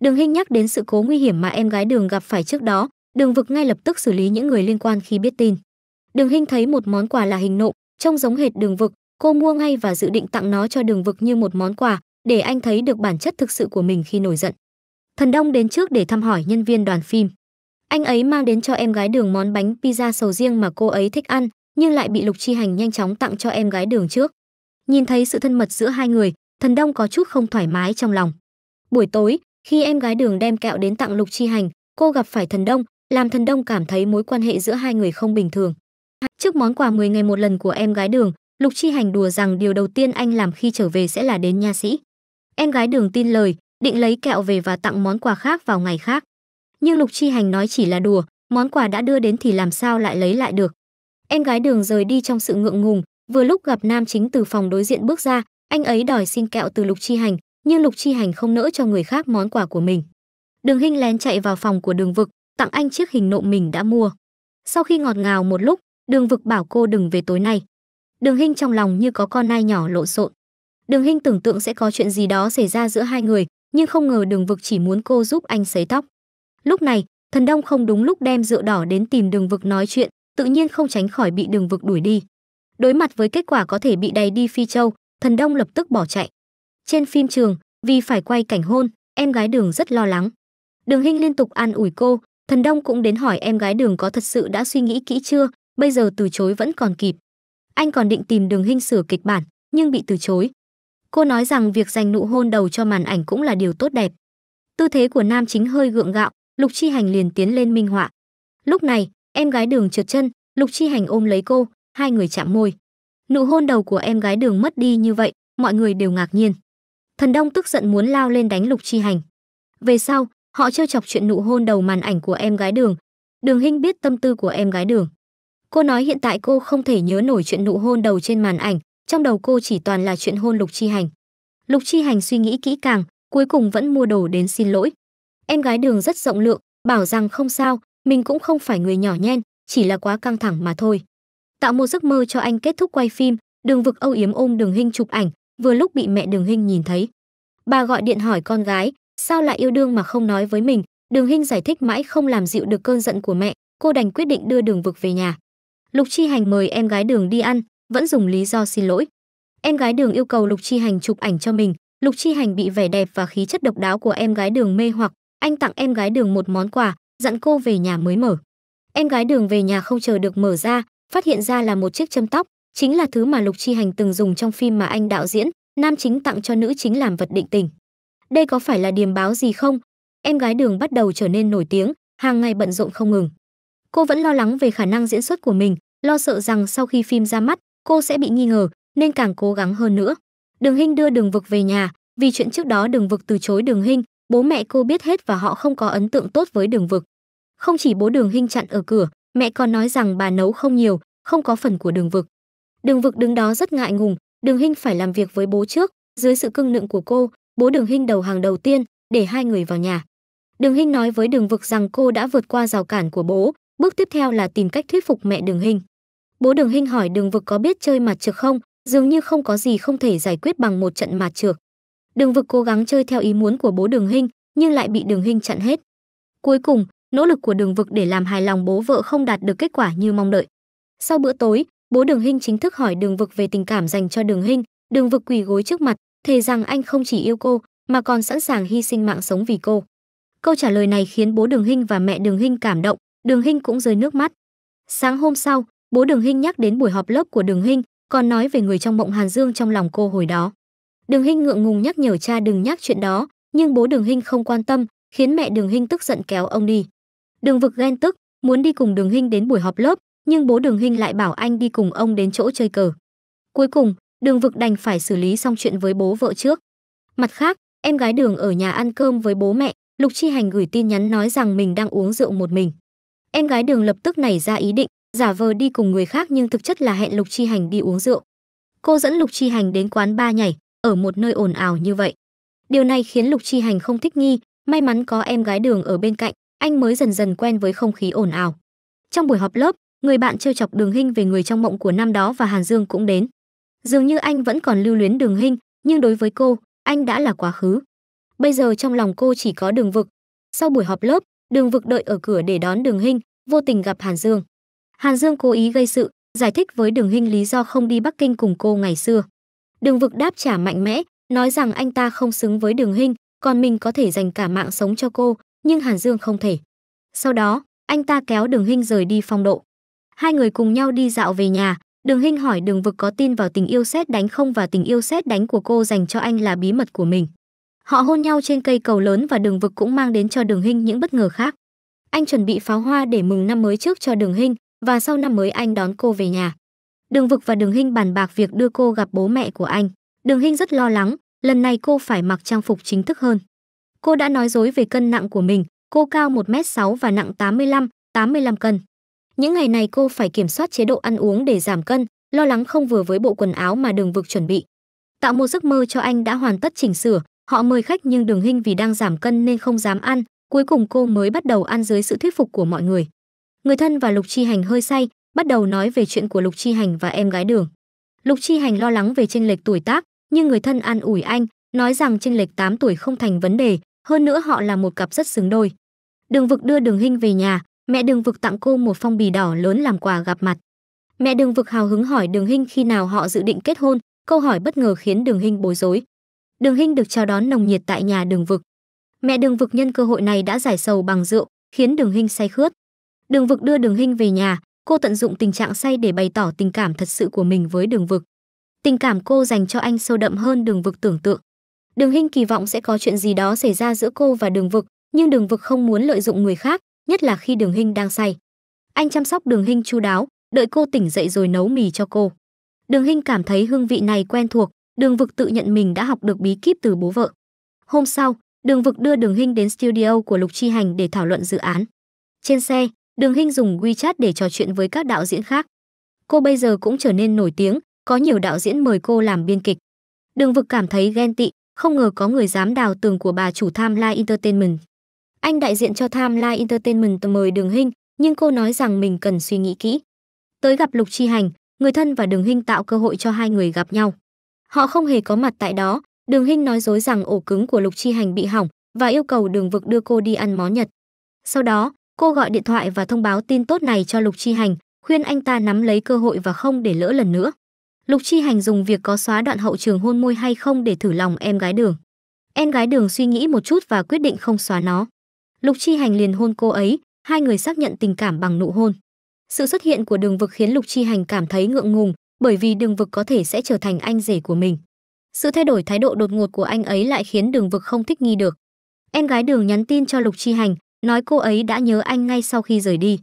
Đường Hinh nhắc đến sự cố nguy hiểm mà em gái Đường gặp phải trước đó, Đường Vực ngay lập tức xử lý những người liên quan khi biết tin. Đường Hinh thấy một món quà là hình nộm, Trông giống hệt đường vực, cô mua ngay và dự định tặng nó cho đường vực như một món quà, để anh thấy được bản chất thực sự của mình khi nổi giận. Thần Đông đến trước để thăm hỏi nhân viên đoàn phim. Anh ấy mang đến cho em gái đường món bánh pizza sầu riêng mà cô ấy thích ăn, nhưng lại bị Lục Chi Hành nhanh chóng tặng cho em gái đường trước. Nhìn thấy sự thân mật giữa hai người, Thần Đông có chút không thoải mái trong lòng. Buổi tối, khi em gái đường đem kẹo đến tặng Lục Chi Hành, cô gặp phải Thần Đông, làm Thần Đông cảm thấy mối quan hệ giữa hai người không bình thường. Trước món quà 10 ngày một lần của em gái Đường, Lục Chi Hành đùa rằng điều đầu tiên anh làm khi trở về sẽ là đến nha sĩ. Em gái Đường tin lời, định lấy kẹo về và tặng món quà khác vào ngày khác. Nhưng Lục Chi Hành nói chỉ là đùa, món quà đã đưa đến thì làm sao lại lấy lại được. Em gái Đường rời đi trong sự ngượng ngùng, vừa lúc gặp nam chính từ phòng đối diện bước ra, anh ấy đòi xin kẹo từ Lục Chi Hành, nhưng Lục Chi Hành không nỡ cho người khác món quà của mình. Đường Hinh lén chạy vào phòng của Đường Vực, tặng anh chiếc hình nộm mình đã mua. Sau khi ngọt ngào một lúc, Đường vực bảo cô đừng về tối nay. Đường Hinh trong lòng như có con nai nhỏ lộn xộn. Đường Hinh tưởng tượng sẽ có chuyện gì đó xảy ra giữa hai người, nhưng không ngờ Đường Vực chỉ muốn cô giúp anh sấy tóc. Lúc này, Thần Đông không đúng lúc đem rượu đỏ đến tìm Đường Vực nói chuyện, tự nhiên không tránh khỏi bị Đường Vực đuổi đi. Đối mặt với kết quả có thể bị đày đi phi châu, Thần Đông lập tức bỏ chạy. Trên phim trường, vì phải quay cảnh hôn, em gái Đường rất lo lắng. Đường Hinh liên tục an ủi cô, Thần Đông cũng đến hỏi em gái Đường có thật sự đã suy nghĩ kỹ chưa, bây giờ từ chối vẫn còn kịp. Anh còn định tìm đường hình sửa kịch bản, nhưng bị từ chối. Cô nói rằng việc dành nụ hôn đầu cho màn ảnh cũng là điều tốt đẹp. Tư thế của nam chính hơi gượng gạo, Lục Chi Hành liền tiến lên minh họa. Lúc này, em gái đường trượt chân, Lục Chi Hành ôm lấy cô, hai người chạm môi. Nụ hôn đầu của em gái đường mất đi như vậy, mọi người đều ngạc nhiên. Thần Đông tức giận muốn lao lên đánh Lục Chi Hành. Về sau, họ trêu chọc chuyện nụ hôn đầu màn ảnh của em gái đường. Đường Hinh biết tâm tư của em gái đường. Cô nói hiện tại cô không thể nhớ nổi chuyện nụ hôn đầu trên màn ảnh, trong đầu cô chỉ toàn là chuyện hôn Lục Chi Hành. Lục Chi Hành suy nghĩ kỹ càng, cuối cùng vẫn mua đồ đến xin lỗi. Em gái đường rất rộng lượng, bảo rằng không sao, mình cũng không phải người nhỏ nhen, chỉ là quá căng thẳng mà thôi. Tạo một giấc mơ cho anh kết thúc quay phim, đường vực âu yếm ôm đường hình chụp ảnh, vừa lúc bị mẹ đường hình nhìn thấy. Bà gọi điện hỏi con gái, sao lại yêu đương mà không nói với mình, đường hình giải thích mãi không làm dịu được cơn giận của mẹ, cô đành quyết định đưa đường vực về nhà. Lục Chi Hành mời em gái Đường đi ăn, vẫn dùng lý do xin lỗi. Em gái Đường yêu cầu Lục Chi Hành chụp ảnh cho mình, Lục Chi Hành bị vẻ đẹp và khí chất độc đáo của em gái Đường mê hoặc, anh tặng em gái Đường một món quà, dặn cô về nhà mới mở. Em gái Đường về nhà không chờ được mở ra, phát hiện ra là một chiếc châm tóc, chính là thứ mà Lục Chi Hành từng dùng trong phim mà anh đạo diễn, nam chính tặng cho nữ chính làm vật định tình. Đây có phải là điềm báo gì không? Em gái Đường bắt đầu trở nên nổi tiếng, hàng ngày bận rộn không ngừng. Cô vẫn lo lắng về khả năng diễn xuất của mình, lo sợ rằng sau khi phim ra mắt, cô sẽ bị nghi ngờ, nên càng cố gắng hơn nữa. Đường Hinh đưa Đường Vực về nhà, vì chuyện trước đó Đường Vực từ chối Đường Hinh, bố mẹ cô biết hết và họ không có ấn tượng tốt với Đường Vực. Không chỉ bố Đường Hinh chặn ở cửa, mẹ còn nói rằng bà nấu không nhiều, không có phần của Đường Vực. Đường Vực đứng đó rất ngại ngùng, Đường Hinh phải làm việc với bố trước, dưới sự cưng nựng của cô, bố Đường Hinh đầu hàng đầu tiên, để hai người vào nhà. Đường Hinh nói với Đường Vực rằng cô đã vượt qua rào cản của bố, Bước tiếp theo là tìm cách thuyết phục mẹ Đường Hinh. Bố Đường Hinh hỏi Đường Vực có biết chơi mặt trược không, dường như không có gì không thể giải quyết bằng một trận mặt trược. Đường Vực cố gắng chơi theo ý muốn của bố Đường Hinh, nhưng lại bị Đường Hinh chặn hết. Cuối cùng, nỗ lực của Đường Vực để làm hài lòng bố vợ không đạt được kết quả như mong đợi. Sau bữa tối, bố Đường Hinh chính thức hỏi Đường Vực về tình cảm dành cho Đường Hinh, Đường Vực quỳ gối trước mặt, thề rằng anh không chỉ yêu cô mà còn sẵn sàng hy sinh mạng sống vì cô. Câu trả lời này khiến bố Đường Hinh và mẹ Đường Hinh cảm động, Đường Hinh cũng rơi nước mắt. Sáng hôm sau, bố Đường Hinh nhắc đến buổi họp lớp của Đường Hinh, còn nói về người trong mộng Hàn Dương trong lòng cô hồi đó. Đường Hinh ngượng ngùng nhắc nhở cha đừng nhắc chuyện đó, nhưng bố Đường Hinh không quan tâm, khiến mẹ Đường Hinh tức giận kéo ông đi. Đường Vực ghen tức, muốn đi cùng Đường Hinh đến buổi họp lớp, nhưng bố Đường Hinh lại bảo anh đi cùng ông đến chỗ chơi cờ. Cuối cùng, Đường Vực đành phải xử lý xong chuyện với bố vợ trước. Mặt khác, em gái Đường ở nhà ăn cơm với bố mẹ, Lục Chi Hành gửi tin nhắn nói rằng mình đang uống rượu một mình. Em gái Đường lập tức nảy ra ý định, giả vờ đi cùng người khác nhưng thực chất là hẹn Lục Chi Hành đi uống rượu. Cô dẫn Lục Chi Hành đến quán ba nhảy, ở một nơi ồn ào như vậy. Điều này khiến Lục Chi Hành không thích nghi, may mắn có em gái Đường ở bên cạnh, anh mới dần dần quen với không khí ồn ào. Trong buổi họp lớp, người bạn trêu chọc Đường Hinh về người trong mộng của năm đó và Hàn Dương cũng đến. Dường như anh vẫn còn lưu luyến Đường Hinh, nhưng đối với cô, anh đã là quá khứ. Bây giờ trong lòng cô chỉ có Đường Vực. Sau buổi họp lớp, Đường Vực đợi ở cửa để đón Đường Hinh, vô tình gặp Hàn Dương. Hàn Dương cố ý gây sự, giải thích với Đường Hinh lý do không đi Bắc Kinh cùng cô ngày xưa. Đường Vực đáp trả mạnh mẽ, nói rằng anh ta không xứng với Đường Hinh, còn mình có thể dành cả mạng sống cho cô, nhưng Hàn Dương không thể. Sau đó, anh ta kéo Đường Hinh rời đi phong độ. Hai người cùng nhau đi dạo về nhà, Đường Hinh hỏi Đường Vực có tin vào tình yêu xét đánh không và tình yêu xét đánh của cô dành cho anh là bí mật của mình. Họ hôn nhau trên cây cầu lớn và đường vực cũng mang đến cho Đường Hinh những bất ngờ khác. Anh chuẩn bị pháo hoa để mừng năm mới trước cho Đường Hinh và sau năm mới anh đón cô về nhà. Đường Vực và Đường Hinh bàn bạc việc đưa cô gặp bố mẹ của anh. Đường Hinh rất lo lắng, lần này cô phải mặc trang phục chính thức hơn. Cô đã nói dối về cân nặng của mình, cô cao 1m6 và nặng 85, 85 cân. Những ngày này cô phải kiểm soát chế độ ăn uống để giảm cân, lo lắng không vừa với bộ quần áo mà Đường Vực chuẩn bị. Tạo một giấc mơ cho anh đã hoàn tất chỉnh sửa, Họ mời khách nhưng Đường Hinh vì đang giảm cân nên không dám ăn, cuối cùng cô mới bắt đầu ăn dưới sự thuyết phục của mọi người. Người thân và Lục Chi Hành hơi say, bắt đầu nói về chuyện của Lục Chi Hành và em gái Đường. Lục Chi Hành lo lắng về chênh lệch tuổi tác, nhưng người thân an ủi anh, nói rằng chênh lệch 8 tuổi không thành vấn đề, hơn nữa họ là một cặp rất xứng đôi. Đường Vực đưa Đường Hinh về nhà, mẹ Đường Vực tặng cô một phong bì đỏ lớn làm quà gặp mặt. Mẹ Đường Vực hào hứng hỏi Đường Hinh khi nào họ dự định kết hôn, câu hỏi bất ngờ khiến Đường Hinh bối rối. Đường Hinh được chào đón nồng nhiệt tại nhà Đường Vực. Mẹ Đường Vực nhân cơ hội này đã giải sầu bằng rượu, khiến Đường Hinh say khướt. Đường Vực đưa Đường Hinh về nhà, cô tận dụng tình trạng say để bày tỏ tình cảm thật sự của mình với Đường Vực. Tình cảm cô dành cho anh sâu đậm hơn Đường Vực tưởng tượng. Đường Hinh kỳ vọng sẽ có chuyện gì đó xảy ra giữa cô và Đường Vực, nhưng Đường Vực không muốn lợi dụng người khác, nhất là khi Đường Hinh đang say. Anh chăm sóc Đường Hinh chu đáo, đợi cô tỉnh dậy rồi nấu mì cho cô. Đường Hinh cảm thấy hương vị này quen thuộc, Đường Vực tự nhận mình đã học được bí kíp từ bố vợ. Hôm sau, Đường Vực đưa Đường Hinh đến studio của Lục Chi Hành để thảo luận dự án. Trên xe, Đường Hinh dùng WeChat để trò chuyện với các đạo diễn khác. Cô bây giờ cũng trở nên nổi tiếng, có nhiều đạo diễn mời cô làm biên kịch. Đường Vực cảm thấy ghen tị, không ngờ có người dám đào tường của bà chủ Tham Lai Entertainment. Anh đại diện cho Tham Lai Entertainment mời Đường Hinh, nhưng cô nói rằng mình cần suy nghĩ kỹ. Tới gặp Lục Chi Hành, người thân và Đường Hinh tạo cơ hội cho hai người gặp nhau. Họ không hề có mặt tại đó, Đường Hinh nói dối rằng ổ cứng của Lục Chi Hành bị hỏng và yêu cầu Đường Vực đưa cô đi ăn món Nhật. Sau đó, cô gọi điện thoại và thông báo tin tốt này cho Lục Chi Hành, khuyên anh ta nắm lấy cơ hội và không để lỡ lần nữa. Lục Chi Hành dùng việc có xóa đoạn hậu trường hôn môi hay không để thử lòng em gái Đường. Em gái Đường suy nghĩ một chút và quyết định không xóa nó. Lục Chi Hành liền hôn cô ấy, hai người xác nhận tình cảm bằng nụ hôn. Sự xuất hiện của Đường Vực khiến Lục Chi Hành cảm thấy ngượng ngùng, bởi vì đường vực có thể sẽ trở thành anh rể của mình. Sự thay đổi thái độ đột ngột của anh ấy lại khiến đường vực không thích nghi được. Em gái đường nhắn tin cho Lục Chi Hành, nói cô ấy đã nhớ anh ngay sau khi rời đi.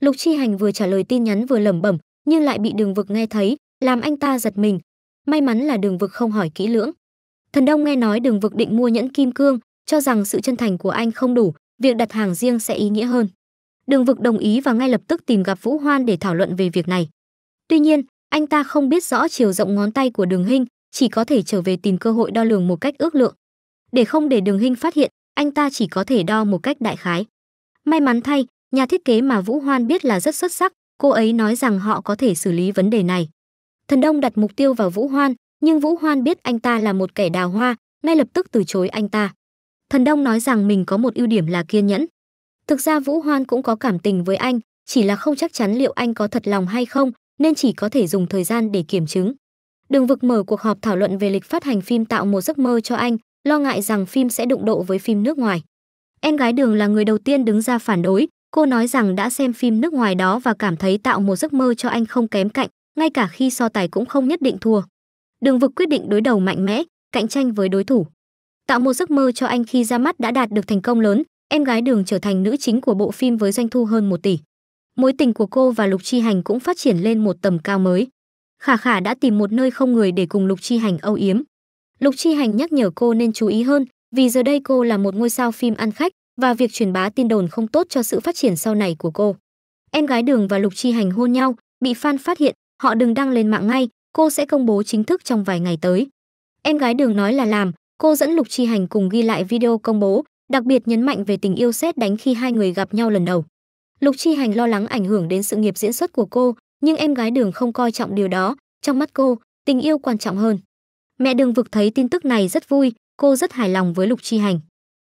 Lục Chi Hành vừa trả lời tin nhắn vừa lẩm bẩm, nhưng lại bị đường vực nghe thấy, làm anh ta giật mình. May mắn là đường vực không hỏi kỹ lưỡng. Thần Đông nghe nói đường vực định mua nhẫn kim cương, cho rằng sự chân thành của anh không đủ, việc đặt hàng riêng sẽ ý nghĩa hơn. Đường vực đồng ý và ngay lập tức tìm gặp Vũ Hoan để thảo luận về việc này. Tuy nhiên, anh ta không biết rõ chiều rộng ngón tay của Đường Hinh, chỉ có thể trở về tìm cơ hội đo lường một cách ước lượng. Để không để Đường Hinh phát hiện, anh ta chỉ có thể đo một cách đại khái. May mắn thay, nhà thiết kế mà Vũ Hoan biết là rất xuất sắc, cô ấy nói rằng họ có thể xử lý vấn đề này. Thần Đông đặt mục tiêu vào Vũ Hoan, nhưng Vũ Hoan biết anh ta là một kẻ đào hoa, ngay lập tức từ chối anh ta. Thần Đông nói rằng mình có một ưu điểm là kiên nhẫn. Thực ra Vũ Hoan cũng có cảm tình với anh, chỉ là không chắc chắn liệu anh có thật lòng hay không, nên chỉ có thể dùng thời gian để kiểm chứng. Đường vực mở cuộc họp thảo luận về lịch phát hành phim tạo một giấc mơ cho anh, lo ngại rằng phim sẽ đụng độ với phim nước ngoài. Em gái Đường là người đầu tiên đứng ra phản đối, cô nói rằng đã xem phim nước ngoài đó và cảm thấy tạo một giấc mơ cho anh không kém cạnh, ngay cả khi so tài cũng không nhất định thua. Đường vực quyết định đối đầu mạnh mẽ, cạnh tranh với đối thủ. Tạo một giấc mơ cho anh khi ra mắt đã đạt được thành công lớn, em gái Đường trở thành nữ chính của bộ phim với doanh thu hơn 1 tỷ. Mối tình của cô và Lục Chi Hành cũng phát triển lên một tầm cao mới. Khả Khả đã tìm một nơi không người để cùng Lục Chi Hành âu yếm. Lục Chi Hành nhắc nhở cô nên chú ý hơn, vì giờ đây cô là một ngôi sao phim ăn khách và việc truyền bá tin đồn không tốt cho sự phát triển sau này của cô. Em gái Đường và Lục Chi Hành hôn nhau, bị fan phát hiện, họ đừng đăng lên mạng ngay, cô sẽ công bố chính thức trong vài ngày tới. Em gái Đường nói là làm, cô dẫn Lục Chi Hành cùng ghi lại video công bố, đặc biệt nhấn mạnh về tình yêu sét đánh khi hai người gặp nhau lần đầu. Lục Chi Hành lo lắng ảnh hưởng đến sự nghiệp diễn xuất của cô, nhưng em gái Đường không coi trọng điều đó, trong mắt cô, tình yêu quan trọng hơn. Mẹ Đường Vực thấy tin tức này rất vui, cô rất hài lòng với Lục Chi Hành.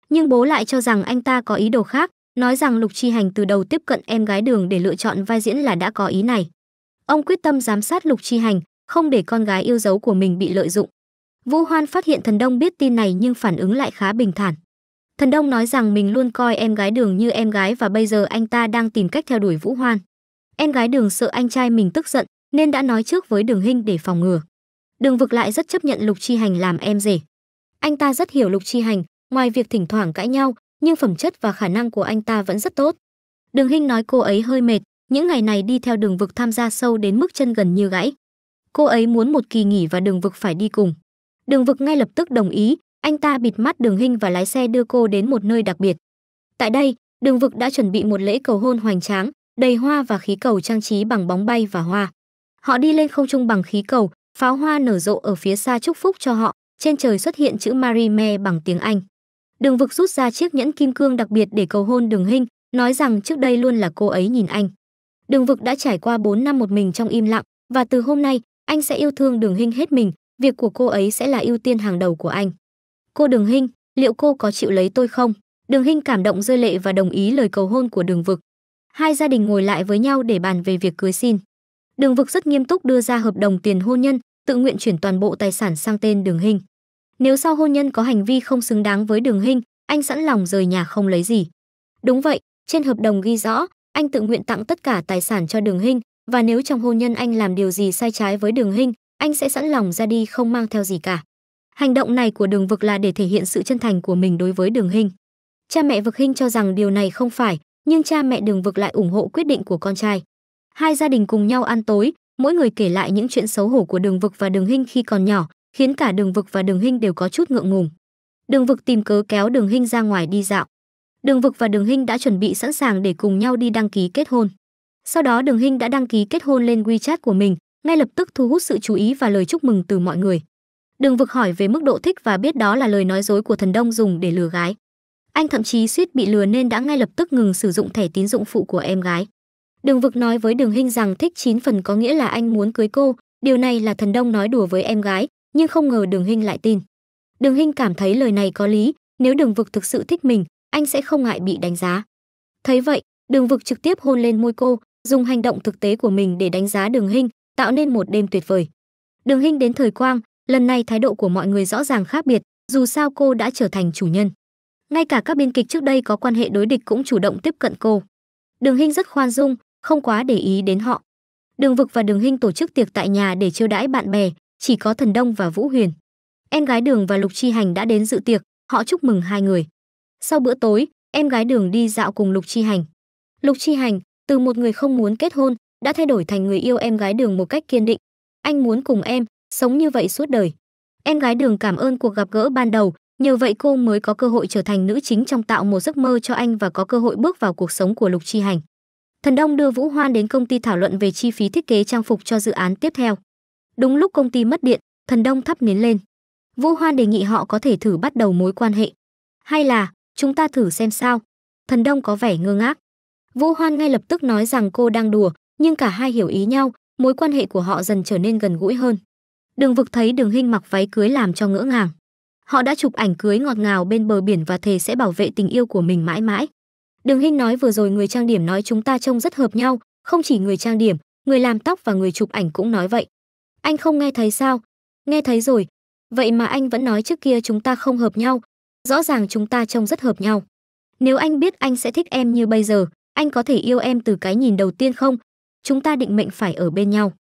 Nhưng bố lại cho rằng anh ta có ý đồ khác, nói rằng Lục Chi Hành từ đầu tiếp cận em gái Đường để lựa chọn vai diễn là đã có ý này. Ông quyết tâm giám sát Lục Chi Hành, không để con gái yêu dấu của mình bị lợi dụng. Vũ Hoan phát hiện Thần Đông biết tin này nhưng phản ứng lại khá bình thản. Thần Đông nói rằng mình luôn coi em gái Đường như em gái và bây giờ anh ta đang tìm cách theo đuổi Vũ Hoan. Em gái Đường sợ anh trai mình tức giận nên đã nói trước với Đường Hinh để phòng ngừa. Đường Vực lại rất chấp nhận Lục Chi Hành làm em rể. Anh ta rất hiểu Lục Chi Hành, ngoài việc thỉnh thoảng cãi nhau, nhưng phẩm chất và khả năng của anh ta vẫn rất tốt. Đường Hinh nói cô ấy hơi mệt, những ngày này đi theo Đường Vực tham gia sâu đến mức chân gần như gãy. Cô ấy muốn một kỳ nghỉ và Đường Vực phải đi cùng. Đường Vực ngay lập tức đồng ý, anh ta bịt mắt đường hinh và lái xe đưa cô đến một nơi đặc biệt tại đây đường vực đã chuẩn bị một lễ cầu hôn hoành tráng đầy hoa và khí cầu trang trí bằng bóng bay và hoa họ đi lên không trung bằng khí cầu pháo hoa nở rộ ở phía xa chúc phúc cho họ trên trời xuất hiện chữ Marie Me bằng tiếng anh đường vực rút ra chiếc nhẫn kim cương đặc biệt để cầu hôn đường hinh nói rằng trước đây luôn là cô ấy nhìn anh đường vực đã trải qua 4 năm một mình trong im lặng và từ hôm nay anh sẽ yêu thương đường hinh hết mình việc của cô ấy sẽ là ưu tiên hàng đầu của anh Cô Đường Hinh, liệu cô có chịu lấy tôi không? Đường Hinh cảm động rơi lệ và đồng ý lời cầu hôn của Đường Vực. Hai gia đình ngồi lại với nhau để bàn về việc cưới xin. Đường Vực rất nghiêm túc đưa ra hợp đồng tiền hôn nhân, tự nguyện chuyển toàn bộ tài sản sang tên Đường Hinh. Nếu sau hôn nhân có hành vi không xứng đáng với Đường Hinh, anh sẵn lòng rời nhà không lấy gì. Đúng vậy, trên hợp đồng ghi rõ, anh tự nguyện tặng tất cả tài sản cho Đường Hinh và nếu trong hôn nhân anh làm điều gì sai trái với Đường Hinh, anh sẽ sẵn lòng ra đi không mang theo gì cả. Hành động này của Đường Vực là để thể hiện sự chân thành của mình đối với Đường Hinh. Cha mẹ Vực Hinh cho rằng điều này không phải, nhưng cha mẹ Đường Vực lại ủng hộ quyết định của con trai. Hai gia đình cùng nhau ăn tối, mỗi người kể lại những chuyện xấu hổ của Đường Vực và Đường Hinh khi còn nhỏ, khiến cả Đường Vực và Đường Hinh đều có chút ngượng ngùng. Đường Vực tìm cớ kéo Đường Hinh ra ngoài đi dạo. Đường Vực và Đường Hinh đã chuẩn bị sẵn sàng để cùng nhau đi đăng ký kết hôn. Sau đó Đường Hinh đã đăng ký kết hôn lên WeChat của mình, ngay lập tức thu hút sự chú ý và lời chúc mừng từ mọi người. Đường vực hỏi về mức độ thích và biết đó là lời nói dối của thần đông dùng để lừa gái. Anh thậm chí suýt bị lừa nên đã ngay lập tức ngừng sử dụng thẻ tín dụng phụ của em gái. Đường Vực nói với Đường Hinh rằng thích 9 phần có nghĩa là anh muốn cưới cô, điều này là Thần Đông nói đùa với em gái, nhưng không ngờ Đường Hinh lại tin. Đường Hinh cảm thấy lời này có lý, nếu Đường Vực thực sự thích mình, anh sẽ không ngại bị đánh giá. Thấy vậy, Đường Vực trực tiếp hôn lên môi cô, dùng hành động thực tế của mình để đánh giá Đường Hinh, tạo nên một đêm tuyệt vời. Đường Hinh đến thời quang, lần này thái độ của mọi người rõ ràng khác biệt, dù sao cô đã trở thành chủ nhân. Ngay cả các biên kịch trước đây có quan hệ đối địch cũng chủ động tiếp cận cô. Đường Hinh rất khoan dung, không quá để ý đến họ. Đường Vực và Đường Hinh tổ chức tiệc tại nhà để chiêu đãi bạn bè, chỉ có Thần Đông và Vũ Huyền. Em gái Đường và Lục Chi Hành đã đến dự tiệc, họ chúc mừng hai người. Sau bữa tối, em gái Đường đi dạo cùng Lục Chi Hành. Lục Chi Hành, từ một người không muốn kết hôn, đã thay đổi thành người yêu em gái Đường một cách kiên định. Anh muốn cùng em, sống như vậy suốt đời. Em gái Đường cảm ơn cuộc gặp gỡ ban đầu, nhờ vậy cô mới có cơ hội trở thành nữ chính trong tạo một giấc mơ cho anh và có cơ hội bước vào cuộc sống của Lục Chi Hành. Thần Đông đưa Vũ Hoan đến công ty thảo luận về chi phí thiết kế trang phục cho dự án tiếp theo. Đúng lúc công ty mất điện, Thần Đông thắp nến lên. Vũ Hoan đề nghị họ có thể thử bắt đầu mối quan hệ. Hay là, chúng ta thử xem sao. Thần Đông có vẻ ngơ ngác. Vũ Hoan ngay lập tức nói rằng cô đang đùa, nhưng cả hai hiểu ý nhau, mối quan hệ của họ dần trở nên gần gũi hơn. Đường Vực thấy Đường hình mặc váy cưới làm cho ngỡ ngàng. Họ đã chụp ảnh cưới ngọt ngào bên bờ biển và thề sẽ bảo vệ tình yêu của mình mãi mãi. Đường hình nói vừa rồi người trang điểm nói chúng ta trông rất hợp nhau, không chỉ người trang điểm, người làm tóc và người chụp ảnh cũng nói vậy. Anh không nghe thấy sao? Nghe thấy rồi. Vậy mà anh vẫn nói trước kia chúng ta không hợp nhau. Rõ ràng chúng ta trông rất hợp nhau. Nếu anh biết anh sẽ thích em như bây giờ, anh có thể yêu em từ cái nhìn đầu tiên không? Chúng ta định mệnh phải ở bên nhau.